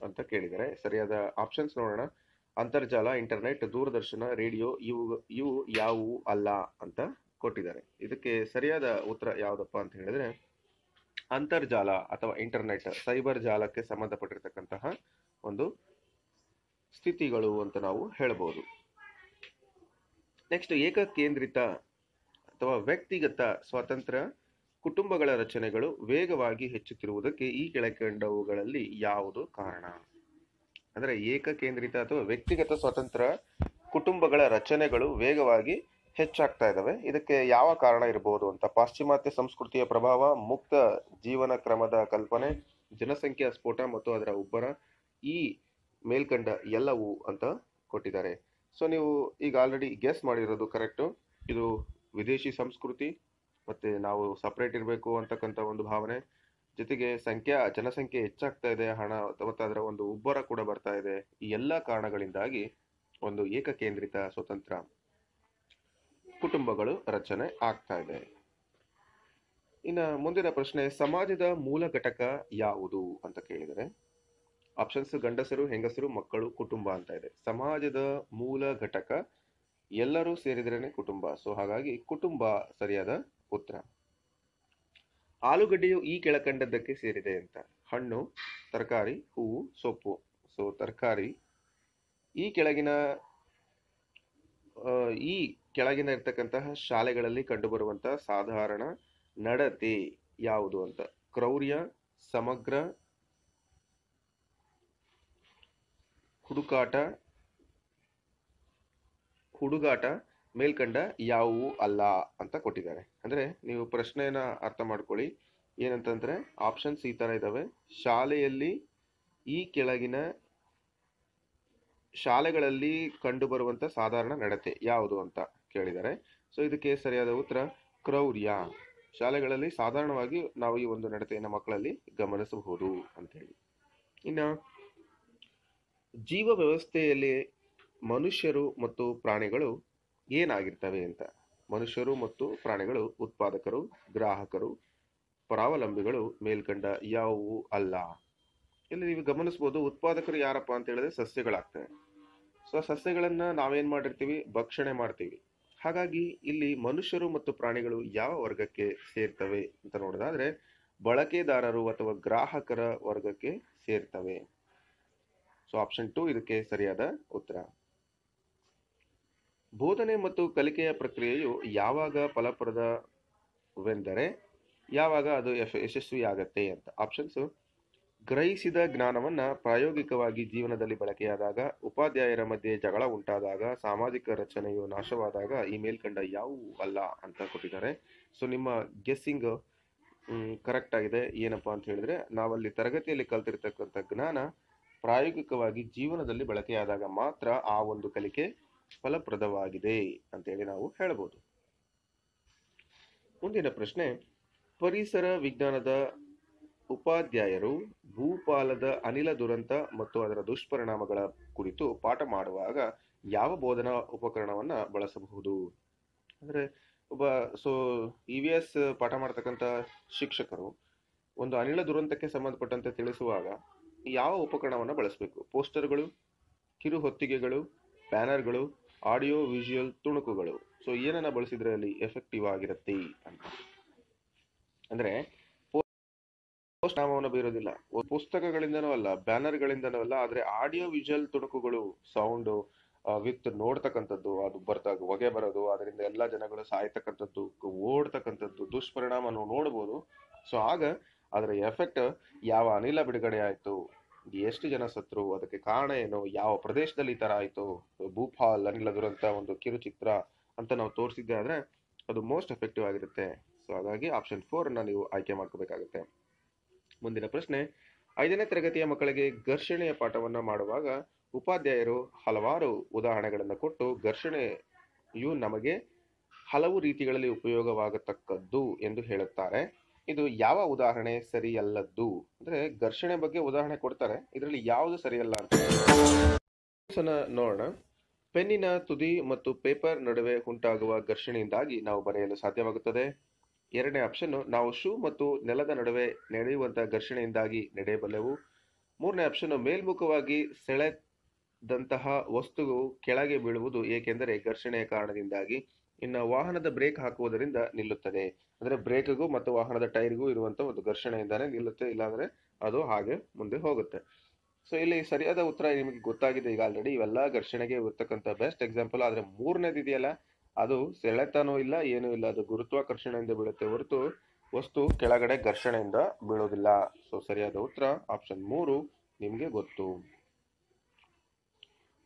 ಅಂತ ಕೇಳಿದರೆ ಸರಿಯಾದ ಆಪ್ಷನ್ಸ್ ನೋಡೋಣ ಅಂತರ್ಜಾಲ ಇಂಟರ್ನೆಟ್ ದೂರದರ್ಶನ ರೇಡಿಯೋ ಇವು ಇವು ಯಾವುವು ಅಲ್ಲ ಅಂತ ಕೊಟ್ಟಿದ್ದಾರೆ ಇದಕ್ಕೆ ಸರಿಯಾದ ಉತ್ತರ ಯಾವುದಪ್ಪ ಅಂತ ಹೇಳಿದ್ರೆ ಅಂತರ್ಜಾಲ ಅಥವಾ ಇಂಟರ್ನೆಟ್ ಸೈಬರ್ ಜಾಲಕ್ಕೆ ಸಂಬಂಧಪಟ್ಟಿರ್ತಕ್ಕಂತಹ ಒಂದು ಸ್ಥಿತಿಗಳು ಅಂತ ನಾವು ಹೇಳಬಹುದು ನೆಕ್ಸ್ಟ್ ಏಕಕೇಂದ್ರಿತ ಅಥವಾ ವ್ಯಕ್ತಿಗತ ಸ್ವಾತಂತ್ರ್ಯ ಕುಟುಂಬಗಳ ರಚನೆಗಳು ವೇಗವಾಗಿ ಹೆಚ್ಚುತ್ತಿರುವುದಕ್ಕೆ ಈ ಕೆಳಕಂಡವುಗಳಲ್ಲಿ ಯಾವುದು ಕಾರಣ ಅಂದರೆ ಕೇಂದ್ರಿತ ಅಥವಾ ವ್ಯಕ್ತಿಗತ ಸ್ವತಂತ್ರ ಕುಟುಂಬಗಳ ರಚನೆಗಳು ವೇಗವಾಗಿ ಹೆಚ್ಚಾಗ್ತಾ ಇದ್ದಾವೆ ಇದಕ್ಕೆ ಯಾವ ಕಾರಣ ಇರಬಹುದು ಅಂತ ಪಾಶ್ಚಿಮಾತ್ಯ ಸಂಸ್ಕೃತಿಯ ಪ್ರಭಾವ ಮುಕ್ತ ಜೀವನ ಕ್ರಮದ ಕಲ್ಪನೆ ಜನಸಂಖ್ಯಾ ಸ್ಫೋಟ ಮತ್ತು ಅದರ ಉಬ್ಬರ ಈ ಮೇಲ್ಕಂಡ ಎಲ್ಲವೂ ಅಂತ ಕೊಟ್ಟಿದ್ದಾರೆ ಸೊ ನೀವು ಈಗ ಆಲ್ರೆಡಿ ಗೆಸ್ ಮಾಡಿರೋದು ಕರೆಕ್ಟು ಇದು ವಿದೇಶಿ ಸಂಸ್ಕೃತಿ ಮತ್ತು ನಾವು ಸಪ್ರೇಟ್ ಇರಬೇಕು ಅಂತಕ್ಕಂಥ ಒಂದು ಭಾವನೆ ಜೊತೆಗೆ ಸಂಖ್ಯಾ ಜನಸಂಖ್ಯೆ ಹೆಚ್ಚಾಗ್ತಾ ಇದೆ ಹಣ ಮತ್ತು ಅದರ ಒಂದು ಉಬ್ಬರ ಕೂಡ ಬರ್ತಾ ಇದೆ ಈ ಎಲ್ಲ ಕಾರಣಗಳಿಂದಾಗಿ ಒಂದು ಏಕಕೇಂದ್ರಿತ ಸ್ವತಂತ್ರ ಕುಟುಂಬಗಳು ರಚನೆ ಆಗ್ತಾ ಇದೆ ಇನ್ನ ಮುಂದಿನ ಪ್ರಶ್ನೆ ಸಮಾಜದ ಮೂಲ ಘಟಕ ಯಾವುದು ಅಂತ ಕೇಳಿದರೆ ಆಪ್ಷನ್ಸ್ ಗಂಡಸರು ಹೆಂಗಸರು ಮಕ್ಕಳು ಕುಟುಂಬ ಅಂತ ಇದೆ ಸಮಾಜದ ಮೂಲ ಘಟಕ ಎಲ್ಲರೂ ಸೇರಿದ್ರೇನೆ ಕುಟುಂಬ ಸೊ ಹಾಗಾಗಿ ಕುಟುಂಬ ಸರಿಯಾದ ಉತ್ತರ ಆಲೂಗಡ್ಡೆಯು ಈ ಕೆಳಕಂಡದ್ದಕ್ಕೆ ಸೇರಿದೆ ಅಂತ ಹಣ್ಣು ತರಕಾರಿ ಹೂವು ಸೊಪ್ಪು ಸೊ ತರಕಾರಿ ಈ ಕೆಳಗಿನ ಈ ಕೆಳಗಿನ ಇರ್ತಕ್ಕಂತಹ ಶಾಲೆಗಳಲ್ಲಿ ಕಂಡುಬರುವಂತಹ ಸಾಧಾರಣ ನಡತೆ ಯಾವುದು ಅಂತ ಕ್ರೌರ್ಯ ಸಮಗ್ರ ಹುಡುಕಾಟ ಹುಡುಗಾಟ ಮೇಲ್ಕಂಡ ಯಾವುವು ಅಲ್ಲ ಅಂತ ಕೊಟ್ಟಿದ್ದಾರೆ ಅಂದರೆ ನೀವು ಪ್ರಶ್ನೆಯನ್ನ ಅರ್ಥ ಮಾಡ್ಕೊಳ್ಳಿ ಏನಂತಂದ್ರೆ ಆಪ್ಷನ್ಸ್ ಈ ಥರ ಇದ್ದಾವೆ ಶಾಲೆಯಲ್ಲಿ ಈ ಕೆಳಗಿನ ಶಾಲೆಗಳಲ್ಲಿ ಕಂಡುಬರುವಂಥ ಸಾಧಾರಣ ನಡತೆ ಯಾವುದು ಅಂತ ಕೇಳಿದ್ದಾರೆ ಸೊ ಇದಕ್ಕೆ ಸರಿಯಾದ ಉತ್ತರ ಕ್ರೌರ್ಯ ಶಾಲೆಗಳಲ್ಲಿ ಸಾಧಾರಣವಾಗಿ ನಾವು ಈ ಒಂದು ನಡತೆಯನ್ನು ಮಕ್ಕಳಲ್ಲಿ ಗಮನಿಸಬಹುದು ಅಂತ ಹೇಳಿ ಇನ್ನು ಜೀವ ವ್ಯವಸ್ಥೆಯಲ್ಲಿ ಮನುಷ್ಯರು ಮತ್ತು ಪ್ರಾಣಿಗಳು ಏನಾಗಿರ್ತವೆ ಅಂತ ಮನುಷ್ಯರು ಮತ್ತು ಪ್ರಾಣಿಗಳು ಉತ್ಪಾದಕರು ಗ್ರಾಹಕರು ಪರಾವಲಂಬಿಗಳು ಮೇಲ್ಕಂಡ ಯಾವುವು ಅಲ್ಲ ಇಲ್ಲಿ ನೀವು ಗಮನಿಸ್ಬೋದು ಉತ್ಪಾದಕರು ಯಾರಪ್ಪ ಅಂತ ಹೇಳಿದ್ರೆ ಸಸ್ಯಗಳಾಗ್ತವೆ ಸೊ ಸಸ್ಯಗಳನ್ನ ನಾವೇನ್ ಮಾಡಿರ್ತೀವಿ ಭಕ್ಷಣೆ ಮಾಡ್ತೀವಿ ಹಾಗಾಗಿ ಇಲ್ಲಿ ಮನುಷ್ಯರು ಮತ್ತು ಪ್ರಾಣಿಗಳು ಯಾವ ವರ್ಗಕ್ಕೆ ಸೇರ್ತವೆ ಅಂತ ನೋಡೋದಾದ್ರೆ ಬಳಕೆದಾರರು ಅಥವಾ ಗ್ರಾಹಕರ ವರ್ಗಕ್ಕೆ ಸೇರ್ತವೆ ಸೊ ಆಪ್ಷನ್ ಟು ಇದಕ್ಕೆ ಸರಿಯಾದ ಉತ್ತರ ಬೋಧನೆ ಮತ್ತು ಕಲಿಕೆಯ ಪ್ರಕ್ರಿಯೆಯು ಯಾವಾಗ ಫಲಪ್ರದವೆಂದರೆ ಯಾವಾಗ ಅದು ಯಶ ಯಶಸ್ವಿಯಾಗತ್ತೆ ಅಂತ ಆಪ್ಷನ್ಸು ಗ್ರಹಿಸಿದ ಜ್ಞಾನವನ್ನು ಪ್ರಾಯೋಗಿಕವಾಗಿ ಜೀವನದಲ್ಲಿ ಬಳಕೆಯಾದಾಗ ಉಪಾಧ್ಯಾಯರ ಮಧ್ಯೆ ಜಗಳ ಉಂಟಾದಾಗ ಸಾಮಾಜಿಕ ರಚನೆಯು ನಾಶವಾದಾಗ ಈ ಮೇಲ್ಕಂಡ ಯಾವುವು ಅಲ್ಲ ಅಂತ ಕೊಟ್ಟಿದ್ದಾರೆ ಸೊ ನಿಮ್ಮ ಗೆಸ್ಸಿಂಗ್ ಕರೆಕ್ಟ್ ಆಗಿದೆ ಏನಪ್ಪಾ ಅಂತ ಹೇಳಿದ್ರೆ ನಾವಲ್ಲಿ ತರಗತಿಯಲ್ಲಿ ಕಲ್ತಿರ್ತಕ್ಕಂಥ ಜ್ಞಾನ ಪ್ರಾಯೋಗಿಕವಾಗಿ ಜೀವನದಲ್ಲಿ ಬಳಕೆಯಾದಾಗ ಮಾತ್ರ ಆ ಒಂದು ಕಲಿಕೆ ಫಲಪ್ರದವಾಗಿದೆ ಅಂತೇಳಿ ನಾವು ಹೇಳಬಹುದು ಮುಂದಿನ ಪ್ರಶ್ನೆ ಪರಿಸರ ವಿಜ್ಞಾನದ ಉಪಾಧ್ಯಾಯರು ಭೂಪಾಲದ ಅನಿಲ ದುರಂತ ಮತ್ತು ಅದರ ದುಷ್ಪರಿಣಾಮಗಳ ಕುರಿತು ಪಾಠ ಮಾಡುವಾಗ ಯಾವ ಬೋಧನಾ ಉಪಕರಣವನ್ನ ಬಳಸಬಹುದು ಅಂದ್ರೆ ಒಬ್ಬ ಸೊ ಇ ವಿ ಎಸ್ ಪಾಠ ಮಾಡ್ತಕ್ಕಂಥ ಶಿಕ್ಷಕರು ಒಂದು ಅನಿಲ ದುರಂತಕ್ಕೆ ಸಂಬಂಧಪಟ್ಟಂತೆ ತಿಳಿಸುವಾಗ ಯಾವ ಉಪಕರಣವನ್ನು ಬಳಸಬೇಕು ಪೋಸ್ಟರ್ಗಳು ಕಿರು ಹೊತ್ತಿಗೆಗಳು ಬ್ಯಾನರ್ಗಳು ಆಡಿಯೋ ವಿಜುವಲ್ ತುಣುಕುಗಳು ಸೊ ಏನನ್ನ ಬಳಸಿದ್ರೆ ಅಲ್ಲಿ ಎಫೆಕ್ಟಿವ್ ಆಗಿರುತ್ತೆ ಅಂತ ಅಂದ್ರೆ ಪೋಸ್ಟ್ ಬೀರೋದಿಲ್ಲ ಪುಸ್ತಕಗಳಿಂದನೂ ಅಲ್ಲ ಗಳಿಂದನೂ ಅಲ್ಲ ಆದ್ರೆ ಆಡಿಯೋ ವಿಜುವಲ್ ತುಣುಕುಗಳು ಸೌಂಡ್ ವಿತ್ ನೋಡ್ತಕ್ಕಂಥದ್ದು ಅದು ಬರ್ತಾಗ ಹೊಗೆ ಬರೋದು ಅದರಿಂದ ಎಲ್ಲ ಜನಗಳು ಸಾಯ್ತಕ್ಕಂಥದ್ದು ಓಡ್ತಕ್ಕಂಥದ್ದು ದುಷ್ಪರಿಣಾಮ ನೋಡ್ಬೋದು ಸೊ ಆಗ ಅದರ ಎಫೆಕ್ಟ್ ಯಾವ ಅನಿಲ ಬಿಡುಗಡೆ ಆಯ್ತು ಎಷ್ಟು ಜನ ಸತ್ರು ಅದಕ್ಕೆ ಕಾರಣ ಏನು ಯಾವ ಪ್ರದೇಶದಲ್ಲಿ ಈ ಥರ ಆಯಿತು ಭೂಪಾಲ್ ಅನಿಲ ದುರಂತ ಒಂದು ಕಿರುಚಿತ್ರ ಅಂತ ನಾವು ತೋರಿಸಿದ್ದೆ ಆದರೆ ಅದು ಮೋಸ್ಟ್ ಎಫೆಕ್ಟಿವ್ ಆಗಿರುತ್ತೆ ಸೊ ಹಾಗಾಗಿ ಆಪ್ಷನ್ ಫೋರನ್ನು ನೀವು ಆಯ್ಕೆ ಮಾಡ್ಕೋಬೇಕಾಗುತ್ತೆ ಮುಂದಿನ ಪ್ರಶ್ನೆ ಐದನೇ ತರಗತಿಯ ಮಕ್ಕಳಿಗೆ ಘರ್ಷಣೆಯ ಪಾಠವನ್ನು ಮಾಡುವಾಗ ಉಪಾಧ್ಯಾಯರು ಹಲವಾರು ಉದಾಹರಣೆಗಳನ್ನು ಕೊಟ್ಟು ಘರ್ಷಣೆಯು ನಮಗೆ ಹಲವು ರೀತಿಗಳಲ್ಲಿ ಉಪಯೋಗವಾಗತಕ್ಕದ್ದು ಎಂದು ಹೇಳುತ್ತಾರೆ ಇದು ಯಾವ ಉದಾಹರಣೆ ಸರಿಯಲ್ಲದ್ದು ಅಂದ್ರೆ ಘರ್ಷಣೆ ಬಗ್ಗೆ ಉದಾಹರಣೆ ಕೊಡ್ತಾರೆ ಇದರಲ್ಲಿ ಯಾವುದು ಸರಿಯಲ್ಲ ಅಂತ ನೋಡೋಣ ಪೆನ್ನಿನ ತುದಿ ಮತ್ತು ಪೇಪರ್ ನಡುವೆ ಉಂಟಾಗುವ ಘರ್ಷಣೆಯಿಂದಾಗಿ ನಾವು ಬರೆಯಲು ಸಾಧ್ಯವಾಗುತ್ತದೆ ಎರಡನೇ ಆಪ್ಷನ್ ನಾವು ಶೂ ಮತ್ತು ನೆಲದ ನಡುವೆ ನಡೆಯುವಂತಹ ಘರ್ಷಣೆಯಿಂದಾಗಿ ನಡೆಯಬಲ್ಲೆವು ಮೂರನೇ ಆಪ್ಷನ್ ಮೇಲ್ಮುಖವಾಗಿ ಸೆಳೆದಂತಹ ವಸ್ತುವು ಕೆಳಗೆ ಬೀಳುವುದು ಏಕೆಂದರೆ ಘರ್ಷಣೆಯ ಕಾರಣದಿಂದಾಗಿ ಇನ್ನು ವಾಹನದ ಬ್ರೇಕ್ ಹಾಕುವುದರಿಂದ ನಿಲ್ಲುತ್ತದೆ ಅಂದರೆ ಬ್ರೇಕ್ಗೂ ಮತ್ತು ವಾಹನದ ಟೈರ್ಗೂ ಇರುವಂತಹ ಒಂದು ಘರ್ಷಣೆಯಿಂದಾನೆ ನಿಲ್ಲುತ್ತೆ ಇಲ್ಲಾಂದ್ರೆ ಅದು ಹಾಗೆ ಮುಂದೆ ಹೋಗುತ್ತೆ ಸೊ ಇಲ್ಲಿ ಸರಿಯಾದ ಉತ್ತರ ನಿಮಗೆ ಗೊತ್ತಾಗಿದೆ ಈಗ ಆಲ್ರೆಡಿ ಇವೆಲ್ಲ ಘರ್ಷಣೆಗೆ ಇರ್ತಕ್ಕಂಥ ಬೆಸ್ಟ್ ಎಕ್ಸಾಂಪಲ್ ಆದರೆ ಮೂರನೇದು ಇದೆಯಲ್ಲ ಅದು ಸೆಳೆತನೂ ಇಲ್ಲ ಏನೂ ಇಲ್ಲ ಅದು ಗುರುತ್ವಾಕರ್ಷಣೆಯಿಂದ ಬೀಳುತ್ತೆ ಹೊರತು ವಸ್ತು ಕೆಳಗಡೆ ಘರ್ಷಣೆಯಿಂದ ಬೀಳೋದಿಲ್ಲ ಸೊ ಸರಿಯಾದ ಉತ್ತರ ಆಪ್ಷನ್ ಮೂರು ನಿಮಗೆ ಗೊತ್ತು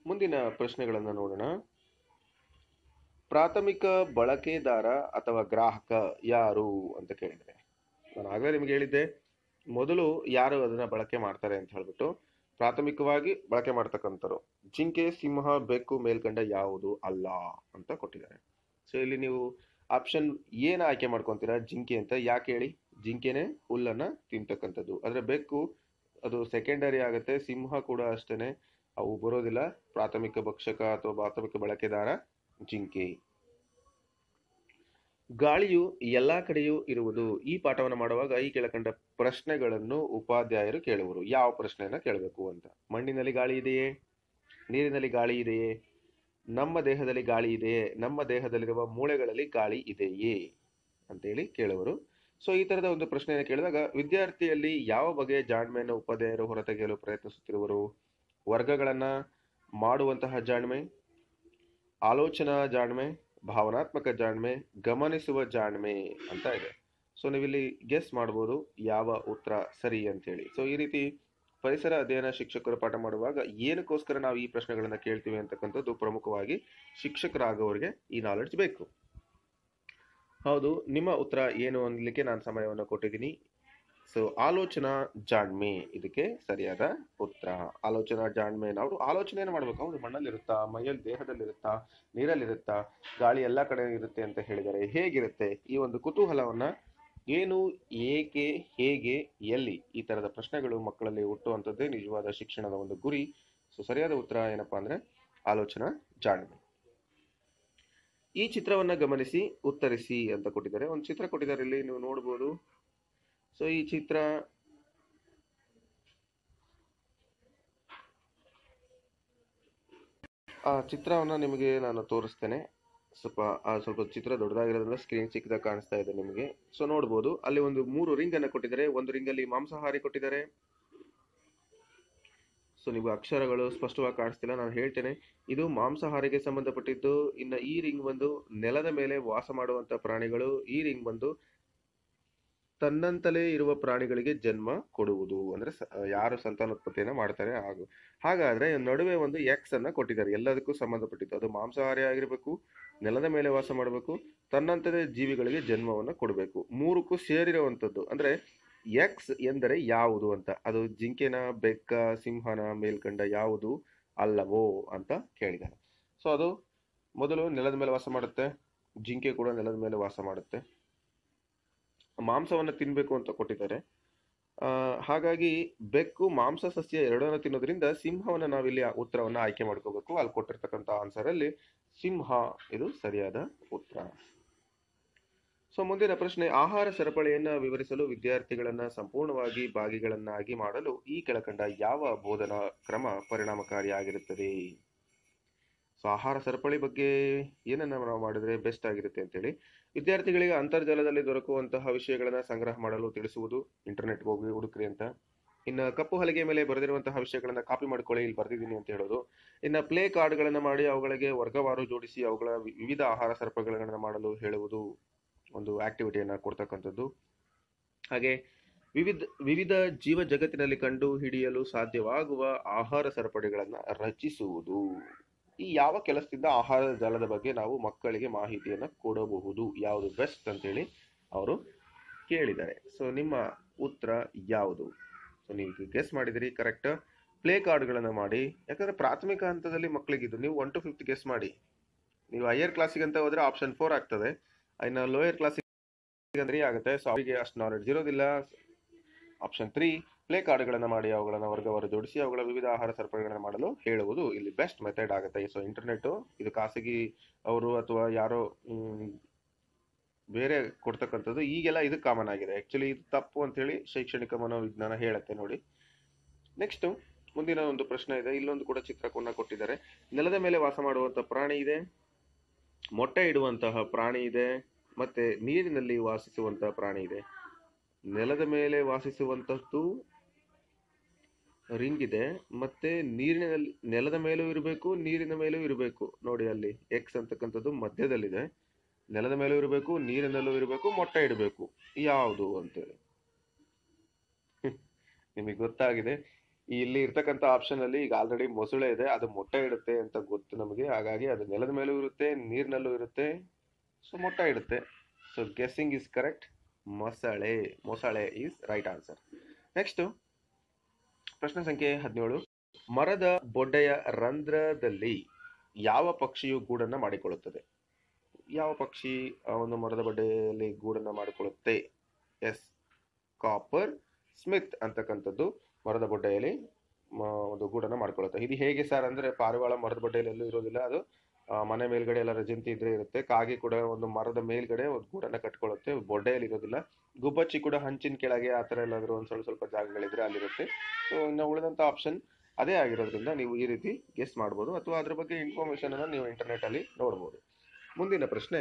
ಮುಂದಿನ ಪ್ರಶ್ನೆಗಳನ್ನು ನೋಡೋಣ ಪ್ರಾಥಮಿಕ ಬಳಕೆದಾರ ಅಥವಾ ಗ್ರಾಹಕ ಯಾರು ಅಂತ ಕೇಳಿದರೆ ನಾನು ಆಗಲೇ ನಿಮ್ಗೆ ಹೇಳಿದ್ದೆ ಮೊದಲು ಯಾರು ಅದನ್ನ ಬಳಕೆ ಮಾಡ್ತಾರೆ ಅಂತ ಹೇಳ್ಬಿಟ್ಟು ಪ್ರಾಥಮಿಕವಾಗಿ ಬಳಕೆ ಮಾಡ್ತಕ್ಕಂಥರು ಜಿಂಕೆ ಸಿಂಹ ಬೆಕ್ಕು ಮೇಲ್ಕಂಡ ಯಾವುದು ಅಲ್ಲ ಅಂತ ಕೊಟ್ಟಿದ್ದಾರೆ ಸೊ ಇಲ್ಲಿ ನೀವು ಆಪ್ಷನ್ ಏನು ಆಯ್ಕೆ ಮಾಡ್ಕೊತೀರಾ ಜಿಂಕೆ ಅಂತ ಯಾಕೆ ಹೇಳಿ ಜಿಂಕೆನೆ ಹುಲ್ಲನ್ನು ತಿಂತಕ್ಕಂಥದ್ದು ಅದ್ರ ಬೆಕ್ಕು ಅದು ಸೆಕೆಂಡರಿ ಆಗುತ್ತೆ ಸಿಂಹ ಕೂಡ ಅಷ್ಟೇನೆ ಅವು ಬರೋದಿಲ್ಲ ಪ್ರಾಥಮಿಕ ಭಕ್ಷಕ ಅಥವಾ ಪ್ರಾಥಮಿಕ ಬಳಕೆದಾರ ಜಿಂಕೆ ಗಾಳಿಯು ಎಲ್ಲಾ ಕಡೆಯೂ ಇರುವುದು ಈ ಪಾಠವನ್ನು ಮಾಡುವಾಗ ಈ ಕೆಳಕಂಡ ಪ್ರಶ್ನೆಗಳನ್ನು ಉಪಾಧ್ಯಾಯರು ಕೇಳುವರು ಯಾವ ಪ್ರಶ್ನೆಯನ್ನು ಕೇಳಬೇಕು ಅಂತ ಮಣ್ಣಿನಲ್ಲಿ ಗಾಳಿ ಇದೆಯೇ ನೀರಿನಲ್ಲಿ ಗಾಳಿ ಇದೆಯೇ ನಮ್ಮ ದೇಹದಲ್ಲಿ ಗಾಳಿ ಇದೆಯೇ ನಮ್ಮ ದೇಹದಲ್ಲಿರುವ ಮೂಳೆಗಳಲ್ಲಿ ಗಾಳಿ ಇದೆಯೇ ಅಂತೇಳಿ ಕೇಳುವರು ಸೊ ಈ ತರದ ಒಂದು ಪ್ರಶ್ನೆಯನ್ನು ಕೇಳಿದಾಗ ವಿದ್ಯಾರ್ಥಿಯಲ್ಲಿ ಯಾವ ಬಗೆಯ ಜಾಣ್ಮೆಯನ್ನು ಉಪಾಧ್ಯಾಯರು ಹೊರತೆಗೆಯಲು ಪ್ರಯತ್ನಿಸುತ್ತಿರುವರು ವರ್ಗಗಳನ್ನ ಮಾಡುವಂತಹ ಜಾಣ್ಮೆ ಆಲೋಚನಾ ಜಾಣ್ಮೆ ಭಾವನಾತ್ಮಕ ಜಾಣ್ಮೆ ಗಮನಿಸುವ ಜಾಣ್ಮೆ ಅಂತ ಇದೆ ಸೊ ನೀವಿಲ್ಲಿ ಗೆಸ್ ಮಾಡ್ಬೋದು ಯಾವ ಉತ್ತರ ಸರಿ ಅಂತೇಳಿ ಸೊ ಈ ರೀತಿ ಪರಿಸರ ಅಧ್ಯಯನ ಶಿಕ್ಷಕರು ಪಾಠ ಮಾಡುವಾಗ ಏನಕ್ಕೋಸ್ಕರ ನಾವು ಈ ಪ್ರಶ್ನೆಗಳನ್ನ ಕೇಳ್ತೀವಿ ಅಂತಕ್ಕಂಥದ್ದು ಪ್ರಮುಖವಾಗಿ ಶಿಕ್ಷಕರಾಗವರಿಗೆ ಈ ನಾಲೆಡ್ಜ್ ಬೇಕು ಹೌದು ನಿಮ್ಮ ಉತ್ತರ ಏನು ಅನ್ಲಿಕ್ಕೆ ನಾನು ಸಮಯವನ್ನು ಕೊಟ್ಟಿದ್ದೀನಿ ಸೊ ಆಲೋಚನಾ ಜಾಣ್ಮೆ ಇದಕ್ಕೆ ಸರಿಯಾದ ಉತ್ತರ ಆಲೋಚನಾ ಜಾಣ್ಮೆ ನಾವು ಆಲೋಚನೆಯನ್ನು ಮಾಡ್ಬೇಕು ಅವರು ಮಣ್ಣಲ್ಲಿರುತ್ತಾ ಮೈಯಲ್ಲಿ ದೇಹದಲ್ಲಿರುತ್ತಾ ನೀರಲ್ಲಿರುತ್ತಾ ಗಾಳಿ ಎಲ್ಲ ಕಡೆ ಇರುತ್ತೆ ಅಂತ ಹೇಳಿದರೆ ಹೇಗಿರುತ್ತೆ ಈ ಒಂದು ಕುತೂಹಲವನ್ನ ಏನು ಏಕೆ ಹೇಗೆ ಎಲ್ಲಿ ಈ ತರದ ಪ್ರಶ್ನೆಗಳು ಮಕ್ಕಳಲ್ಲಿ ಹುಟ್ಟುವಂಥದ್ದೇ ನಿಜವಾದ ಶಿಕ್ಷಣದ ಒಂದು ಗುರಿ ಸೊ ಸರಿಯಾದ ಉತ್ತರ ಏನಪ್ಪಾ ಅಂದ್ರೆ ಆಲೋಚನಾ ಜಾಣ್ಮೆ ಈ ಚಿತ್ರವನ್ನ ಗಮನಿಸಿ ಉತ್ತರಿಸಿ ಅಂತ ಕೊಟ್ಟಿದ್ದಾರೆ ಒಂದು ಚಿತ್ರ ಕೊಟ್ಟಿದ್ದಾರೆ ಇಲ್ಲಿ ನೀವು ನೋಡ್ಬೋದು ಸೊ ಈ ಚಿತ್ರ ಆ ಚಿತ್ರವನ್ನು ನಿಮಗೆ ನಾನು ತೋರಿಸ್ತೇನೆ ಸ್ವಲ್ಪ ಸ್ವಲ್ಪ ಚಿತ್ರ ದೊಡ್ಡದಾಗಿರೋದ್ರಿಂದ ಸ್ಕ್ರೀನ್ ಚಿಕ್ಕದಾಗ ಕಾಣಿಸ್ತಾ ಇದೆ ನಿಮಗೆ ಸೊ ನೋಡ್ಬೋದು ಅಲ್ಲಿ ಒಂದು ಮೂರು ರಿಂಗ್ ಅನ್ನು ಕೊಟ್ಟಿದ್ದಾರೆ ಒಂದು ರಿಂಗ್ ಅಲ್ಲಿ ಮಾಂಸಾಹಾರಿ ಕೊಟ್ಟಿದ್ದಾರೆ ಸೊ ನಿಮಗೆ ಅಕ್ಷರಗಳು ಸ್ಪಷ್ಟವಾಗಿ ಕಾಣಿಸ್ತಿಲ್ಲ ನಾನು ಹೇಳ್ತೇನೆ ಇದು ಮಾಂಸಾಹಾರಿಗೆ ಸಂಬಂಧಪಟ್ಟಿದ್ದು ಇನ್ನು ಈ ರಿಂಗ್ ಬಂದು ನೆಲದ ಮೇಲೆ ವಾಸ ಮಾಡುವಂತ ಪ್ರಾಣಿಗಳು ಈ ರಿಂಗ್ ಬಂದು ತನ್ನಂತಲೇ ಇರುವ ಪ್ರಾಣಿಗಳಿಗೆ ಜನ್ಮ ಕೊಡುವುದು ಅಂದ್ರೆ ಯಾರು ಸಂತಾನೋತ್ಪತ್ತಿಯನ್ನ ಮಾಡ್ತಾರೆ ಹಾಗೂ ಹಾಗಾದ್ರೆ ನಡುವೆ ಒಂದು ಎಕ್ಸ್ ಅನ್ನ ಕೊಟ್ಟಿದ್ದಾರೆ ಎಲ್ಲದಕ್ಕೂ ಸಂಬಂಧಪಟ್ಟಿದ್ದು ಅದು ಮಾಂಸಾಹಾರಿ ಆಗಿರಬೇಕು ನೆಲದ ಮೇಲೆ ವಾಸ ಮಾಡಬೇಕು ತನ್ನಂತದೇ ಜೀವಿಗಳಿಗೆ ಜನ್ಮವನ್ನು ಕೊಡಬೇಕು ಮೂರಕ್ಕೂ ಸೇರಿರುವಂಥದ್ದು ಅಂದ್ರೆ ಎಕ್ಸ್ ಎಂದರೆ ಯಾವುದು ಅಂತ ಅದು ಜಿಂಕೆನ ಬೆಕ್ಕ ಸಿಂಹನ ಮೇಲ್ಕಂಡ ಯಾವುದು ಅಲ್ಲವೋ ಅಂತ ಕೇಳಿದ್ದಾರೆ ಸೊ ಅದು ಮೊದಲು ನೆಲದ ಮೇಲೆ ವಾಸ ಮಾಡುತ್ತೆ ಜಿಂಕೆ ಕೂಡ ನೆಲದ ಮೇಲೆ ವಾಸ ಮಾಡುತ್ತೆ ಮಾಂಸವನ್ನು ತಿನ್ನಬೇಕು ಅಂತ ಕೊಟ್ಟಿದ್ದಾರೆ ಹಾಗಾಗಿ ಬೆಕ್ಕು ಮಾಂಸ ಸಸ್ಯ ಎರಡನ್ನ ತಿನ್ನೋದ್ರಿಂದ ಸಿಂಹವನ್ನು ನಾವಿಲ್ಲಿ ಉತ್ತರವನ್ನ ಆಯ್ಕೆ ಮಾಡ್ಕೋಬೇಕು ಅಲ್ಲಿ ಕೊಟ್ಟಿರ್ತಕ್ಕಂಥ ಅಲ್ಲಿ ಸಿಂಹ ಇದು ಸರಿಯಾದ ಉತ್ತರ ಸೊ ಮುಂದಿನ ಪ್ರಶ್ನೆ ಆಹಾರ ಸರಪಳಿಯನ್ನು ವಿವರಿಸಲು ವಿದ್ಯಾರ್ಥಿಗಳನ್ನ ಸಂಪೂರ್ಣವಾಗಿ ಭಾಗಿಗಳನ್ನಾಗಿ ಮಾಡಲು ಈ ಕೆಳಕಂಡ ಯಾವ ಬೋಧನಾ ಕ್ರಮ ಪರಿಣಾಮಕಾರಿಯಾಗಿರುತ್ತದೆ ಸೊ ಆಹಾರ ಸರಪಳಿ ಬಗ್ಗೆ ಏನನ್ನ ನಾವು ಮಾಡಿದ್ರೆ ಬೆಸ್ಟ್ ಆಗಿರುತ್ತೆ ಅಂತೇಳಿ ವಿದ್ಯಾರ್ಥಿಗಳಿಗೆ ಅಂತರ್ಜಾಲದಲ್ಲಿ ದೊರಕುವಂತಹ ವಿಷಯಗಳನ್ನು ಸಂಗ್ರಹ ಮಾಡಲು ತಿಳಿಸುವುದು ಇಂಟರ್ನೆಟ್ಗೆ ಹೋಗಿ ಹುಡುಕ್ರಿ ಅಂತ ಇನ್ನು ಕಪ್ಪು ಹಲಗೆ ಮೇಲೆ ಬರೆದಿರುವಂತಹ ವಿಷಯಗಳನ್ನು ಕಾಪಿ ಮಾಡಿಕೊಳ್ಳಿ ಇಲ್ಲಿ ಬರೆದಿದ್ದೀನಿ ಅಂತ ಹೇಳೋದು ಇನ್ನು ಪ್ಲೇ ಕಾರ್ಡ್ಗಳನ್ನು ಮಾಡಿ ಅವುಗಳಿಗೆ ವರ್ಗವಾರು ಜೋಡಿಸಿ ಅವುಗಳ ವಿವಿಧ ಆಹಾರ ಸರ್ಪಗಳನ್ನು ಮಾಡಲು ಹೇಳುವುದು ಒಂದು ಆಕ್ಟಿವಿಟಿಯನ್ನು ಕೊಡ್ತಕ್ಕಂಥದ್ದು ಹಾಗೆ ವಿವಿಧ ವಿವಿಧ ಜೀವ ಜಗತ್ತಿನಲ್ಲಿ ಕಂಡು ಹಿಡಿಯಲು ಸಾಧ್ಯವಾಗುವ ಆಹಾರ ಸರಪಳಿಗಳನ್ನು ರಚಿಸುವುದು ಈ ಯಾವ ಕೆಲಸದಿಂದ ಆಹಾರ ಜಲದ ಬಗ್ಗೆ ನಾವು ಮಕ್ಕಳಿಗೆ ಮಾಹಿತಿಯನ್ನು ಕೊಡಬಹುದು ಯಾವುದು ಬೆಸ್ಟ್ ಅಂತೇಳಿ ಅವರು ಕೇಳಿದ್ದಾರೆ ಸೊ ನಿಮ್ಮ ಉತ್ತರ ಯಾವುದು ಸೊ ನೀವು ಗೆಸ್ ಮಾಡಿದಿರಿ ಕರೆಕ್ಟ್ ಪ್ಲೇ ಕಾರ್ಡ್ಗಳನ್ನು ಮಾಡಿ ಯಾಕಂದರೆ ಪ್ರಾಥಮಿಕ ಹಂತದಲ್ಲಿ ಮಕ್ಕಳಿಗಿದ್ದು ನೀವು ಒನ್ ಟು ಫಿಫ್ತ್ ಗೆಸ್ ಮಾಡಿ ನೀವು ಹೈಯರ್ ಕ್ಲಾಸಿಗೆ ಅಂತ ಹೋದರೆ ಆಪ್ಷನ್ ಫೋರ್ ಆಗ್ತದೆ ಇನ್ನು ಲೋಯರ್ ಕ್ಲಾಸಿಗೆ ಅಂದರೆ ಆಗುತ್ತೆ ಸೊ ಅವರಿಗೆ ಅಷ್ಟು ನಾಲೆಡ್ಜ್ ಇರೋದಿಲ್ಲ ಆಪ್ಷನ್ ತ್ರೀ ಪ್ಲೇ ಕಾರ್ಡ್ಗಳನ್ನು ಮಾಡಿ ಅವುಗಳನ್ನು ವರ್ಗವಾರು ಜೋಡಿಸಿ ಅವುಗಳ ವಿವಿಧ ಆಹಾರ ಸರಪಳಿಗಳನ್ನು ಮಾಡಲು ಹೇಳುವುದು ಇಲ್ಲಿ ಬೆಸ್ಟ್ ಮೆಥಡ್ ಆಗುತ್ತೆ ಸೊ ಇಂಟರ್ನೆಟ್ ಇದು ಖಾಸಗಿ ಅವರು ಅಥವಾ ಯಾರೋ ಬೇರೆ ಕೊಡ್ತಕ್ಕಂಥದ್ದು ಈಗೆಲ್ಲ ಇದು ಕಾಮನ್ ಆಗಿದೆ ಆ್ಯಕ್ಚುಲಿ ಇದು ತಪ್ಪು ಅಂತೇಳಿ ಶೈಕ್ಷಣಿಕ ಮನೋವಿಜ್ಞಾನ ಹೇಳುತ್ತೆ ನೋಡಿ ನೆಕ್ಸ್ಟ್ ಮುಂದಿನ ಒಂದು ಪ್ರಶ್ನೆ ಇದೆ ಇಲ್ಲೊಂದು ಕೂಡ ಚಿತ್ರಕವನ್ನು ಕೊಟ್ಟಿದ್ದಾರೆ ನೆಲದ ಮೇಲೆ ವಾಸ ಮಾಡುವಂತಹ ಪ್ರಾಣಿ ಇದೆ ಮೊಟ್ಟೆ ಇಡುವಂತಹ ಪ್ರಾಣಿ ಇದೆ ಮತ್ತೆ ನೀರಿನಲ್ಲಿ ವಾಸಿಸುವಂತಹ ಪ್ರಾಣಿ ಇದೆ ನೆಲದ ಮೇಲೆ ವಾಸಿಸುವಂತಹದ್ದು ರಿಂಗ್ ಇದೆ ಮತ್ತೆ ನೀರಿನಲ್ಲಿ ನೆಲದ ಮೇಲೂ ಇರಬೇಕು ನೀರಿನ ಮೇಲೂ ಇರಬೇಕು ನೋಡಿ ಅಲ್ಲಿ ಎಕ್ಸ್ ಅಂತಕ್ಕಂಥದ್ದು ಮಧ್ಯದಲ್ಲಿದೆ ನೆಲದ ಮೇಲೂ ಇರಬೇಕು ನೀರಿನಲ್ಲೂ ಇರಬೇಕು ಮೊಟ್ಟೆ ಇಡಬೇಕು ಯಾವುದು ಅಂತೇಳಿ ನಿಮಗೆ ಗೊತ್ತಾಗಿದೆ ಇಲ್ಲಿ ಇರ್ತಕ್ಕಂಥ ಆಪ್ಷನ್ ಅಲ್ಲಿ ಈಗ ಆಲ್ರೆಡಿ ಮೊಸಳೆ ಇದೆ ಅದು ಮೊಟ್ಟೆ ಇಡುತ್ತೆ ಅಂತ ಗೊತ್ತು ನಮಗೆ ಹಾಗಾಗಿ ಅದು ನೆಲದ ಮೇಲೂ ಇರುತ್ತೆ ನೀರಿನಲ್ಲೂ ಇರುತ್ತೆ ಸೊ ಮೊಟ್ಟೆ ಇಡುತ್ತೆ ಸೊ ಗೆಸ್ಸಿಂಗ್ ಇಸ್ ಕರೆಕ್ಟ್ ಮೊಸಳೆ ಮೊಸಳೆ ಈಸ್ ರೈಟ್ ಆನ್ಸರ್ ನೆಕ್ಸ್ಟು ಪ್ರಶ್ನೆ ಸಂಖ್ಯೆ ಹದಿನೇಳು ಮರದ ಬೊಡ್ಡೆಯ ರಂಧ್ರದಲ್ಲಿ ಯಾವ ಪಕ್ಷಿಯು ಗೂಡನ್ನ ಮಾಡಿಕೊಳ್ಳುತ್ತದೆ ಯಾವ ಪಕ್ಷಿ ಒಂದು ಮರದ ಬೊಡ್ಡೆಯಲ್ಲಿ ಗೂಡನ್ನ ಮಾಡಿಕೊಳ್ಳುತ್ತೆ ಎಸ್ ಕಾಪರ್ ಸ್ಮಿತ್ ಅಂತಕ್ಕಂಥದ್ದು ಮರದ ಬೊಡ್ಡೆಯಲ್ಲಿ ಒಂದು ಗೂಡನ್ನ ಮಾಡಿಕೊಳ್ಳುತ್ತೆ ಇದು ಹೇಗೆ ಸರ್ ಅಂದ್ರೆ ಪಾರಿವಾಳ ಮರದ ಬೊಡ್ಡೆಯಲ್ಲಿ ಎಲ್ಲೂ ಇರೋದಿಲ್ಲ ಅದು ಮನೆ ಮೇಲ್ಗಡೆ ಎಲ್ಲ ರಜಂತಿ ಇದ್ರೆ ಇರುತ್ತೆ ಕಾಗೆ ಕೂಡ ಒಂದು ಮರದ ಮೇಲ್ಗಡೆ ಒಂದು ಗೂಡನ್ನ ಕಟ್ಕೊಳ್ಳುತ್ತೆ ಬೊಡ್ಡೆಯಲ್ಲಿ ಇರೋದಿಲ್ಲ ಗುಬ್ಬಚ್ಚಿ ಕೂಡ ಹಂಚಿನ ಕೆಳಗೆ ಆ ಥರ ಎಲ್ಲಾದರೂ ಒಂದು ಸ್ವಲ್ಪ ಸ್ವಲ್ಪ ಜಾಗಗಳಿದ್ರೆ ಅಲ್ಲಿರುತ್ತೆ ಸೊ ಇನ್ನು ಉಳಿದಂಥ ಆಪ್ಷನ್ ಅದೇ ಆಗಿರೋದ್ರಿಂದ ನೀವು ಈ ರೀತಿ ಗೆಸ್ ಮಾಡ್ಬೋದು ಅಥವಾ ಅದ್ರ ಬಗ್ಗೆ ಇನ್ಫಾರ್ಮೇಶನ್ ಅನ್ನ ನೀವು ಇಂಟರ್ನೆಟ್ ಅಲ್ಲಿ ನೋಡ್ಬೋದು ಮುಂದಿನ ಪ್ರಶ್ನೆ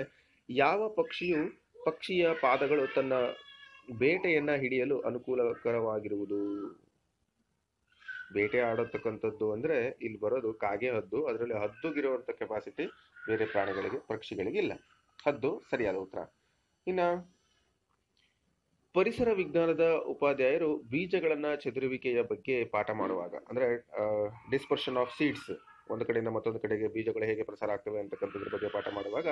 ಯಾವ ಪಕ್ಷಿಯು ಪಕ್ಷಿಯ ಪಾದಗಳು ತನ್ನ ಬೇಟೆಯನ್ನ ಹಿಡಿಯಲು ಅನುಕೂಲಕರವಾಗಿರುವುದು ಬೇಟೆ ಆಡತಕ್ಕಂಥದ್ದು ಅಂದ್ರೆ ಇಲ್ಲಿ ಬರೋದು ಕಾಗೆ ಹದ್ದು ಅದರಲ್ಲಿ ಹದ್ದುಗಿರುವಂತ ಕೆಪಾಸಿಟಿ ಬೇರೆ ಪ್ರಾಣಿಗಳಿಗೆ ಪಕ್ಷಿಗಳಿಗೆ ಇಲ್ಲ ಹದ್ದು ಸರಿಯಾದ ಉತ್ತರ ಇನ್ನ ಪರಿಸರ ವಿಜ್ಞಾನದ ಉಪಾಧ್ಯಾಯರು ಬೀಜಗಳನ್ನ ಚದುರುವಿಕೆಯ ಬಗ್ಗೆ ಪಾಠ ಮಾಡುವಾಗ ಅಂದ್ರೆ ಡಿಸ್ಪರ್ಷನ್ ಆಫ್ ಸೀಡ್ಸ್ ಒಂದು ಕಡೆಯಿಂದ ಮತ್ತೊಂದು ಕಡೆಗೆ ಬೀಜಗಳು ಹೇಗೆ ಪ್ರಸಾರ ಆಗ್ತವೆ ಅಂತಕ್ಕಂಥದ್ರ ಬಗ್ಗೆ ಪಾಠ ಮಾಡುವಾಗ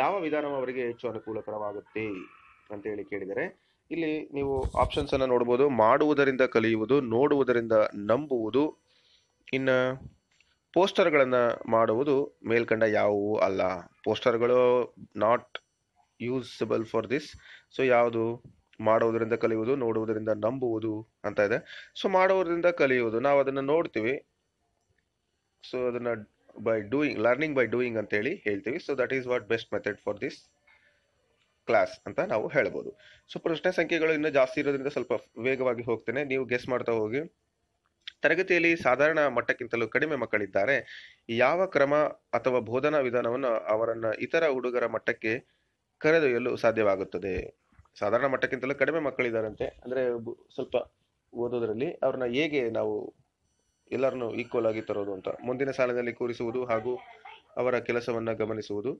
ಯಾವ ವಿಧಾನ ಅವರಿಗೆ ಹೆಚ್ಚು ಅನುಕೂಲಕರವಾಗುತ್ತೆ ಅಂತ ಹೇಳಿ ಕೇಳಿದರೆ ಇಲ್ಲಿ ನೀವು ಆಪ್ಷನ್ಸ್ ಅನ್ನು ನೋಡ್ಬೋದು ಮಾಡುವುದರಿಂದ ಕಲಿಯುವುದು ನೋಡುವುದರಿಂದ ನಂಬುವುದು ಇನ್ನ ಪೋಸ್ಟರ್ಗಳನ್ನು ಮಾಡುವುದು ಮೇಲ್ಕಂಡ ಯಾವುವು ಅಲ್ಲ ಪೋಸ್ಟರ್ಗಳು not usable for this so ಯಾವುದು ಮಾಡುವುದರಿಂದ ಕಲಿಯುವುದು ನೋಡುವುದರಿಂದ ನಂಬುವುದು ಅಂತ ಇದೆ ಸೊ ಮಾಡುವುದರಿಂದ ಕಲಿಯುವುದು ನಾವು ಅದನ್ನು ನೋಡ್ತೀವಿ ಸೊ ಅದನ್ನು by doing learning by doing ಅಂತೇಳಿ ಹೇಳ್ತೀವಿ so that is what best method for this class ಅಂತ ನಾವು ಹೇಳ್ಬೋದು ಸೊ ಪ್ರಶ್ನೆ ಸಂಖ್ಯೆಗಳು ಇನ್ನೂ ಜಾಸ್ತಿ ಇರೋದ್ರಿಂದ ಸ್ವಲ್ಪ ವೇಗವಾಗಿ ಹೋಗ್ತೇನೆ ನೀವು ಗೆಸ್ ಮಾಡ್ತಾ ಹೋಗಿ ತರಗತಿಯಲ್ಲಿ ಸಾಧಾರಣ ಮಟ್ಟಕ್ಕಿಂತಲೂ ಕಡಿಮೆ ಮಕ್ಕಳಿದ್ದಾರೆ ಯಾವ ಕ್ರಮ ಅಥವಾ ಬೋಧನಾ ವಿಧಾನವನ್ನು ಅವರನ್ನು ಇತರ ಹುಡುಗರ ಮಟ್ಟಕ್ಕೆ ಕರೆದೊಯ್ಯಲು ಸಾಧ್ಯವಾಗುತ್ತದೆ ಸಾಧಾರಣ ಮಟ್ಟಕ್ಕಿಂತಲೂ ಕಡಿಮೆ ಮಕ್ಕಳಿದ್ದಾರಂತೆ ಅಂದರೆ ಸ್ವಲ್ಪ ಓದೋದರಲ್ಲಿ ಅವ್ರನ್ನ ಹೇಗೆ ನಾವು ಎಲ್ಲರನ್ನು ಈಕ್ವಲ್ ಆಗಿ ತರೋದು ಅಂತ ಮುಂದಿನ ಸಾಲಿನಲ್ಲಿ ಕೂರಿಸುವುದು ಹಾಗೂ ಅವರ ಕೆಲಸವನ್ನು ಗಮನಿಸುವುದು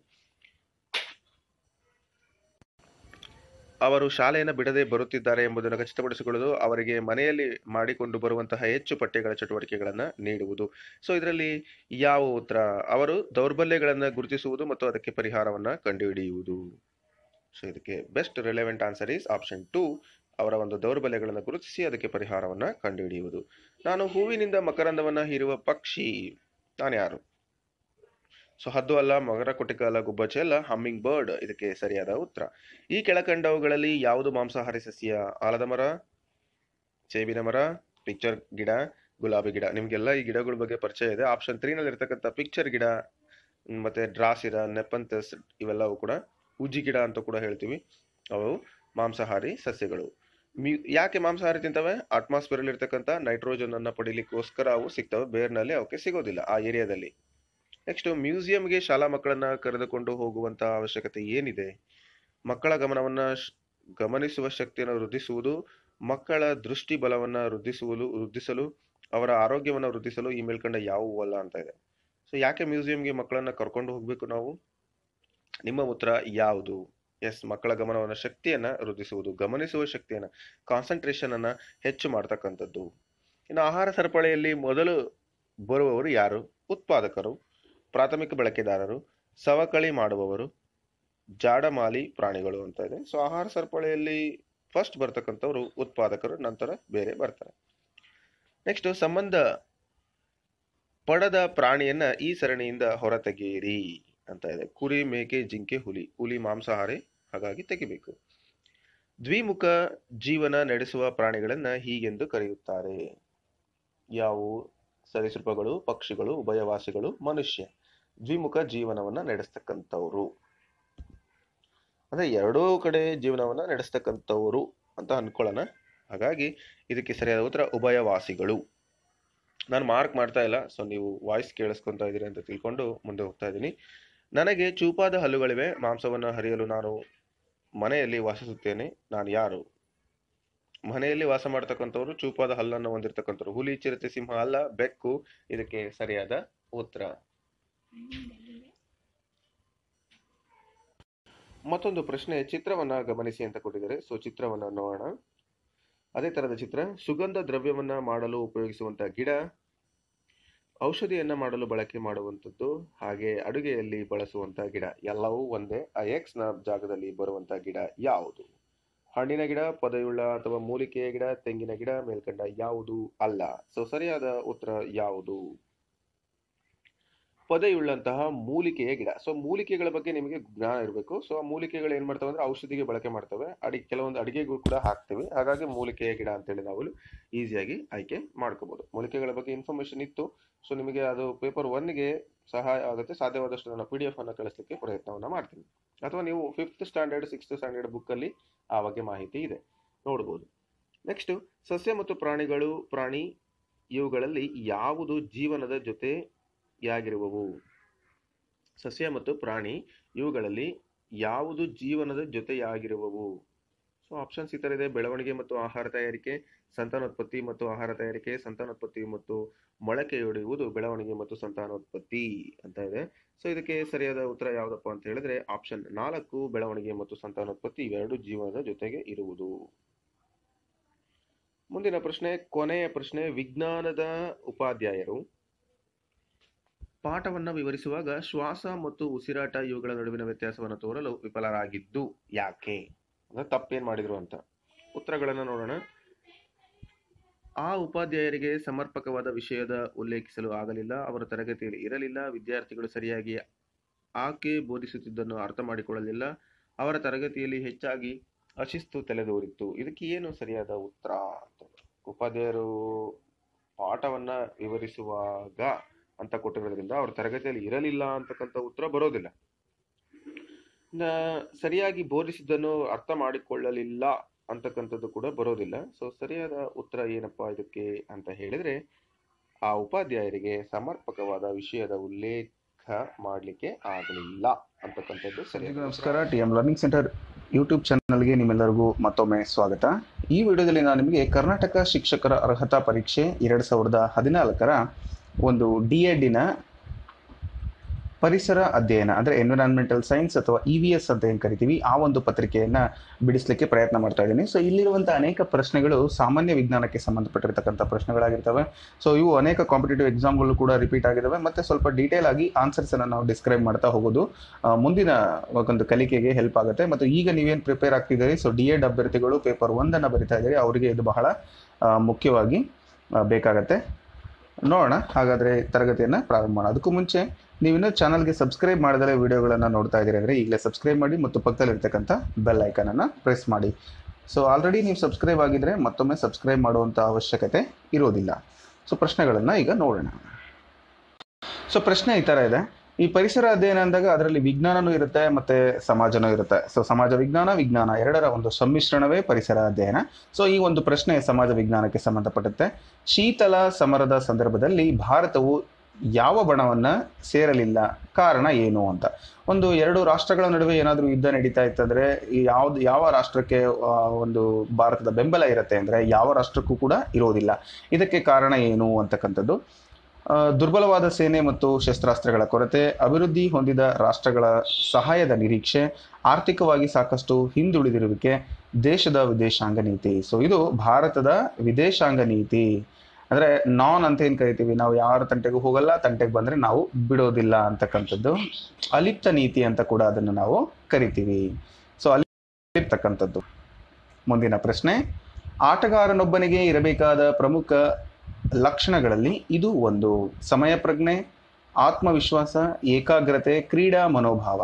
ಅವರು ಶಾಲೆಯನ್ನು ಬಿಡದೆ ಬರುತ್ತಿದ್ದಾರೆ ಎಂಬುದನ್ನು ಖಚಿತಪಡಿಸಿಕೊಳ್ಳಲು ಅವರಿಗೆ ಮನೆಯಲ್ಲಿ ಮಾಡಿಕೊಂಡು ಬರುವಂತಹ ಹೆಚ್ಚು ಪಠ್ಯಗಳ ಚಟುವಟಿಕೆಗಳನ್ನು ನೀಡುವುದು ಸೊ ಇದರಲ್ಲಿ ಯಾವ ಉತ್ತರ ಅವರು ದೌರ್ಬಲ್ಯಗಳನ್ನು ಗುರುತಿಸುವುದು ಮತ್ತು ಅದಕ್ಕೆ ಪರಿಹಾರವನ್ನು ಕಂಡುಹಿಡಿಯುವುದು ಸೊ ಇದಕ್ಕೆ best relevant answer is option two ಅವರ ಒಂದು ದೌರ್ಬಲ್ಯಗಳನ್ನು ಗುರುತಿಸಿ ಅದಕ್ಕೆ ಪರಿಹಾರವನ್ನು ಕಂಡುಹಿಡಿಯುವುದು ನಾನು ಹೂವಿನಿಂದ ಮಕರಂದವನ್ನು ಹೀರುವ ಪಕ್ಷಿ ನಾನು ಯಾರು ಸೊ ಹದ್ದು ಅಲ್ಲ ಮಗರ ಅಲ್ಲ ಗುಬ್ಬಚ್ಚೆ ಅಲ್ಲ ಹಮ್ಮಿಂಗ್ ಬರ್ಡ್ ಇದಕ್ಕೆ ಸರಿಯಾದ ಉತ್ತರ ಈ ಕೆಳಕಂಡವುಗಳಲ್ಲಿ ಯಾವುದು ಮಾಂಸಾಹಾರಿ ಸಸ್ಯ ಆಲದ ಮರ ಸೇಬಿನ ಮರ ಪಿಕ್ಚರ್ ಗಿಡ ಗುಲಾಬಿ ಗಿಡ ನಿಮಗೆಲ್ಲ ಈ ಗಿಡಗಳ ಬಗ್ಗೆ ಪರಿಚಯ ಇದೆ ಆಪ್ಷನ್ ನಲ್ಲಿ ಇರ್ತಕ್ಕಂಥ ಪಿಕ್ಚರ್ ಗಿಡ ಮತ್ತೆ ಡ್ರಾಸಿರ ನೆಪಂತಸ್ ಇವೆಲ್ಲವೂ ಕೂಡ ಉಜ್ಜಿ ಗಿಡ ಅಂತ ಕೂಡ ಹೇಳ್ತೀವಿ ಅವು ಮಾಂಸಾಹಾರಿ ಸಸ್ಯಗಳು ಯಾಕೆ ಮಾಂಸಾಹಾರಿ ತಿಂತವೆ ಅಟ್ಮಾಸ್ಫಿಯರ್ ಇರ್ತಕ್ಕಂಥ ನೈಟ್ರೋಜನ್ ಅನ್ನ ಪಡಿಲಿಕ್ಕೋಸ್ಕರ ಅವು ಸಿಗ್ತವೆ ಬೇರ್ನಲ್ಲಿ ಅವಕ್ಕೆ ಸಿಗೋದಿಲ್ಲ ಆ ಏರಿಯಾದಲ್ಲಿ ನೆಕ್ಸ್ಟ್ ಮ್ಯೂಸಿಯಂಗೆ ಶಾಲಾ ಮಕ್ಕಳನ್ನ ಕರೆದುಕೊಂಡು ಹೋಗುವಂತಹ ಅವಶ್ಯಕತೆ ಏನಿದೆ ಮಕ್ಕಳ ಗಮನವನ್ನ ಗಮನಿಸುವ ಶಕ್ತಿಯನ್ನು ವೃದ್ಧಿಸುವುದು ಮಕ್ಕಳ ದೃಷ್ಟಿ ಬಲವನ್ನ ವೃದ್ಧಿಸುವುದು ವೃದ್ಧಿಸಲು ಅವರ ಆರೋಗ್ಯವನ್ನು ವೃದ್ಧಿಸಲು ಈ ಮೇಲ್ಕಂಡ ಯಾವುವು ಅಲ್ಲ ಅಂತ ಇದೆ ಸೊ ಯಾಕೆ ಮ್ಯೂಸಿಯಂಗೆ ಮಕ್ಕಳನ್ನ ಕರ್ಕೊಂಡು ಹೋಗ್ಬೇಕು ನಾವು ನಿಮ್ಮ ಉತ್ತರ ಯಾವುದು ಎಸ್ ಮಕ್ಕಳ ಗಮನವನ್ನ ಶಕ್ತಿಯನ್ನ ವೃದ್ಧಿಸುವುದು ಗಮನಿಸುವ ಶಕ್ತಿಯನ್ನ ಕಾನ್ಸಂಟ್ರೇಷನ್ ಅನ್ನ ಹೆಚ್ಚು ಮಾಡ್ತಕ್ಕಂಥದ್ದು ಇನ್ನು ಆಹಾರ ಸರಪಳಿಯಲ್ಲಿ ಮೊದಲು ಬರುವವರು ಯಾರು ಉತ್ಪಾದಕರು ಪ್ರಾಥಮಿಕ ಬಳಕೆದಾರರು ಸವಕಳಿ ಮಾಡುವವರು ಜಾಡಮಾಲಿ ಪ್ರಾಣಿಗಳು ಅಂತ ಇದೆ ಸೊ ಆಹಾರ ಸರಪಳಿಯಲ್ಲಿ ಫಸ್ಟ್ ಬರ್ತಕ್ಕಂಥವ್ರು ಉತ್ಪಾದಕರು ನಂತರ ಬೇರೆ ಬರ್ತಾರೆ ನೆಕ್ಸ್ಟ್ ಸಂಬಂಧ ಪಡದ ಪ್ರಾಣಿಯನ್ನ ಈ ಸರಣಿಯಿಂದ ಹೊರತೆಗೆಯಿರಿ ಅಂತ ಇದೆ ಕುರಿ ಮೇಕೆ ಜಿಂಕೆ ಹುಲಿ ಹುಲಿ ಮಾಂಸಾಹಾರಿ ಹಾಗಾಗಿ ತೆಗಿಬೇಕು ದ್ವಿಮುಖ ಜೀವನ ನಡೆಸುವ ಪ್ರಾಣಿಗಳನ್ನ ಹೀಗೆಂದು ಕರೆಯುತ್ತಾರೆ ಯಾವುವು ಸರೀಸೃಪಗಳು ಪಕ್ಷಿಗಳು ಉಭಯವಾಸಿಗಳು ಮನುಷ್ಯ ದ್ವಿಮುಖ ಜೀವನವನ್ನ ನಡೆಸ್ತಕ್ಕಂಥವ್ರು ಅಂದ್ರೆ ಎರಡೂ ಕಡೆ ಜೀವನವನ್ನ ನಡೆಸ್ತಕ್ಕಂಥವ್ರು ಅಂತ ಅನ್ಕೊಳ್ಳೋಣ ಹಾಗಾಗಿ ಇದಕ್ಕೆ ಸರಿಯಾದ ಉತ್ತರ ಉಭಯವಾಸಿಗಳು ನಾನು ಮಾರ್ಕ್ ಮಾಡ್ತಾ ಇಲ್ಲ ಸೊ ನೀವು ವಾಯ್ಸ್ ಕೇಳಿಸ್ಕೊತಾ ಇದ್ದೀರಿ ಅಂತ ತಿಳ್ಕೊಂಡು ಮುಂದೆ ಹೋಗ್ತಾ ಇದ್ದೀನಿ ನನಗೆ ಚೂಪಾದ ಹಲ್ಲುಗಳಿವೆ ಮಾಂಸವನ್ನು ಹರಿಯಲು ನಾನು ಮನೆಯಲ್ಲಿ ವಾಸಿಸುತ್ತೇನೆ ನಾನು ಯಾರು ಮನೆಯಲ್ಲಿ ವಾಸ ಮಾಡ್ತಕ್ಕಂಥವ್ರು ಚೂಪಾದ ಹಲ್ಲನ್ನು ಹೊಂದಿರತಕ್ಕಂಥವ್ರು ಹುಲಿ ಚಿರತೆ ಸಿಂಹ ಅಲ್ಲ ಬೆಕ್ಕು ಇದಕ್ಕೆ ಸರಿಯಾದ ಉತ್ತರ ಮತ್ತೊಂದು ಪ್ರಶ್ನೆ ಚಿತ್ರವನ್ನ ಗಮನಿಸಿ ಅಂತ ಕೊಟ್ಟಿದ್ದಾರೆ ಸೊ ಚಿತ್ರವನ್ನ ನೋಡೋಣ ಅದೇ ತರದ ಚಿತ್ರ ಸುಗಂಧ ದ್ರವ್ಯವನ್ನ ಮಾಡಲು ಉಪಯೋಗಿಸುವಂತ ಗಿಡ ಔಷಧಿಯನ್ನ ಮಾಡಲು ಬಳಕೆ ಮಾಡುವಂಥದ್ದು ಹಾಗೆ ಅಡುಗೆಯಲ್ಲಿ ಬಳಸುವಂತ ಗಿಡ ಎಲ್ಲವೂ ಒಂದೇ ಆ ಎಕ್ಸ್ ನ ಜಾಗದಲ್ಲಿ ಬರುವಂತ ಗಿಡ ಯಾವುದು ಹಣ್ಣಿನ ಗಿಡ ಪದೆಯುಳ್ಳ ಅಥವಾ ಮೂಲಿಕೆಯ ಗಿಡ ತೆಂಗಿನ ಗಿಡ ಮೇಲ್ಕಂಡ ಯಾವುದು ಅಲ್ಲ ಸೊ ಸರಿಯಾದ ಉತ್ತರ ಯಾವುದು ಪದೆಯುಳ್ಳಂತಹ ಮೂಲಿಕೆಯ ಗಿಡ ಸೊ ಮೂಲಿಕೆಗಳ ಬಗ್ಗೆ ನಿಮಗೆ ಜ್ಞಾನ ಇರಬೇಕು ಸೊ ಆ ಮೂಲಿಕೆಗಳು ಏನು ಮಾಡ್ತವೆ ಅಂದ್ರೆ ಔಷಧಿಗೆ ಬಳಕೆ ಮಾಡ್ತವೆ ಅಡಿ ಕೆಲವೊಂದು ಅಡಿಗೆಗಳು ಕೂಡ ಹಾಕ್ತೇವೆ ಹಾಗಾಗಿ ಮೂಲಿಕೆಯ ಗಿಡ ಅಂತೇಳಿ ನಾವು ಈಸಿಯಾಗಿ ಆಯ್ಕೆ ಮಾಡ್ಕೋಬಹುದು ಮೂಲಿಕೆಗಳ ಬಗ್ಗೆ ಇನ್ಫಾರ್ಮೇಶನ್ ಇತ್ತು ಸೊ ನಿಮಗೆ ಅದು ಪೇಪರ್ ಒನ್ಗೆ ಸಹಾಯ ಆಗುತ್ತೆ ಸಾಧ್ಯವಾದಷ್ಟು ನಾನು ಪಿ ಡಿ ಎಫ್ ಅನ್ನು ಕಳಿಸಲಿಕ್ಕೆ ಪ್ರಯತ್ನವನ್ನು ಮಾಡ್ತೀನಿ ಅಥವಾ ನೀವು ಫಿಫ್ತ್ ಸ್ಟ್ಯಾಂಡರ್ಡ್ ಸಿಕ್ಸ್ತ್ ಸ್ಟ್ಯಾಂಡರ್ಡ್ ಅಲ್ಲಿ ಆ ಬಗ್ಗೆ ಮಾಹಿತಿ ಇದೆ ನೋಡಬಹುದು ನೆಕ್ಸ್ಟ್ ಸಸ್ಯ ಮತ್ತು ಪ್ರಾಣಿಗಳು ಪ್ರಾಣಿ ಇವುಗಳಲ್ಲಿ ಯಾವುದು ಜೀವನದ ಜೊತೆ ಆಗಿರುವವು ಸಸ್ಯ ಮತ್ತು ಪ್ರಾಣಿ ಇವುಗಳಲ್ಲಿ ಯಾವುದು ಜೀವನದ ಜೊತೆಯಾಗಿರುವವು ಸೊ ಆಪ್ಷನ್ಸ್ ಈ ತರ ಇದೆ ಬೆಳವಣಿಗೆ ಮತ್ತು ಆಹಾರ ತಯಾರಿಕೆ ಸಂತಾನೋತ್ಪತ್ತಿ ಮತ್ತು ಆಹಾರ ತಯಾರಿಕೆ ಸಂತಾನೋತ್ಪತ್ತಿ ಮತ್ತು ಮೊಳಕೆಯೊಡೆಯುವುದು ಬೆಳವಣಿಗೆ ಮತ್ತು ಸಂತಾನೋತ್ಪತ್ತಿ ಅಂತ ಇದೆ ಸೊ ಇದಕ್ಕೆ ಸರಿಯಾದ ಉತ್ತರ ಯಾವುದಪ್ಪ ಅಂತ ಹೇಳಿದ್ರೆ ಆಪ್ಷನ್ ನಾಲ್ಕು ಬೆಳವಣಿಗೆ ಮತ್ತು ಸಂತಾನೋತ್ಪತ್ತಿ ಇವೆರಡು ಜೀವನದ ಜೊತೆಗೆ ಇರುವುದು ಮುಂದಿನ ಪ್ರಶ್ನೆ ಕೊನೆಯ ಪ್ರಶ್ನೆ ವಿಜ್ಞಾನದ ಉಪಾಧ್ಯಾಯರು ಪಾಠವನ್ನು ವಿವರಿಸುವಾಗ ಶ್ವಾಸ ಮತ್ತು ಉಸಿರಾಟ ಇವುಗಳ ನಡುವಿನ ವ್ಯತ್ಯಾಸವನ್ನು ತೋರಲು ವಿಫಲರಾಗಿದ್ದು ಯಾಕೆ ಅಂದ್ರೆ ತಪ್ಪೇನು ಮಾಡಿದ್ರು ಅಂತ ಉತ್ತರಗಳನ್ನು ನೋಡೋಣ ಆ ಉಪಾಧ್ಯಾಯರಿಗೆ ಸಮರ್ಪಕವಾದ ವಿಷಯದ ಉಲ್ಲೇಖಿಸಲು ಆಗಲಿಲ್ಲ ಅವರ ತರಗತಿಯಲ್ಲಿ ಇರಲಿಲ್ಲ ವಿದ್ಯಾರ್ಥಿಗಳು ಸರಿಯಾಗಿ ಆಕೆ ಬೋಧಿಸುತ್ತಿದ್ದನ್ನು ಅರ್ಥ ಮಾಡಿಕೊಳ್ಳಲಿಲ್ಲ ಅವರ ತರಗತಿಯಲ್ಲಿ ಹೆಚ್ಚಾಗಿ ಅಶಿಸ್ತು ತಲೆದೋರಿತ್ತು ಇದಕ್ಕೆ ಏನು ಸರಿಯಾದ ಉತ್ತರ ಅಂತ ಉಪಾಧ್ಯಾಯರು ಪಾಠವನ್ನ ವಿವರಿಸುವಾಗ ಅಂತ ಕೊಟ್ಟಿರೋದ್ರಿಂದ ಅವ್ರ ತರಗತಿಯಲ್ಲಿ ಇರಲಿಲ್ಲ ಅಂತಕ್ಕಂಥ ಉತ್ತರ ಬರೋದಿಲ್ಲ ಸರಿಯಾಗಿ ಬೋಧಿಸಿದ್ದನ್ನು ಅರ್ಥ ಮಾಡಿಕೊಳ್ಳಲಿಲ್ಲ ಅಂತಕ್ಕಂಥದ್ದು ಕೂಡ ಬರೋದಿಲ್ಲ ಸೊ ಸರಿಯಾದ ಉತ್ತರ ಏನಪ್ಪಾ ಇದಕ್ಕೆ ಅಂತ ಹೇಳಿದ್ರೆ ಆ ಉಪಾಧ್ಯಾಯರಿಗೆ ಸಮರ್ಪಕವಾದ ವಿಷಯದ ಉಲ್ಲೇಖ ಮಾಡಲಿಕ್ಕೆ ಆಗಲಿಲ್ಲ ಅಂತಕ್ಕಂಥದ್ದು ಸರಿ ನಮಸ್ಕಾರ T M learning centre YouTube ಚಾನಲ್ಗೆ ನಿಮ್ಮೆಲ್ಲರಿಗೂ ಮತ್ತೊಮ್ಮೆ ಸ್ವಾಗತ ಈ ವಿಡಿಯೋದಲ್ಲಿ ನಾನು ನಿಮಗೆ ಕರ್ನಾಟಕ ಶಿಕ್ಷಕರ ಅರ್ಹತಾ ಪರೀಕ್ಷೆ ಎರಡು ಸಾವಿರದ ಹದಿನಾಲ್ಕರ ಒಂದು ಡಿ ಎಡ್ಡಿನ ಪರಿಸರ ಅಧ್ಯಯನ ಅಂದರೆ ಎನ್ವಿರಾನ್ಮೆಂಟಲ್ ಸೈನ್ಸ್ ಅಥವಾ ಇ ವಿ ಎಸ್ ಅಂತ ಏನು ಕರಿತೀವಿ ಆ ಒಂದು ಪತ್ರಿಕೆಯನ್ನು ಬಿಡಿಸಲಿಕ್ಕೆ ಪ್ರಯತ್ನ ಮಾಡ್ತಾ ಇದ್ದೀನಿ ಸೊ ಇಲ್ಲಿರುವಂಥ ಅನೇಕ ಪ್ರಶ್ನೆಗಳು ಸಾಮಾನ್ಯ ವಿಜ್ಞಾನಕ್ಕೆ ಸಂಬಂಧಪಟ್ಟಿರ್ತಕ್ಕಂಥ ಪ್ರಶ್ನೆಗಳಾಗಿರ್ತವೆ ಸೊ ಇವು ಅನೇಕ ಕಾಂಪಿಟೇಟಿವ್ ಎಕ್ಸಾಮ್ಗಳು ಕೂಡ ರಿಪೀಟ್ ಆಗಿದ್ದಾವೆ ಮತ್ತು ಸ್ವಲ್ಪ ಡೀಟೇಲ್ ಆಗಿ ಆನ್ಸರ್ಸನ್ನು ನಾವು ಡಿಸ್ಕ್ರೈಬ್ ಮಾಡ್ತಾ ಹೋಗೋದು ಮುಂದಿನ ಒಂದು ಕಲಿಕೆಗೆ ಹೆಲ್ಪ್ ಆಗುತ್ತೆ ಮತ್ತು ಈಗ ನೀವೇನು ಪ್ರಿಪೇರ್ ಆಗ್ತಿದ್ದೀರಿ ಸೊ ಡಿ ಎಡ್ ಅಭ್ಯರ್ಥಿಗಳು ಪೇಪರ್ ಒಂದನ್ನು ಬರಿತಾ ಇದ್ದೀರಿ ಅವರಿಗೆ ಇದು ಬಹಳ ಮುಖ್ಯವಾಗಿ ಬೇಕಾಗತ್ತೆ ನೋಡೋಣ ಹಾಗಾದರೆ ತರಗತಿಯನ್ನು ಪ್ರಾರಂಭ ಮಾಡೋಣ ಅದಕ್ಕೂ ಮುಂಚೆ ನೀವು ಇನ್ನೂ ಚಾನಲ್ಗೆ ಸಬ್ಸ್ಕ್ರೈಬ್ ಮಾಡಿದರೆ ವೀಡಿಯೋಗಳನ್ನು ನೋಡ್ತಾ ಇದ್ದೀರಿ ಅಂದರೆ ಈಗಲೇ ಸಬ್ಸ್ಕ್ರೈಬ್ ಮಾಡಿ ಮತ್ತು ಪಕ್ಕದಲ್ಲಿರ್ತಕ್ಕಂಥ ಬೆಲ್ ಐಕನನ್ನು ಪ್ರೆಸ್ ಮಾಡಿ ಸೊ ಆಲ್ರೆಡಿ ನೀವು ಸಬ್ಸ್ಕ್ರೈಬ್ ಆಗಿದ್ದರೆ ಮತ್ತೊಮ್ಮೆ ಸಬ್ಸ್ಕ್ರೈಬ್ ಮಾಡುವಂಥ ಅವಶ್ಯಕತೆ ಇರೋದಿಲ್ಲ ಸೊ ಪ್ರಶ್ನೆಗಳನ್ನು ಈಗ ನೋಡೋಣ ಸೊ ಪ್ರಶ್ನೆ ಈ ಥರ ಇದೆ ಈ ಪರಿಸರ ಅಧ್ಯಯನ ಅಂದಾಗ ಅದರಲ್ಲಿ ವಿಜ್ಞಾನನೂ ಇರುತ್ತೆ ಮತ್ತೆ ಸಮಾಜನೂ ಇರುತ್ತೆ ಸೊ ಸಮಾಜ ವಿಜ್ಞಾನ ವಿಜ್ಞಾನ ಎರಡರ ಒಂದು ಸಮ್ಮಿಶ್ರಣವೇ ಪರಿಸರ ಅಧ್ಯಯನ ಸೊ ಈ ಒಂದು ಪ್ರಶ್ನೆ ಸಮಾಜ ವಿಜ್ಞಾನಕ್ಕೆ ಸಂಬಂಧಪಟ್ಟಂತೆ ಶೀತಲ ಸಮರದ ಸಂದರ್ಭದಲ್ಲಿ ಭಾರತವು ಯಾವ ಬಣವನ್ನು ಸೇರಲಿಲ್ಲ ಕಾರಣ ಏನು ಅಂತ ಒಂದು ಎರಡು ರಾಷ್ಟ್ರಗಳ ನಡುವೆ ಏನಾದರೂ ಯುದ್ಧ ನಡೀತಾ ಇತ್ತಂದ್ರೆ ಯಾವ್ದು ಯಾವ ರಾಷ್ಟ್ರಕ್ಕೆ ಒಂದು ಭಾರತದ ಬೆಂಬಲ ಇರುತ್ತೆ ಅಂದರೆ ಯಾವ ರಾಷ್ಟ್ರಕ್ಕೂ ಕೂಡ ಇರೋದಿಲ್ಲ ಇದಕ್ಕೆ ಕಾರಣ ಏನು ಅಂತಕ್ಕಂಥದ್ದು ದುರ್ಬಲವಾದ ಸೇನೆ ಮತ್ತು ಶಸ್ತ್ರಾಸ್ತ್ರಗಳ ಕೊರತೆ ಅಭಿವೃದ್ಧಿ ಹೊಂದಿದ ರಾಷ್ಟ್ರಗಳ ಸಹಾಯದ ನಿರೀಕ್ಷೆ ಆರ್ಥಿಕವಾಗಿ ಸಾಕಷ್ಟು ಹಿಂದುಳಿದಿರುವಿಕೆ ದೇಶದ ವಿದೇಶಾಂಗ ನೀತಿ ಸೊ ಇದು ಭಾರತದ ವಿದೇಶಾಂಗ ನೀತಿ ಅಂದರೆ ನಾನ್ ಅಂತ ಏನು ಕರಿತೀವಿ ನಾವು ಯಾರ ತಂಟೆಗೂ ಹೋಗಲ್ಲ ತಂಟೆಗೆ ಬಂದರೆ ನಾವು ಬಿಡೋದಿಲ್ಲ ಅಂತಕ್ಕಂಥದ್ದು ಅಲಿಪ್ತ ನೀತಿ ಅಂತ ಕೂಡ ಅದನ್ನು ನಾವು ಕರಿತೀವಿ ಸೊ ಅಲಿಪ್ತಕ್ಕಂಥದ್ದು ಮುಂದಿನ ಪ್ರಶ್ನೆ ಆಟಗಾರನೊಬ್ಬನಿಗೆ ಇರಬೇಕಾದ ಪ್ರಮುಖ ಲಕ್ಷಣಗಳಲ್ಲಿ ಇದು ಒಂದು ಸಮಯ ಪ್ರಜ್ಞೆ ಆತ್ಮವಿಶ್ವಾಸ ಏಕಾಗ್ರತೆ ಕ್ರೀಡಾ ಮನೋಭಾವ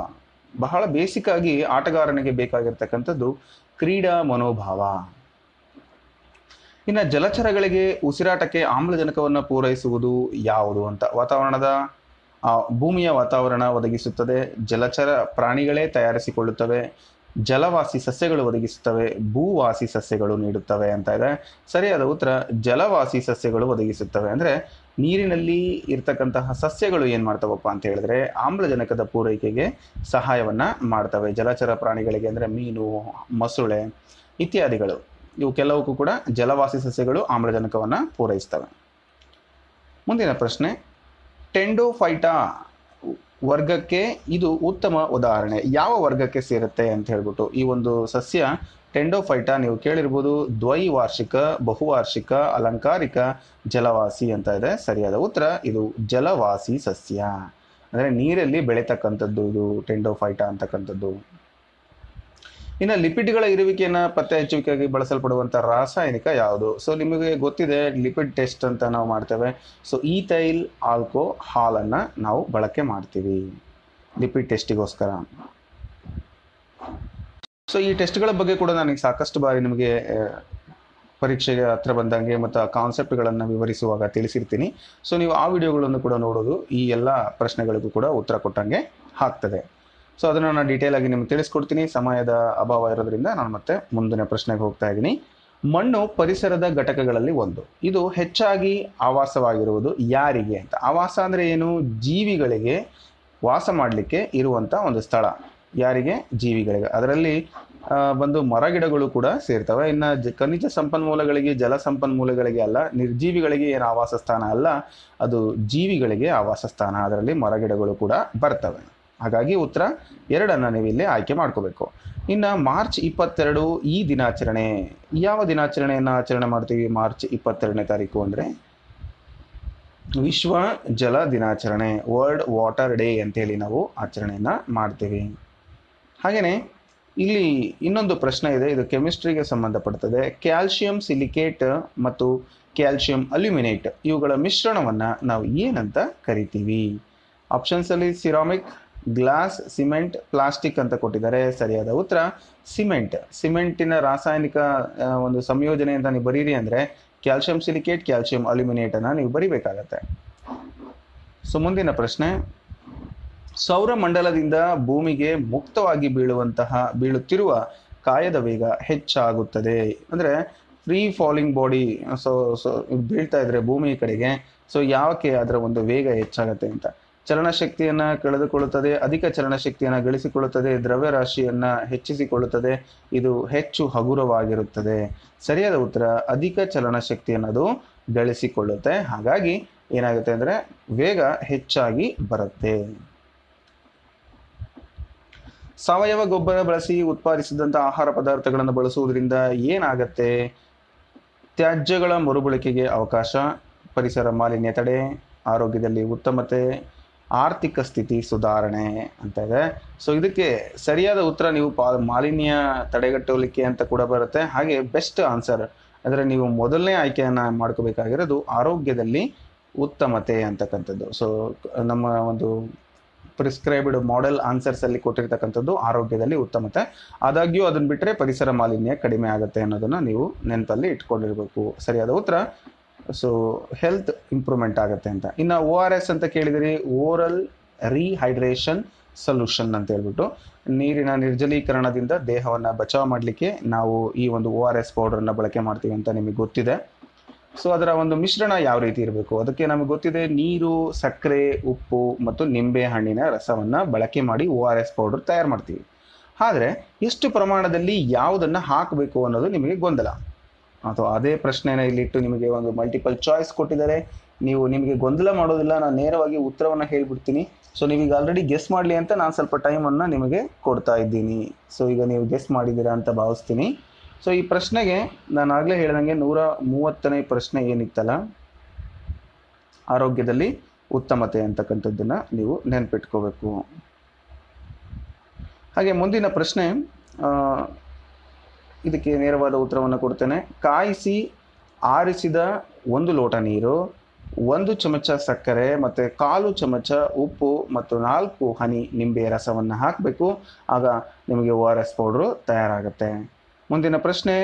ಬಹಳ ಬೇಸಿಕ್ ಆಗಿ ಆಟಗಾರನಿಗೆ ಬೇಕಾಗಿರ್ತಕ್ಕಂಥದ್ದು ಕ್ರೀಡಾ ಮನೋಭಾವ ಇನ್ನು ಜಲಚರಗಳಿಗೆ ಉಸಿರಾಟಕ್ಕೆ ಆಮ್ಲಜನಕವನ್ನು ಪೂರೈಸುವುದು ಯಾವುದು ಅಂತ ವಾತಾವರಣದ ಭೂಮಿಯ ವಾತಾವರಣ ಒದಗಿಸುತ್ತದೆ ಜಲಚರ ಪ್ರಾಣಿಗಳೇ ತಯಾರಿಸಿಕೊಳ್ಳುತ್ತವೆ ಜಲವಾಸಿ ಸಸ್ಯಗಳು ಒದಗಿಸುತ್ತವೆ ಭೂವಾಸಿ ಸಸ್ಯಗಳು ನೀಡುತ್ತವೆ ಅಂತ ಇದೆ ಸರಿಯಾದ ಉತ್ತರ ಜಲವಾಸಿ ಸಸ್ಯಗಳು ಒದಗಿಸುತ್ತವೆ ಅಂದರೆ ನೀರಿನಲ್ಲಿ ಇರ್ತಕ್ಕಂತಹ ಸಸ್ಯಗಳು ಏನು ಮಾಡ್ತಾವಪ್ಪ ಅಂತ ಹೇಳಿದ್ರೆ ಆಮ್ಲಜನಕದ ಪೂರೈಕೆಗೆ ಸಹಾಯವನ್ನು ಮಾಡ್ತವೆ ಜಲಚರ ಪ್ರಾಣಿಗಳಿಗೆ ಅಂದರೆ ಮೀನು ಮೊಸಳೆ ಇತ್ಯಾದಿಗಳು ಇವು ಕೆಲವಕ್ಕೂ ಕೂಡ ಜಲವಾಸಿ ಸಸ್ಯಗಳು ಆಮ್ಲಜನಕವನ್ನು ಪೂರೈಸ್ತವೆ ಮುಂದಿನ ಪ್ರಶ್ನೆ ಟೆಂಡೋಫೈಟಾ ವರ್ಗಕ್ಕೆ ಇದು ಉತ್ತಮ ಉದಾಹರಣೆ ಯಾವ ವರ್ಗಕ್ಕೆ ಸೇರುತ್ತೆ ಅಂತ ಹೇಳ್ಬಿಟ್ಟು ಈ ಒಂದು ಸಸ್ಯ ಟೆಂಡೋಫೈಟಾ ನೀವು ಕೇಳಿರ್ಬೋದು ದ್ವೈವಾರ್ಷಿಕ ಬಹುವಾರ್ಷಿಕ ಅಲಂಕಾರಿಕ ಜಲವಾಸಿ ಅಂತ ಇದೆ ಸರಿಯಾದ ಉತ್ತರ ಇದು ಜಲವಾಸಿ ಸಸ್ಯ ಅಂದರೆ ನೀರಲ್ಲಿ ಬೆಳೀತಕ್ಕಂಥದ್ದು ಇದು ಟೆಂಡೋಫೈಟಾ ಅಂತಕ್ಕಂಥದ್ದು ಇನ್ನು ಲಿಪಿಡ್ಗಳ ಇರುವಿಕೆಯನ್ನು ಪತ್ತೆ ಹಚ್ಚುವಿಕೆಯಾಗಿ ಬಳಸಲ್ಪಡುವಂಥ ರಾಸಾಯನಿಕ ಯಾವುದು ಸೊ ನಿಮಗೆ ಗೊತ್ತಿದೆ ಲಿಪಿಡ್ ಟೆಸ್ಟ್ ಅಂತ ನಾವು ಮಾಡ್ತೇವೆ ಸೊ ಈ ತೈಲ್ ಆಲ್ಕೋ ಹಾಲನ್ನು ನಾವು ಬಳಕೆ ಮಾಡ್ತೀವಿ ಲಿಪಿಡ್ ಟೆಸ್ಟಿಗೋಸ್ಕರ ಸೊ ಈ ಟೆಸ್ಟ್ಗಳ ಬಗ್ಗೆ ಕೂಡ ನನಗೆ ಸಾಕಷ್ಟು ಬಾರಿ ನಿಮಗೆ ಪರೀಕ್ಷೆಗೆ ಹತ್ರ ಬಂದಂಗೆ ಮತ್ತು ಆ ಕಾನ್ಸೆಪ್ಟ್ಗಳನ್ನು ವಿವರಿಸುವಾಗ ತಿಳಿಸಿರ್ತೀನಿ ಸೊ ನೀವು ಆ ವಿಡಿಯೋಗಳನ್ನು ಕೂಡ ನೋಡೋದು ಈ ಎಲ್ಲ ಪ್ರಶ್ನೆಗಳಿಗೂ ಕೂಡ ಉತ್ತರ ಕೊಟ್ಟಂಗೆ ಆಗ್ತದೆ ಸೊ ಅದನ್ನು ನಾನು ಡೀಟೇಲ್ ಆಗಿ ನಿಮ್ಗೆ ತಿಳಿಸ್ಕೊಡ್ತೀನಿ ಸಮಯದ ಅಭಾವ ಇರೋದ್ರಿಂದ ನಾನು ಮತ್ತೆ ಮುಂದಿನ ಪ್ರಶ್ನೆಗೆ ಹೋಗ್ತಾ ಇದ್ದೀನಿ ಮಣ್ಣು ಪರಿಸರದ ಘಟಕಗಳಲ್ಲಿ ಒಂದು ಇದು ಹೆಚ್ಚಾಗಿ ಆವಾಸವಾಗಿರುವುದು ಯಾರಿಗೆ ಅಂತ ಆವಾಸ ಅಂದರೆ ಏನು ಜೀವಿಗಳಿಗೆ ವಾಸ ಮಾಡಲಿಕ್ಕೆ ಇರುವಂಥ ಒಂದು ಸ್ಥಳ ಯಾರಿಗೆ ಜೀವಿಗಳಿಗೆ ಅದರಲ್ಲಿ ಬಂದು ಮರಗಿಡಗಳು ಕೂಡ ಸೇರ್ತವೆ ಇನ್ನು ಖನಿಜ ಸಂಪನ್ಮೂಲಗಳಿಗೆ ಜಲ ಸಂಪನ್ಮೂಲಗಳಿಗೆ ಅಲ್ಲ ನಿರ್ಜೀವಿಗಳಿಗೆ ಏನು ಆವಾಸ ಸ್ಥಾನ ಅಲ್ಲ ಅದು ಜೀವಿಗಳಿಗೆ ಆವಾಸ ಸ್ಥಾನ ಅದರಲ್ಲಿ ಮರಗಿಡಗಳು ಕೂಡ ಬರ್ತವೆ ಹಾಗಾಗಿ ಉತ್ತರ ಎರಡನ್ನು ನೀವು ಇಲ್ಲಿ ಆಯ್ಕೆ ಮಾಡ್ಕೋಬೇಕು ಇನ್ನು ಮಾರ್ಚ್ ಇಪ್ಪತ್ತೆರಡು ಈ ದಿನಾಚರಣೆ ಯಾವ ದಿನಾಚರಣೆಯನ್ನು ಆಚರಣೆ ಮಾಡ್ತೀವಿ ಮಾರ್ಚ್ ಇಪ್ಪತ್ತೆರಡನೇ ತಾರೀಕು ಅಂದರೆ ವಿಶ್ವ ಜಲ ದಿನಾಚರಣೆ ವರ್ಲ್ಡ್ ವಾಟರ್ ಡೇ ಅಂತೇಳಿ ನಾವು ಆಚರಣೆಯನ್ನು ಮಾಡ್ತೀವಿ ಹಾಗೆಯೇ ಇಲ್ಲಿ ಇನ್ನೊಂದು ಪ್ರಶ್ನೆ ಇದೆ ಇದು ಕೆಮಿಸ್ಟ್ರಿಗೆ ಸಂಬಂಧಪಡ್ತದೆ ಕ್ಯಾಲ್ಶಿಯಂ ಸಿಲಿಕೇಟ್ ಮತ್ತು ಕ್ಯಾಲ್ಶಿಯಂ ಅಲ್ಯೂಮಿನೇಟ್ ಇವುಗಳ ಮಿಶ್ರಣವನ್ನು ನಾವು ಏನಂತ ಕರಿತೀವಿ ಆಪ್ಷನ್ಸಲ್ಲಿ ಸಿರಾಮಿಕ್ ಗ್ಲಾಸ್ ಸಿಮೆಂಟ್ ಪ್ಲಾಸ್ಟಿಕ್ ಅಂತ ಕೊಟ್ಟಿದ್ದಾರೆ ಸರಿಯಾದ ಉತ್ತರ ಸಿಮೆಂಟ್ ಸಿಮೆಂಟಿನ ರಾಸಾಯನಿಕ ಒಂದು ಸಂಯೋಜನೆಯಿಂದ ನೀವು ಬರೀರಿ ಅಂದರೆ ಕ್ಯಾಲ್ಶಿಯಂ ಸಿಲಿಕೇಟ್ ಕ್ಯಾಲ್ಶಿಯಂ ಅಲ್ಯೂಮಿನೇಟನ್ನು ನೀವು ಬರೀಬೇಕಾಗತ್ತೆ ಸೊ ಮುಂದಿನ ಪ್ರಶ್ನೆ ಸೌರಮಂಡಲದಿಂದ ಭೂಮಿಗೆ ಮುಕ್ತವಾಗಿ ಬೀಳುವಂತಹ ಬೀಳುತ್ತಿರುವ ಕಾಯದ ವೇಗ ಹೆಚ್ಚಾಗುತ್ತದೆ ಅಂದರೆ free falling body so so ಬೀಳ್ತಾ ಇದ್ರೆ ಭೂಮಿ ಕಡೆಗೆ ಸೊ ಯಾವಕ್ಕೆ ಅದರ ಒಂದು ವೇಗ ಹೆಚ್ಚಾಗುತ್ತೆ ಅಂತ ಚಲನಶಕ್ತಿಯನ್ನು ಕಳೆದುಕೊಳ್ಳುತ್ತದೆ ಅಧಿಕ ಚಲನಶಕ್ತಿಯನ್ನು ಗಳಿಸಿಕೊಳ್ಳುತ್ತದೆ ದ್ರವ್ಯರಾಶಿಯನ್ನು ಹೆಚ್ಚಿಸಿಕೊಳ್ಳುತ್ತದೆ ಇದು ಹೆಚ್ಚು ಹಗುರವಾಗಿರುತ್ತದೆ ಸರಿಯಾದ ಉತ್ತರ ಅಧಿಕ ಚಲನಶಕ್ತಿಯನ್ನು ಅದು ಗಳಿಸಿಕೊಳ್ಳುತ್ತೆ ಹಾಗಾಗಿ ಏನಾಗುತ್ತೆ ಅಂದರೆ ವೇಗ ಹೆಚ್ಚಾಗಿ ಬರುತ್ತೆ ಸಾವಯವ ಗೊಬ್ಬರ ಬಳಸಿ ಉತ್ಪಾದಿಸಿದಂತಹ ಆಹಾರ ಪದಾರ್ಥಗಳನ್ನು ಬಳಸುವುದರಿಂದ ಏನಾಗತ್ತೆ ತ್ಯಾಜ್ಯಗಳ ಮರುಬಳಕೆಗೆ ಅವಕಾಶ ಪರಿಸರ ಮಾಲಿನ್ಯ ತಡೆ ಆರೋಗ್ಯದಲ್ಲಿ ಉತ್ತಮತೆ ಆರ್ಥಿಕ ಸ್ಥಿತಿ ಸುಧಾರಣೆ ಅಂತ ಇದೆ ಸೊ ಇದಕ್ಕೆ ಸರಿಯಾದ ಉತ್ತರ ನೀವು ಪಾ ಮಾಲಿನ್ಯ ತಡೆಗಟ್ಟಲಿಕ್ಕೆ ಅಂತ ಕೂಡ ಬರುತ್ತೆ ಹಾಗೆ ಬೆಸ್ಟ್ ಆನ್ಸರ್ ಅಂದರೆ ನೀವು ಮೊದಲನೇ ಆಯ್ಕೆಯನ್ನು ಮಾಡ್ಕೋಬೇಕಾಗಿರೋದು ಆರೋಗ್ಯದಲ್ಲಿ ಉತ್ತಮತೆ ಅಂತಕ್ಕಂಥದ್ದು ಸೊ ನಮ್ಮ ಒಂದು ಪ್ರಿಸ್ಕ್ರೈಬ್ಡ್ ಮಾಡೆಲ್ ಆನ್ಸರ್ಸಲ್ಲಿ ಕೊಟ್ಟಿರ್ತಕ್ಕಂಥದ್ದು ಆರೋಗ್ಯದಲ್ಲಿ ಉತ್ತಮತೆ ಆದಾಗ್ಯೂ ಅದನ್ನ ಬಿಟ್ಟರೆ ಪರಿಸರ ಮಾಲಿನ್ಯ ಕಡಿಮೆ ಆಗುತ್ತೆ ಅನ್ನೋದನ್ನು ನೀವು ನೆನಪಲ್ಲಿ ಇಟ್ಕೊಂಡಿರಬೇಕು ಸರಿಯಾದ ಉತ್ತರ ಸೊ ಹೆಲ್ತ್ ಇಂಪ್ರೂವ್ಮೆಂಟ್ ಆಗುತ್ತೆ ಅಂತ ಇನ್ನು ಓ ಆರ್ ಎಸ್ ಅಂತ ಕೇಳಿದರೆ ಓರಲ್ ರೀಹೈಡ್ರೇಷನ್ ಸೊಲ್ಯೂಷನ್ ಅಂತ ಹೇಳ್ಬಿಟ್ಟು ನೀರಿನ ನಿರ್ಜಲೀಕರಣದಿಂದ ದೇಹವನ್ನು ಬಚಾವ್ ಮಾಡಲಿಕ್ಕೆ ನಾವು ಈ ಒಂದು ಓ ಆರ್ ಎಸ್ ಪೌಡರನ್ನು ಬಳಕೆ ಮಾಡ್ತೀವಿ ಅಂತ ನಿಮಗೆ ಗೊತ್ತಿದೆ ಸೊ ಅದರ ಒಂದು ಮಿಶ್ರಣ ಯಾವ ರೀತಿ ಇರಬೇಕು ಅದಕ್ಕೆ ನಮಗೆ ಗೊತ್ತಿದೆ ನೀರು ಸಕ್ಕರೆ ಉಪ್ಪು ಮತ್ತು ನಿಂಬೆ ಹಣ್ಣಿನ ರಸವನ್ನು ಬಳಕೆ ಮಾಡಿ ಓ ಆರ್ ಎಸ್ ಪೌಡರ್ ತಯಾರು ಮಾಡ್ತೀವಿ ಆದರೆ ಎಷ್ಟು ಪ್ರಮಾಣದಲ್ಲಿ ಯಾವುದನ್ನು ಹಾಕಬೇಕು ಅನ್ನೋದು ನಿಮಗೆ ಗೊಂದಲ ಅಥವಾ ಅದೇ ಪ್ರಶ್ನೆನ ಇಲ್ಲಿಟ್ಟು ನಿಮಗೆ ಒಂದು ಮಲ್ಟಿಪಲ್ ಚಾಯ್ಸ್ ಕೊಟ್ಟಿದ್ದಾರೆ ನೀವು ನಿಮಗೆ ಗೊಂದಲ ಮಾಡೋದಿಲ್ಲ ನಾನು ನೇರವಾಗಿ ಉತ್ತರವನ್ನು ಹೇಳ್ಬಿಡ್ತೀನಿ ಸೊ ನೀವೀಗ ಆಲ್ರೆಡಿ ಗೆಸ್ ಮಾಡಲಿ ಅಂತ ನಾನು ಸ್ವಲ್ಪ ಟೈಮನ್ನು ನಿಮಗೆ ಕೊಡ್ತಾ ಇದ್ದೀನಿ ಸೊ ಈಗ ನೀವು ಗೆಸ್ ಮಾಡಿದ್ದೀರಾ ಅಂತ ಭಾವಿಸ್ತೀನಿ ಸೊ ಈ ಪ್ರಶ್ನೆಗೆ ನಾನು ಆಗಲೇ ಹೇಳಿದಂಗೆ ನೂರ ಮೂವತ್ತನೇ ಪ್ರಶ್ನೆ ಏನಿತ್ತಲ್ಲ ಆರೋಗ್ಯದಲ್ಲಿ ಉತ್ತಮತೆ ಅಂತಕ್ಕಂಥದ್ದನ್ನು ನೀವು ನೆನಪಿಟ್ಕೋಬೇಕು ಹಾಗೆ ಮುಂದಿನ ಪ್ರಶ್ನೆ ಇದಕ್ಕೆ ನೇರವಾದ ಉತ್ತರವನ್ನು ಕೊಡ್ತೇನೆ ಕಾಯಿಸಿ ಆರಿಸಿದ ಒಂದು ಲೋಟ ನೀರು ಒಂದು ಚಮಚ ಸಕ್ಕರೆ ಮತ್ತು ಕಾಲು ಚಮಚ ಉಪ್ಪು ಮತ್ತು ನಾಲ್ಕು ಹನಿ ನಿಂಬೆ ರಸವನ್ನು ಹಾಕಬೇಕು ಆಗ ನಿಮಗೆ ಓ ಆರ್ ಎಸ್ ಪೌಡ್ರು ತಯಾರಾಗುತ್ತೆ ಮುಂದಿನ ಪ್ರಶ್ನೆ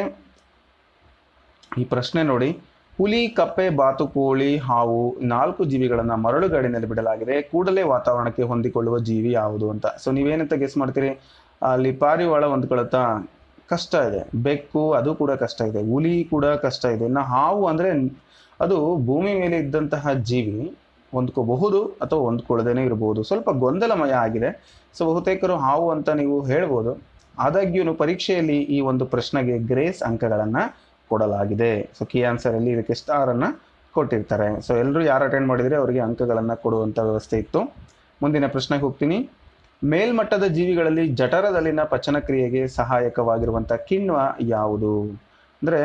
ಈ ಪ್ರಶ್ನೆ ನೋಡಿ ಹುಲಿ ಕಪ್ಪೆ ಬಾತುಕೋಳಿ ಹಾವು ನಾಲ್ಕು ಜೀವಿಗಳನ್ನು ಮರಳುಗಾಡಿನಲ್ಲಿ ಬಿಡಲಾಗಿದೆ ಕೂಡಲೇ ವಾತಾವರಣಕ್ಕೆ ಹೊಂದಿಕೊಳ್ಳುವ ಜೀವಿ ಯಾವುದು ಅಂತ ಸೊ ನೀವೇನಂತ ಗೆಸ್ ಮಾಡ್ತೀರಿ ಅಲ್ಲಿ ಪಾರಿವಾಳ ಹೊಂದ್ಕೊಳ್ಳುತ್ತಾ ಕಷ್ಟ ಇದೆ ಬೆಕ್ಕು ಅದು ಕೂಡ ಕಷ್ಟ ಇದೆ ಹುಲಿ ಕೂಡ ಕಷ್ಟ ಇದೆ ಇನ್ನು ಹಾವು ಅಂದರೆ ಅದು ಭೂಮಿ ಮೇಲೆ ಇದ್ದಂತಹ ಜೀವಿ ಹೊಂದ್ಕೋಬಹುದು ಅಥವಾ ಹೊಂದ್ಕೊಳ್ಳದೇನೆ ಇರಬಹುದು ಸ್ವಲ್ಪ ಗೊಂದಲಮಯ ಆಗಿದೆ ಸೊ ಬಹುತೇಕರು ಹಾವು ಅಂತ ನೀವು ಹೇಳ್ಬೋದು ಆದಾಗ್ಯೂ ಪರೀಕ್ಷೆಯಲ್ಲಿ ಈ ಒಂದು ಪ್ರಶ್ನೆಗೆ ಗ್ರೇಸ್ ಅಂಕಗಳನ್ನು ಕೊಡಲಾಗಿದೆ ಸೊ ಕೀ ಅಲ್ಲಿ ಇದಕ್ಕೆ ಸ್ಟಾರನ್ನು ಕೊಟ್ಟಿರ್ತಾರೆ ಸೊ ಎಲ್ಲರೂ ಯಾರು ಅಟೆಂಡ್ ಮಾಡಿದರೆ ಅವರಿಗೆ ಅಂಕಗಳನ್ನು ಕೊಡುವಂಥ ವ್ಯವಸ್ಥೆ ಇತ್ತು ಮುಂದಿನ ಪ್ರಶ್ನೆಗೆ ಹೋಗ್ತೀನಿ ಮೇಲ್ಮಟ್ಟದ ಜೀವಿಗಳಲ್ಲಿ ಜಠರದಲ್ಲಿನ ಪಚನಕ್ರಿಯೆಗೆ ಸಹಾಯಕವಾಗಿರುವಂಥ ಕಿಣ್ವ ಯಾವುದು ಅಂದರೆ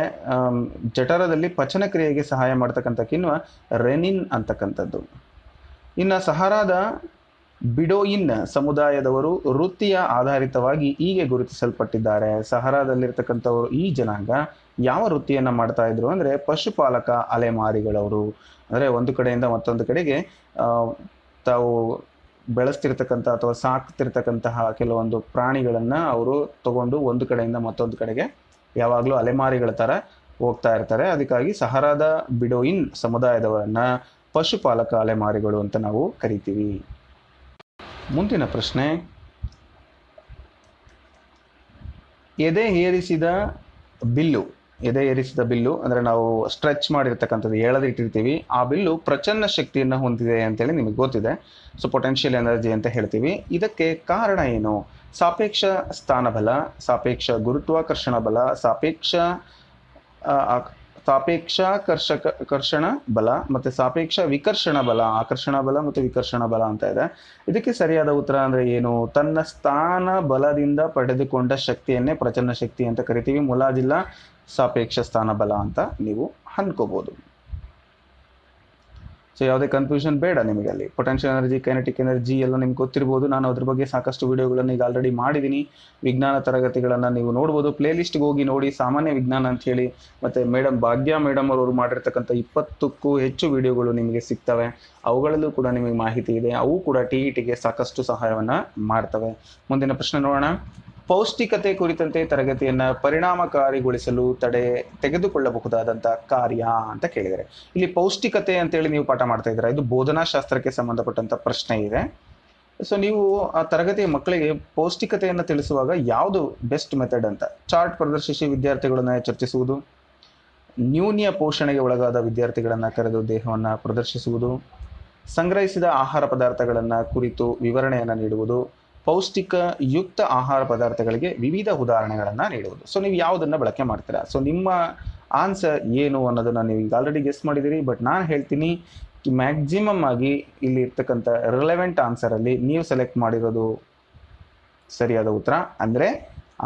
ಜಠರದಲ್ಲಿ ಪಚನಕ್ರಿಯೆಗೆ ಸಹಾಯ ಮಾಡ್ತಕ್ಕಂಥ ಕಿಣ್ವ ರೆನಿನ್ ಅಂತಕ್ಕಂಥದ್ದು ಇನ್ನು ಸಹಾರಾದ ಬಿಡೋಯಿನ್ ಸಮುದಾಯದವರು ವೃತ್ತಿಯ ಆಧಾರಿತವಾಗಿ ಹೀಗೆ ಗುರುತಿಸಲ್ಪಟ್ಟಿದ್ದಾರೆ ಸಹರಾದಲ್ಲಿರ್ತಕ್ಕಂಥವರು ಈ ಜನಾಂಗ ಯಾವ ವೃತ್ತಿಯನ್ನು ಮಾಡ್ತಾ ಇದ್ರು ಅಂದರೆ ಪಶುಪಾಲಕ ಅಲೆಮಾರಿಗಳವರು ಅಂದರೆ ಒಂದು ಕಡೆಯಿಂದ ಮತ್ತೊಂದು ಕಡೆಗೆ ತಾವು ಬೆಳೆಸ್ತಿರ್ತಕ್ಕಂಥ ಅಥವಾ ಸಾಕ್ತಿರ್ತಕ್ಕಂತಹ ಕೆಲವೊಂದು ಪ್ರಾಣಿಗಳನ್ನು ಅವರು ತಗೊಂಡು ಒಂದು ಕಡೆಯಿಂದ ಮತ್ತೊಂದು ಕಡೆಗೆ ಯಾವಾಗಲೂ ಅಲೆಮಾರಿಗಳ ಥರ ಹೋಗ್ತಾ ಇರ್ತಾರೆ ಅದಕ್ಕಾಗಿ ಸಹರಾದ ಬಿಡೋಯಿನ್ ಸಮುದಾಯದವರನ್ನು ಪಶುಪಾಲಕ ಅಲೆಮಾರಿಗಳು ಅಂತ ನಾವು ಕರಿತೀವಿ ಮುಂದಿನ ಪ್ರಶ್ನೆ ಎದೆ ಹೇರಿಸಿದ ಬಿಲ್ಲು ಎದೆ ಏರಿಸಿದ ಬಿಲ್ಲು ಅಂದರೆ ನಾವು ಸ್ಟ್ರೆಚ್ ಮಾಡಿರ್ತಕ್ಕಂಥದ್ದು ಹೇಳದಿಟ್ಟಿರ್ತೀವಿ ಆ ಬಿಲ್ಲು ಪ್ರಚನ್ನ ಶಕ್ತಿಯನ್ನು ಹೊಂದಿದೆ ಅಂತೇಳಿ ನಿಮಗೆ ಗೊತ್ತಿದೆ ಸೊ ಪೊಟೆನ್ಷಿಯಲ್ ಎನರ್ಜಿ ಅಂತ ಹೇಳ್ತೀವಿ ಇದಕ್ಕೆ ಕಾರಣ ಏನು ಸಾಪೇಕ್ಷ ಸ್ಥಾನಬಲ ಸಾಪೇಕ್ಷ ಗುರುತ್ವಾಕರ್ಷಣ ಬಲ ಸಾಪೇಕ್ಷ ಸಾಪೇಕ್ಷಾಕರ್ಷಕ ಕರ್ಷಣ ಬಲ ಮತ್ತು ಸಾಪೇಕ್ಷ ವಿಕರ್ಷಣ ಬಲ ಆಕರ್ಷಣ ಬಲ ಮತ್ತು ವಿಕರ್ಷಣ ಬಲ ಅಂತ ಇದೆ ಇದಕ್ಕೆ ಸರಿಯಾದ ಉತ್ತರ ಅಂದರೆ ಏನು ತನ್ನ ಸ್ಥಾನ ಬಲದಿಂದ ಪಡೆದುಕೊಂಡ ಶಕ್ತಿಯನ್ನೇ ಪ್ರಚನ್ನ ಶಕ್ತಿ ಅಂತ ಕರಿತೀವಿ ಮುಲಾಜಿಲ್ಲ ಸಾಪೇಕ್ಷ ಸ್ಥಾನ ಬಲ ಅಂತ ನೀವು ಅನ್ಕೋಬೋದು ಸೊ ಯಾವುದೇ ಕನ್ಫ್ಯೂಷನ್ ಬೇಡ ನಿಮಗೆ ಅಲ್ಲಿ ಪೊಟೆನ್ಷಿಯಲ್ ಎನರ್ಜಿ ಕೈನೆಟಿಕ್ ಎನರ್ಜಿ ಎಲ್ಲ ನಿಮ್ಗೆ ಗೊತ್ತಿರ್ಬೋದು ನಾನು ಅದ್ರ ಬಗ್ಗೆ ಸಾಕಷ್ಟು ವಿಡಿಯೋಗಳನ್ನು ಈಗ ಆಲ್ರೆಡಿ ಮಾಡಿದ್ದೀನಿ ವಿಜ್ಞಾನ ತರಗತಿಗಳನ್ನು ನೀವು ನೋಡ್ಬೋದು ಪ್ಲೇಲಿಸ್ಟ್ಗೆ ಹೋಗಿ ನೋಡಿ ಸಾಮಾನ್ಯ ವಿಜ್ಞಾನ ಅಂತ ಹೇಳಿ ಮತ್ತು ಮೇಡಮ್ ಭಾಗ್ಯ ಮೇಡಮ್ ಅವರು ಮಾಡಿರ್ತಕ್ಕಂಥ ಇಪ್ಪತ್ತಕ್ಕೂ ಹೆಚ್ಚು ವಿಡಿಯೋಗಳು ನಿಮಗೆ ಸಿಗ್ತವೆ ಅವುಗಳಲ್ಲೂ ಕೂಡ ನಿಮಗೆ ಮಾಹಿತಿ ಇದೆ ಅವು ಕೂಡ ಟಿ ಇ e ಟಿಗೆ ಸಾಕಷ್ಟು ಸಹಾಯವನ್ನು ಮಾಡ್ತವೆ ಮುಂದಿನ ಪ್ರಶ್ನೆ ನೋಡೋಣ ಪೌಷ್ಟಿಕತೆ ಕುರಿತಂತೆ ತರಗತಿಯನ್ನು ಪರಿಣಾಮಕಾರಿಗೊಳಿಸಲು ತಡೆ ತೆಗೆದುಕೊಳ್ಳಬಹುದಾದಂಥ ಕಾರ್ಯ ಅಂತ ಕೇಳಿದ್ದಾರೆ ಇಲ್ಲಿ ಪೌಷ್ಟಿಕತೆ ಅಂತೇಳಿ ನೀವು ಪಾಠ ಮಾಡ್ತಾ ಇದ್ದೀರಾ ಇದು ಬೋಧನಾ ಶಾಸ್ತ್ರಕ್ಕೆ ಸಂಬಂಧಪಟ್ಟಂಥ ಪ್ರಶ್ನೆ ಇದೆ ಸೊ ನೀವು ಆ ತರಗತಿಯ ಮಕ್ಕಳಿಗೆ ಪೌಷ್ಟಿಕತೆಯನ್ನು ತಿಳಿಸುವಾಗ ಯಾವುದು ಬೆಸ್ಟ್ ಮೆಥಡ್ ಅಂತ ಚಾರ್ಟ್ ಪ್ರದರ್ಶಿಸಿ ವಿದ್ಯಾರ್ಥಿಗಳನ್ನು ಚರ್ಚಿಸುವುದು ನ್ಯೂನ್ಯ ಪೋಷಣೆಗೆ ಒಳಗಾದ ವಿದ್ಯಾರ್ಥಿಗಳನ್ನು ಕರೆದು ದೇಹವನ್ನು ಪ್ರದರ್ಶಿಸುವುದು ಸಂಗ್ರಹಿಸಿದ ಆಹಾರ ಪದಾರ್ಥಗಳನ್ನು ಕುರಿತು ವಿವರಣೆಯನ್ನು ನೀಡುವುದು ಪೌಷ್ಟಿಕ ಯುಕ್ತ ಆಹಾರ ಪದಾರ್ಥಗಳಿಗೆ ವಿವಿಧ ಉದಾಹರಣೆಗಳನ್ನು ನೀಡುವುದು ಸೊ ನೀವು ಯಾವುದನ್ನು ಬಳಕೆ ಮಾಡ್ತೀರಾ ಸೊ ನಿಮ್ಮ ಆನ್ಸರ್ ಏನು ಅನ್ನೋದನ್ನು ನೀವು ಈಗ ಆಲ್ರೆಡಿ ಗೆಸ್ ಮಾಡಿದ್ದೀರಿ ಬಟ್ ನಾನು ಹೇಳ್ತೀನಿ ಮ್ಯಾಕ್ಸಿಮಮ್ ಆಗಿ ಇಲ್ಲಿ ಇರ್ತಕ್ಕಂಥ ರಿಲೆವೆಂಟ್ ಆನ್ಸರಲ್ಲಿ ನೀವು ಸೆಲೆಕ್ಟ್ ಮಾಡಿರೋದು ಸರಿಯಾದ ಉತ್ತರ ಅಂದರೆ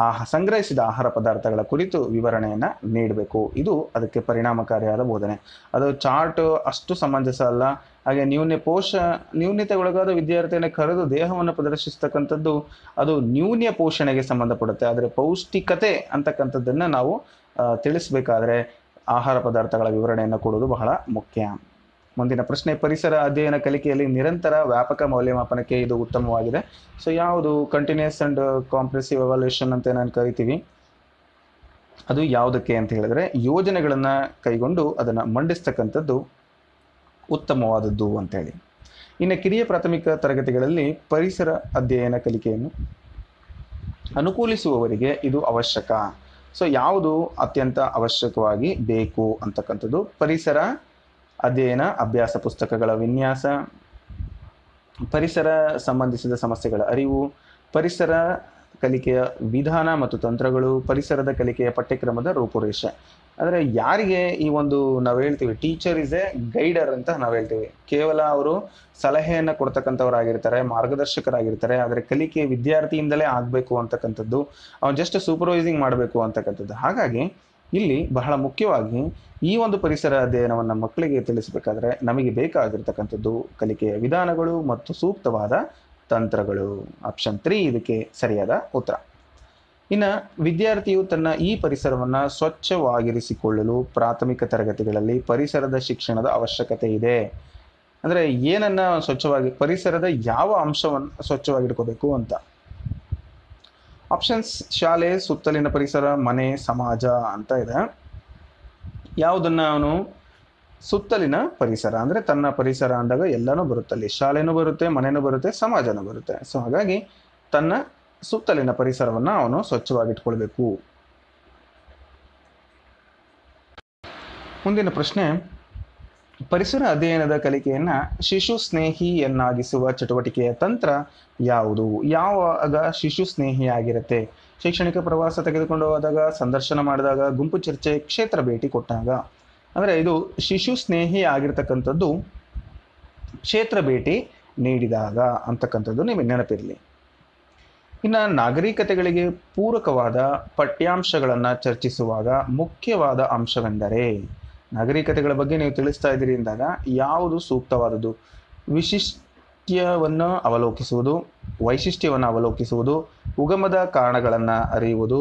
ಆ ಸಂಗ್ರಹಿಸಿದ ಆಹಾರ ಪದಾರ್ಥಗಳ ಕುರಿತು ವಿವರಣೆಯನ್ನು ನೀಡಬೇಕು ಇದು ಅದಕ್ಕೆ ಪರಿಣಾಮಕಾರಿಯಾದ ಬೋಧನೆ ಅದು ಚಾರ್ಟ್ ಅಷ್ಟು ಸಮಂಜಸ ಅಲ್ಲ ಹಾಗೆ ನ್ಯೂನ್ಯ ಪೋಷ ಒಳಗಾದ ವಿದ್ಯಾರ್ಥಿಯನ್ನು ಕರೆದು ದೇಹವನ್ನು ಪ್ರದರ್ಶಿಸ್ತಕ್ಕಂಥದ್ದು ಅದು ನ್ಯೂನ್ಯ ಪೋಷಣೆಗೆ ಸಂಬಂಧಪಡುತ್ತೆ ಆದರೆ ಪೌಷ್ಟಿಕತೆ ಅಂತಕ್ಕಂಥದ್ದನ್ನು ನಾವು ತಿಳಿಸ್ಬೇಕಾದ್ರೆ ಆಹಾರ ಪದಾರ್ಥಗಳ ವಿವರಣೆಯನ್ನು ಕೊಡೋದು ಬಹಳ ಮುಖ್ಯ ಮುಂದಿನ ಪ್ರಶ್ನೆ ಪರಿಸರ ಅಧ್ಯಯನ ಕಲಿಕೆಯಲ್ಲಿ ನಿರಂತರ ವ್ಯಾಪಕ ಮೌಲ್ಯಮಾಪನಕ್ಕೆ ಇದು ಉತ್ತಮವಾಗಿದೆ ಸೊ ಯಾವುದು ಕಂಟಿನ್ಯೂಸ್ ಅಂಡ್ ಕಾಂಪ್ರೆಸಿವ್ ಎವಾಲ್ಯೂಷನ್ ಅಂತ ನಾನು ಕರಿತೀವಿ ಅದು ಯಾವುದಕ್ಕೆ ಅಂತ ಹೇಳಿದ್ರೆ ಯೋಜನೆಗಳನ್ನು ಕೈಗೊಂಡು ಅದನ್ನು ಮಂಡಿಸ್ತಕ್ಕಂಥದ್ದು ಉತ್ತಮವಾದದ್ದು ಅಂತೇಳಿ ಇನ್ನು ಕಿರಿಯ ಪ್ರಾಥಮಿಕ ತರಗತಿಗಳಲ್ಲಿ ಪರಿಸರ ಅಧ್ಯಯನ ಕಲಿಕೆಯನ್ನು ಅನುಕೂಲಿಸುವವರಿಗೆ ಇದು ಅವಶ್ಯಕ ಸೊ ಯಾವುದು ಅತ್ಯಂತ ಅವಶ್ಯಕವಾಗಿ ಬೇಕು ಅಂತಕ್ಕಂಥದ್ದು ಪರಿಸರ ಅಧ್ಯಯನ ಅಭ್ಯಾಸ ಪುಸ್ತಕಗಳ ವಿನ್ಯಾಸ ಪರಿಸರ ಸಂಬಂಧಿಸಿದ ಸಮಸ್ಯೆಗಳ ಅರಿವು ಪರಿಸರ ಕಲಿಕೆಯ ವಿಧಾನ ಮತ್ತು ತಂತ್ರಗಳು ಪರಿಸರದ ಕಲಿಕೆಯ ಪಠ್ಯಕ್ರಮದ ರೂಪುರೇಷೆ ಅಂದರೆ ಯಾರಿಗೆ ಈ ಒಂದು ನಾವು ಹೇಳ್ತೀವಿ ಟೀಚರ್ ಇಸ್ ಎ ಗೈಡರ್ ಅಂತ ನಾವು ಹೇಳ್ತೀವಿ ಕೇವಲ ಅವರು ಸಲಹೆಯನ್ನು ಕೊಡ್ತಕ್ಕಂಥವರಾಗಿರ್ತಾರೆ ಮಾರ್ಗದರ್ಶಕರಾಗಿರ್ತಾರೆ ಆದರೆ ಕಲಿಕೆ ವಿದ್ಯಾರ್ಥಿಯಿಂದಲೇ ಆಗಬೇಕು ಅಂತಕ್ಕಂಥದ್ದು ಅವ್ನು ಜಸ್ಟ್ ಸೂಪರ್ವೈಸಿಂಗ್ ಮಾಡಬೇಕು ಅಂತಕ್ಕಂಥದ್ದು ಹಾಗಾಗಿ ಇಲ್ಲಿ ಬಹಳ ಮುಖ್ಯವಾಗಿ ಈ ಒಂದು ಪರಿಸರ ಅಧ್ಯಯನವನ್ನು ಮಕ್ಕಳಿಗೆ ತಿಳಿಸಬೇಕಾದ್ರೆ ನಮಗೆ ಬೇಕಾಗಿರ್ತಕ್ಕಂಥದ್ದು ಕಲಿಕೆಯ ವಿಧಾನಗಳು ಮತ್ತು ಸೂಕ್ತವಾದ ತಂತ್ರಗಳು ಆಪ್ಷನ್ ತ್ರೀ ಇದಕ್ಕೆ ಸರಿಯಾದ ಉತ್ತರ ಇನ್ನು ವಿದ್ಯಾರ್ಥಿಯು ತನ್ನ ಈ ಪರಿಸರವನ್ನು ಸ್ವಚ್ಛವಾಗಿರಿಸಿಕೊಳ್ಳಲು ಪ್ರಾಥಮಿಕ ತರಗತಿಗಳಲ್ಲಿ ಪರಿಸರದ ಶಿಕ್ಷಣದ ಅವಶ್ಯಕತೆ ಇದೆ ಅಂದರೆ ಏನನ್ನು ಸ್ವಚ್ಛವಾಗಿ ಪರಿಸರದ ಯಾವ ಅಂಶವನ್ನು ಸ್ವಚ್ಛವಾಗಿಟ್ಕೋಬೇಕು ಅಂತ ಆಪ್ಷನ್ಸ್ ಶಾಲೆ ಸುತ್ತಲಿನ ಪರಿಸರ ಮನೆ ಸಮಾಜ ಅಂತ ಇದೆ ಯಾವುದನ್ನು ಅವನು ಸುತ್ತಲಿನ ಪರಿಸರ ಅಂದರೆ ತನ್ನ ಪರಿಸರ ಅಂದಾಗ ಎಲ್ಲನೂ ಬರುತ್ತಲ್ಲಿ ಶಾಲೆನೂ ಬರುತ್ತೆ ಮನೆನೂ ಬರುತ್ತೆ ಸಮಾಜನೂ ಬರುತ್ತೆ ಸೊ ಹಾಗಾಗಿ ತನ್ನ ಸುತ್ತಲಿನ ಪರಿಸರವನ್ನು ಅವನು ಸ್ವಚ್ಛವಾಗಿಟ್ಕೊಳ್ಬೇಕು ಮುಂದಿನ ಪ್ರಶ್ನೆ ಪರಿಸರ ಅಧ್ಯಯನದ ಕಲಿಕೆಯನ್ನ ಶಿಶು ಸ್ನೇಹಿಯನ್ನಾಗಿಸುವ ಚಟುವಟಿಕೆಯ ತಂತ್ರ ಯಾವುದು ಯಾವಾಗ ಶಿಶು ಸ್ನೇಹಿಯಾಗಿರುತ್ತೆ ಶೈಕ್ಷಣಿಕ ಪ್ರವಾಸ ತೆಗೆದುಕೊಂಡು ಹೋದಾಗ ಸಂದರ್ಶನ ಮಾಡಿದಾಗ ಗುಂಪು ಚರ್ಚೆ ಕ್ಷೇತ್ರ ಭೇಟಿ ಕೊಟ್ಟಾಗ ಅಂದರೆ ಇದು ಶಿಶು ಸ್ನೇಹಿ ಆಗಿರ್ತಕ್ಕಂಥದ್ದು ಕ್ಷೇತ್ರ ಭೇಟಿ ನೀಡಿದಾಗ ಅಂತಕ್ಕಂಥದ್ದು ನಿಮಗೆ ನೆನಪಿರಲಿ ಇನ್ನು ನಾಗರಿಕತೆಗಳಿಗೆ ಪೂರಕವಾದ ಪಠ್ಯಾಂಶಗಳನ್ನು ಚರ್ಚಿಸುವಾಗ ಮುಖ್ಯವಾದ ಅಂಶವೆಂದರೆ ನಾಗರಿಕತೆಗಳ ಬಗ್ಗೆ ನೀವು ತಿಳಿಸ್ತಾ ಇದ್ದೀರಿ ಅಂದಾಗ ಯಾವುದು ಸೂಕ್ತವಾದುದು ವಿಶಿಷ್ಟ್ಯವನ್ನು ಅವಲೋಕಿಸುವುದು ವೈಶಿಷ್ಟ್ಯವನ್ನು ಅವಲೋಕಿಸುವುದು ಉಗಮದ ಕಾರಣಗಳನ್ನು ಅರಿಯುವುದು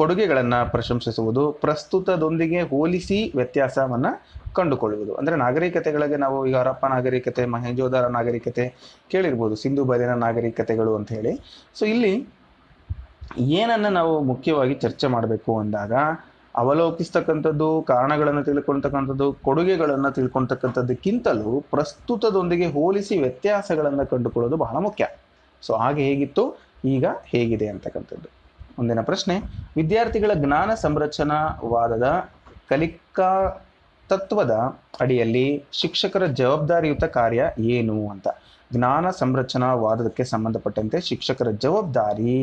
ಕೊಡುಗೆಗಳನ್ನು ಪ್ರಶಂಸಿಸುವುದು ಪ್ರಸ್ತುತದೊಂದಿಗೆ ಹೋಲಿಸಿ ವ್ಯತ್ಯಾಸವನ್ನು ಕಂಡುಕೊಳ್ಳುವುದು ಅಂದರೆ ನಾಗರಿಕತೆಗಳಿಗೆ ನಾವು ಈಗ ಹರಪ್ಪ ನಾಗರಿಕತೆ ಮಹೇಂಜೋದಾರ ನಾಗರಿಕತೆ ಕೇಳಿರ್ಬೋದು ಸಿಂಧು ಬದಿನ ನಾಗರಿಕತೆಗಳು ಅಂತ ಹೇಳಿ ಸೊ ಇಲ್ಲಿ ಏನನ್ನು ನಾವು ಮುಖ್ಯವಾಗಿ ಚರ್ಚೆ ಮಾಡಬೇಕು ಅಂದಾಗ ಅವಲೋಕಿಸ್ತಕ್ಕಂಥದ್ದು ಕಾರಣಗಳನ್ನು ತಿಳ್ಕೊಳ್ತಕ್ಕಂಥದ್ದು ಕೊಡುಗೆಗಳನ್ನು ತಿಳ್ಕೊಳ್ತಕ್ಕಂಥದ್ದಕ್ಕಿಂತಲೂ ಪ್ರಸ್ತುತದೊಂದಿಗೆ ಹೋಲಿಸಿ ವ್ಯತ್ಯಾಸಗಳನ್ನು ಕಂಡುಕೊಳ್ಳೋದು ಬಹಳ ಮುಖ್ಯ ಸೊ ಹಾಗೆ ಹೇಗಿತ್ತು ಈಗ ಹೇಗಿದೆ ಅಂತಕ್ಕಂಥದ್ದು ಮುಂದಿನ ಪ್ರಶ್ನೆ ವಿದ್ಯಾರ್ಥಿಗಳ ಜ್ಞಾನ ಸಂರಚನಾವಾದದ ಕಲಿಕಾ ತತ್ವದ ಅಡಿಯಲ್ಲಿ ಶಿಕ್ಷಕರ ಜವಾಬ್ದಾರಿಯುತ ಕಾರ್ಯ ಏನು ಅಂತ ಜ್ಞಾನ ಸಂರಚನಾವಾದಕ್ಕೆ ಸಂಬಂಧಪಟ್ಟಂತೆ ಶಿಕ್ಷಕರ ಜವಾಬ್ದಾರಿ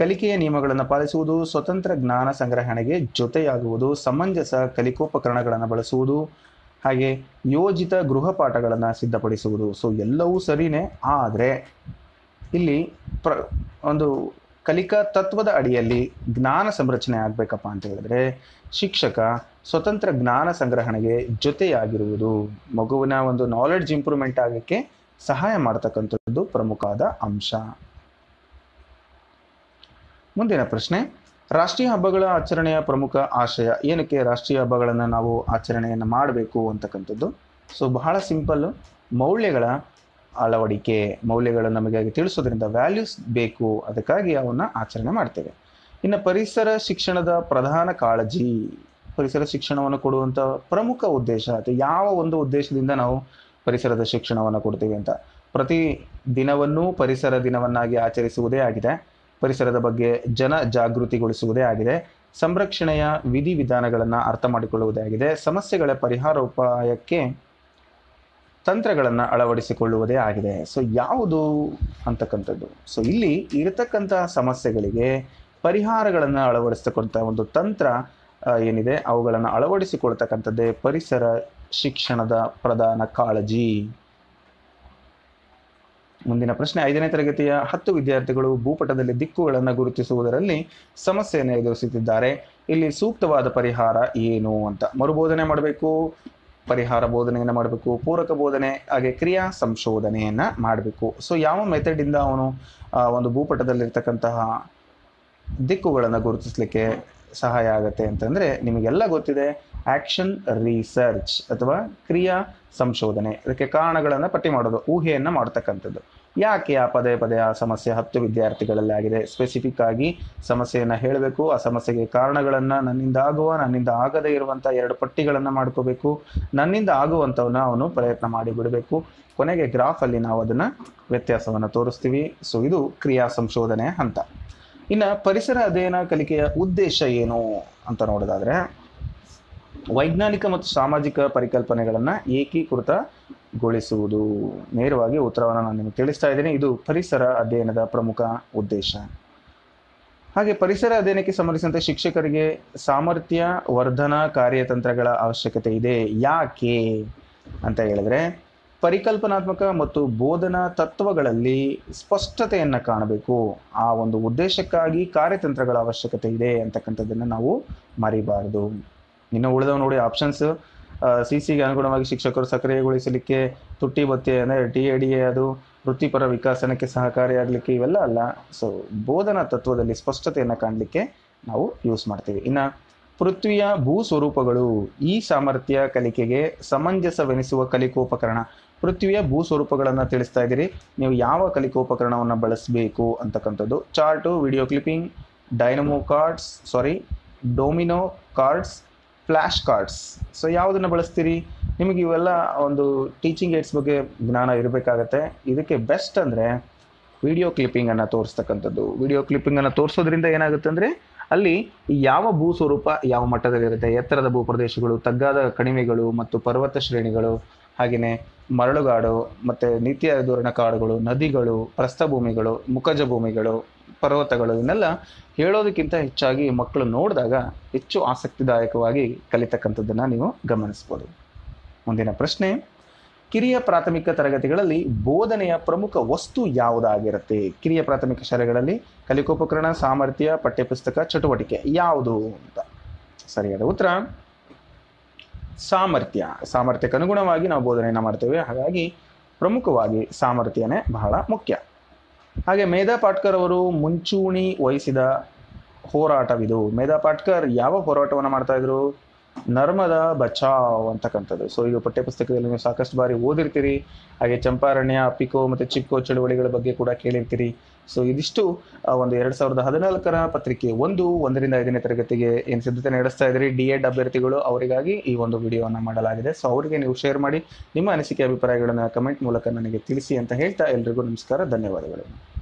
ಕಲಿಕೆಯ ನಿಯಮಗಳನ್ನು ಪಾಲಿಸುವುದು ಸ್ವತಂತ್ರ ಜ್ಞಾನ ಸಂಗ್ರಹಣೆಗೆ ಜೊತೆಯಾಗುವುದು ಸಮಂಜಸ ಕಲಿಕೋಪಕರಣಗಳನ್ನು ಬಳಸುವುದು ಹಾಗೆ ಯೋಜಿತ ಗೃಹಪಾಠಗಳನ್ನು ಸಿದ್ಧಪಡಿಸುವುದು ಸೊ ಎಲ್ಲವೂ ಸರಿಯೇ ಆದರೆ ಇಲ್ಲಿ ಪ್ರ ಒಂದು ಕಲಿಕಾ ತತ್ವದ ಅಡಿಯಲ್ಲಿ ಜ್ಞಾನ ಸಂರಚನೆ ಆಗಬೇಕಪ್ಪ ಅಂತ ಹೇಳಿದ್ರೆ ಶಿಕ್ಷಕ ಸ್ವತಂತ್ರ ಜ್ಞಾನ ಸಂಗ್ರಹಣೆಗೆ ಜೊತೆಯಾಗಿರುವುದು ಮಗುವಿನ ಒಂದು ನಾಲೆಡ್ಜ್ ಇಂಪ್ರೂವ್ಮೆಂಟ್ ಆಗೋಕ್ಕೆ ಸಹಾಯ ಮಾಡತಕ್ಕಂಥದ್ದು ಪ್ರಮುಖವಾದ ಅಂಶ ಮುಂದಿನ ಪ್ರಶ್ನೆ ರಾಷ್ಟ್ರೀಯ ಹಬ್ಬಗಳ ಆಚರಣೆಯ ಪ್ರಮುಖ ಆಶಯ ಏನಕ್ಕೆ ರಾಷ್ಟ್ರೀಯ ಹಬ್ಬಗಳನ್ನು ನಾವು ಆಚರಣೆಯನ್ನು ಮಾಡಬೇಕು ಅಂತಕ್ಕಂಥದ್ದು ಸೊ ಬಹಳ ಸಿಂಪಲ್ ಮೌಲ್ಯಗಳ ಅಳವಡಿಕೆ ಮೌಲ್ಯಗಳು ನಮಗೆ ತಿಳಿಸೋದ್ರಿಂದ ವ್ಯಾಲ್ಯೂಸ್ ಬೇಕು ಅದಕ್ಕಾಗಿ ಅವನ್ನು ಆಚರಣೆ ಮಾಡ್ತೇವೆ ಇನ್ನು ಪರಿಸರ ಶಿಕ್ಷಣದ ಪ್ರಧಾನ ಕಾಳಜಿ ಪರಿಸರ ಶಿಕ್ಷಣವನ್ನು ಕೊಡುವಂಥ ಪ್ರಮುಖ ಉದ್ದೇಶ ಅಥವಾ ಯಾವ ಒಂದು ಉದ್ದೇಶದಿಂದ ನಾವು ಪರಿಸರದ ಶಿಕ್ಷಣವನ್ನು ಕೊಡ್ತೀವಿ ಅಂತ ಪ್ರತಿ ದಿನವನ್ನೂ ಪರಿಸರ ದಿನವನ್ನಾಗಿ ಆಚರಿಸುವುದೇ ಆಗಿದೆ ಪರಿಸರದ ಬಗ್ಗೆ ಜನ ಜಾಗೃತಿಗೊಳಿಸುವುದೇ ಆಗಿದೆ ಸಂರಕ್ಷಣೆಯ ವಿಧಿವಿಧಾನಗಳನ್ನು ಅರ್ಥ ಮಾಡಿಕೊಳ್ಳುವುದೇ ಆಗಿದೆ ಸಮಸ್ಯೆಗಳ ಪರಿಹಾರೋಪಾಯಕ್ಕೆ ತಂತ್ರಗಳನ್ನು ಅಳವಡಿಸಿಕೊಳ್ಳುವುದೇ ಆಗಿದೆ ಸೊ ಯಾವುದು ಅಂತಕ್ಕಂಥದ್ದು ಸೊ ಇಲ್ಲಿ ಇರತಕ್ಕಂತಹ ಸಮಸ್ಯೆಗಳಿಗೆ ಪರಿಹಾರಗಳನ್ನು ಅಳವಡಿಸ್ತಕ್ಕಂಥ ಒಂದು ತಂತ್ರ ಏನಿದೆ ಅವುಗಳನ್ನು ಅಳವಡಿಸಿಕೊಳ್ತಕ್ಕಂಥದ್ದೇ ಪರಿಸರ ಶಿಕ್ಷಣದ ಪ್ರಧಾನ ಕಾಳಜಿ ಮುಂದಿನ ಪ್ರಶ್ನೆ ಐದನೇ ತರಗತಿಯ ಹತ್ತು ವಿದ್ಯಾರ್ಥಿಗಳು ಭೂಪಟದಲ್ಲಿ ದಿಕ್ಕುಗಳನ್ನು ಗುರುತಿಸುವುದರಲ್ಲಿ ಸಮಸ್ಯೆಯನ್ನು ಎದುರಿಸುತ್ತಿದ್ದಾರೆ ಇಲ್ಲಿ ಸೂಕ್ತವಾದ ಪರಿಹಾರ ಏನು ಅಂತ ಮರುಬೋಧನೆ ಮಾಡಬೇಕು ಪರಿಹಾರ ಬೋಧನೆಯನ್ನು ಮಾಡಬೇಕು ಪೂರಕ ಬೋಧನೆ ಹಾಗೆ ಕ್ರಿಯಾ ಸಂಶೋಧನೆಯನ್ನು ಮಾಡಬೇಕು ಸೊ ಯಾವ ಮೆಥಡಿಂದ ಅವನು ಒಂದು ಭೂಪಟದಲ್ಲಿರ್ತಕ್ಕಂತಹ ದಿಕ್ಕುಗಳನ್ನು ಗುರುತಿಸಲಿಕ್ಕೆ ಸಹಾಯ ಆಗುತ್ತೆ ಅಂತಂದರೆ ನಿಮಗೆಲ್ಲ ಗೊತ್ತಿದೆ ಆಕ್ಷನ್ ರಿಸರ್ಚ್ ಅಥವಾ ಕ್ರಿಯಾ ಸಂಶೋಧನೆ ಅದಕ್ಕೆ ಕಾರಣಗಳನ್ನು ಪಟ್ಟಿ ಮಾಡೋದು ಊಹೆಯನ್ನು ಮಾಡ್ತಕ್ಕಂಥದ್ದು ಯಾಕೆ ಆ ಪದೇ ಪದೇ ಆ ಸಮಸ್ಯೆ ಹತ್ತು ವಿದ್ಯಾರ್ಥಿಗಳಲ್ಲಿ ಆಗಿದೆ ಸ್ಪೆಸಿಫಿಕ್ ಆಗಿ ಸಮಸ್ಯೆಯನ್ನು ಹೇಳಬೇಕು ಆ ಸಮಸ್ಯೆಗೆ ಕಾರಣಗಳನ್ನು ನನ್ನಿಂದ ಆಗುವ ನನ್ನಿಂದ ಆಗದೇ ಇರುವಂಥ ಎರಡು ಪಟ್ಟಿಗಳನ್ನು ಮಾಡ್ಕೋಬೇಕು ನನ್ನಿಂದ ಆಗುವಂಥವನ್ನ ಅವನು ಪ್ರಯತ್ನ ಮಾಡಿ ಬಿಡಬೇಕು ಕೊನೆಗೆ ಗ್ರಾಫಲ್ಲಿ ನಾವು ಅದನ್ನು ವ್ಯತ್ಯಾಸವನ್ನು ತೋರಿಸ್ತೀವಿ ಸೊ ಇದು ಕ್ರಿಯಾ ಸಂಶೋಧನೆ ಹಂತ ಇನ್ನು ಪರಿಸರ ಅಧ್ಯಯನ ಕಲಿಕೆಯ ಉದ್ದೇಶ ಏನು ಅಂತ ನೋಡೋದಾದರೆ ವೈಜ್ಞಾನಿಕ ಮತ್ತು ಸಾಮಾಜಿಕ ಪರಿಕಲ್ಪನೆಗಳನ್ನು ಏಕೀಕೃತಗೊಳಿಸುವುದು ನೇರವಾಗಿ ಉತ್ತರವನ್ನು ನಾನು ನಿಮಗೆ ತಿಳಿಸ್ತಾ ಇದ್ದೇನೆ ಇದು ಪರಿಸರ ಅಧ್ಯಯನದ ಪ್ರಮುಖ ಉದ್ದೇಶ ಹಾಗೆ ಪರಿಸರ ಅಧ್ಯಯನಕ್ಕೆ ಸಂಬಂಧಿಸಿದಂತೆ ಶಿಕ್ಷಕರಿಗೆ ಸಾಮರ್ಥ್ಯ ವರ್ಧನಾ ಕಾರ್ಯತಂತ್ರಗಳ ಅವಶ್ಯಕತೆ ಇದೆ ಯಾಕೆ ಅಂತ ಹೇಳಿದ್ರೆ ಪರಿಕಲ್ಪನಾತ್ಮಕ ಮತ್ತು ಬೋಧನಾ ತತ್ವಗಳಲ್ಲಿ ಸ್ಪಷ್ಟತೆಯನ್ನು ಕಾಣಬೇಕು ಆ ಒಂದು ಉದ್ದೇಶಕ್ಕಾಗಿ ಕಾರ್ಯತಂತ್ರಗಳ ಅವಶ್ಯಕತೆ ಇದೆ ಅಂತಕ್ಕಂಥದ್ದನ್ನು ನಾವು ಮರಿಬಾರದು ಇನ್ನು ಉಳಿದವ ನೋಡಿ ಆಪ್ಷನ್ಸ್ ಸಿ ಸಿಗೆ ಅನುಗುಣವಾಗಿ ಶಿಕ್ಷಕರು ಸಕ್ರಿಯಗೊಳಿಸಲಿಕ್ಕೆ ತುಟ್ಟಿ ಬತ್ತಿ ಅಂದರೆ ಡಿ ಎ ಡಿ ಎ ಅದು ವೃತ್ತಿಪರ ವಿಕಸನಕ್ಕೆ ಸಹಕಾರಿಯಾಗಲಿಕ್ಕೆ ಇವೆಲ್ಲ ಅಲ್ಲ ಸೊ ಬೋಧನಾ ತತ್ವದಲ್ಲಿ ಸ್ಪಷ್ಟತೆಯನ್ನು ಕಾಣಲಿಕ್ಕೆ ನಾವು ಯೂಸ್ ಮಾಡ್ತೀವಿ ಇನ್ನು ಪೃಥ್ವಿಯ ಭೂ ಸ್ವರೂಪಗಳು ಈ ಸಾಮರ್ಥ್ಯ ಕಲಿಕೆಗೆ ಸಮಂಜಸವೆನಿಸುವ ಕಲಿಕೋಪಕರಣ ಪೃಥ್ವಿಯ ಭೂ ಸ್ವರೂಪಗಳನ್ನು ತಿಳಿಸ್ತಾ ಇದ್ದೀರಿ ನೀವು ಯಾವ ಕಲಿಕೋಪಕರಣವನ್ನು ಬಳಸಬೇಕು ಅಂತಕ್ಕಂಥದ್ದು chart video clipping dynamo cards sorry domino cards flash cards so ಯಾವುದನ್ನು ಬಳಸ್ತೀರಿ ನಿಮಗೆ ಇವೆಲ್ಲ ಒಂದು ಟೀಚಿಂಗ್ ಏಡ್ಸ್ ಬಗ್ಗೆ ಜ್ಞಾನ ಇರಬೇಕಾಗತ್ತೆ ಇದಕ್ಕೆ ಬೆಸ್ಟ್ ಅಂದರೆ ವಿಡಿಯೋ ಕ್ಲಿಪ್ಪಿಂಗನ್ನು ತೋರಿಸ್ತಕ್ಕಂಥದ್ದು ವಿಡಿಯೋ ಕ್ಲಿಪ್ಪಿಂಗನ್ನು ತೋರಿಸೋದ್ರಿಂದ ಏನಾಗುತ್ತೆ ಅಂದರೆ ಅಲ್ಲಿ ಯಾವ ಭೂ ಸ್ವರೂಪ ಯಾವ ಮಟ್ಟದಲ್ಲಿರುತ್ತೆ ಎತ್ತರದ ಭೂಪ್ರದೇಶಗಳು ತಗ್ಗಾದ ಕಣಿವೆಗಳು ಮತ್ತು ಪರ್ವತ ಶ್ರೇಣಿಗಳು ಹಾಗೆಯೇ ಮರಳುಗಾಡು ಮತ್ತು ನಿತ್ಯ ಧೋರಣ ಕಾಡುಗಳು ನದಿಗಳು ಪ್ರಸ್ಥಭೂಮಿಗಳು ಮುಖಜ ಭೂಮಿಗಳು ಪರ್ವತಗಳು ಇವನ್ನೆಲ್ಲ ಹೇಳೋದಕ್ಕಿಂತ ಹೆಚ್ಚಾಗಿ ಮಕ್ಕಳು ನೋಡಿದಾಗ ಹೆಚ್ಚು ಆಸಕ್ತಿದಾಯಕವಾಗಿ ಕಲಿತಕ್ಕಂಥದ್ದನ್ನು ನೀವು ಗಮನಿಸ್ಬೋದು ಮುಂದಿನ ಪ್ರಶ್ನೆ ಕಿರಿಯ ಪ್ರಾಥಮಿಕ ತರಗತಿಗಳಲ್ಲಿ ಬೋಧನೆಯ ಪ್ರಮುಖ ವಸ್ತು ಯಾವುದಾಗಿರುತ್ತೆ ಕಿರಿಯ ಪ್ರಾಥಮಿಕ ಶಾಲೆಗಳಲ್ಲಿ ಕಲಿಕೋಪಕರಣ ಸಾಮರ್ಥ್ಯ ಪಠ್ಯಪುಸ್ತಕ ಚಟುವಟಿಕೆ ಯಾವುದು ಅಂತ ಸರಿಯಾದ ಉತ್ತರ ಸಾಮರ್ಥ್ಯ ಸಾಮರ್ಥ್ಯಕ್ಕೆ ಅನುಗುಣವಾಗಿ ನಾವು ಬೋಧನೆಯನ್ನು ಮಾಡ್ತೇವೆ ಹಾಗಾಗಿ ಪ್ರಮುಖವಾಗಿ ಸಾಮರ್ಥ್ಯನೇ ಬಹಳ ಮುಖ್ಯ ಹಾಗೆ ಮೇಧಾ ಪಾಟ್ಕರ್ ಅವರು ಮುಂಚೂಣಿ ವಹಿಸಿದ ಹೋರಾಟವಿದು ಮೇಧಾ ಪಾಟ್ಕರ್ ಯಾವ ಹೋರಾಟವನ್ನು ಮಾಡ್ತಾ ಇದ್ರು ನರ್ಮದ ಬಚಾವ್ ಅಂತಕ್ಕಂಥದ್ದು ಸೊ ಇದು ಪಠ್ಯಪುಸ್ತಕದಲ್ಲಿ ನೀವು ಸಾಕಷ್ಟು ಬಾರಿ ಓದಿರ್ತೀರಿ ಹಾಗೆ ಚಂಪಾರಣ್ಯ ಪಿಕೋ ಮತ್ತು ಚಿಕ್ಕೋ ಚಳುವಳಿಗಳ ಬಗ್ಗೆ ಕೂಡ ಕೇಳಿರ್ತೀರಿ ಸೊ ಇದಿಷ್ಟು ಒಂದು ಎರಡು ಸಾವಿರದ ಹದಿನಾಲ್ಕರ ಪತ್ರಿಕೆ ಒಂದು ಒಂದರಿಂದ ಐದನೇ ತರಗತಿಗೆ ಏನು ಸಿದ್ಧತೆ ನಡೆಸ್ತಾ ಇದ್ರಿ ಡಿ ಎಡ್ ಅಭ್ಯರ್ಥಿಗಳು ಅವರಿಗಾಗಿ ಈ ಒಂದು ವಿಡಿಯೋವನ್ನು ಮಾಡಲಾಗಿದೆ ಸೊ ಅವರಿಗೆ ನೀವು ಶೇರ್ ಮಾಡಿ ನಿಮ್ಮ ಅನಿಸಿಕೆ ಅಭಿಪ್ರಾಯಗಳನ್ನು ಕಮೆಂಟ್ ಮೂಲಕ ನನಗೆ ತಿಳಿಸಿ ಅಂತ ಹೇಳ್ತಾ ಎಲ್ರಿಗೂ ನಮಸ್ಕಾರ ಧನ್ಯವಾದಗಳು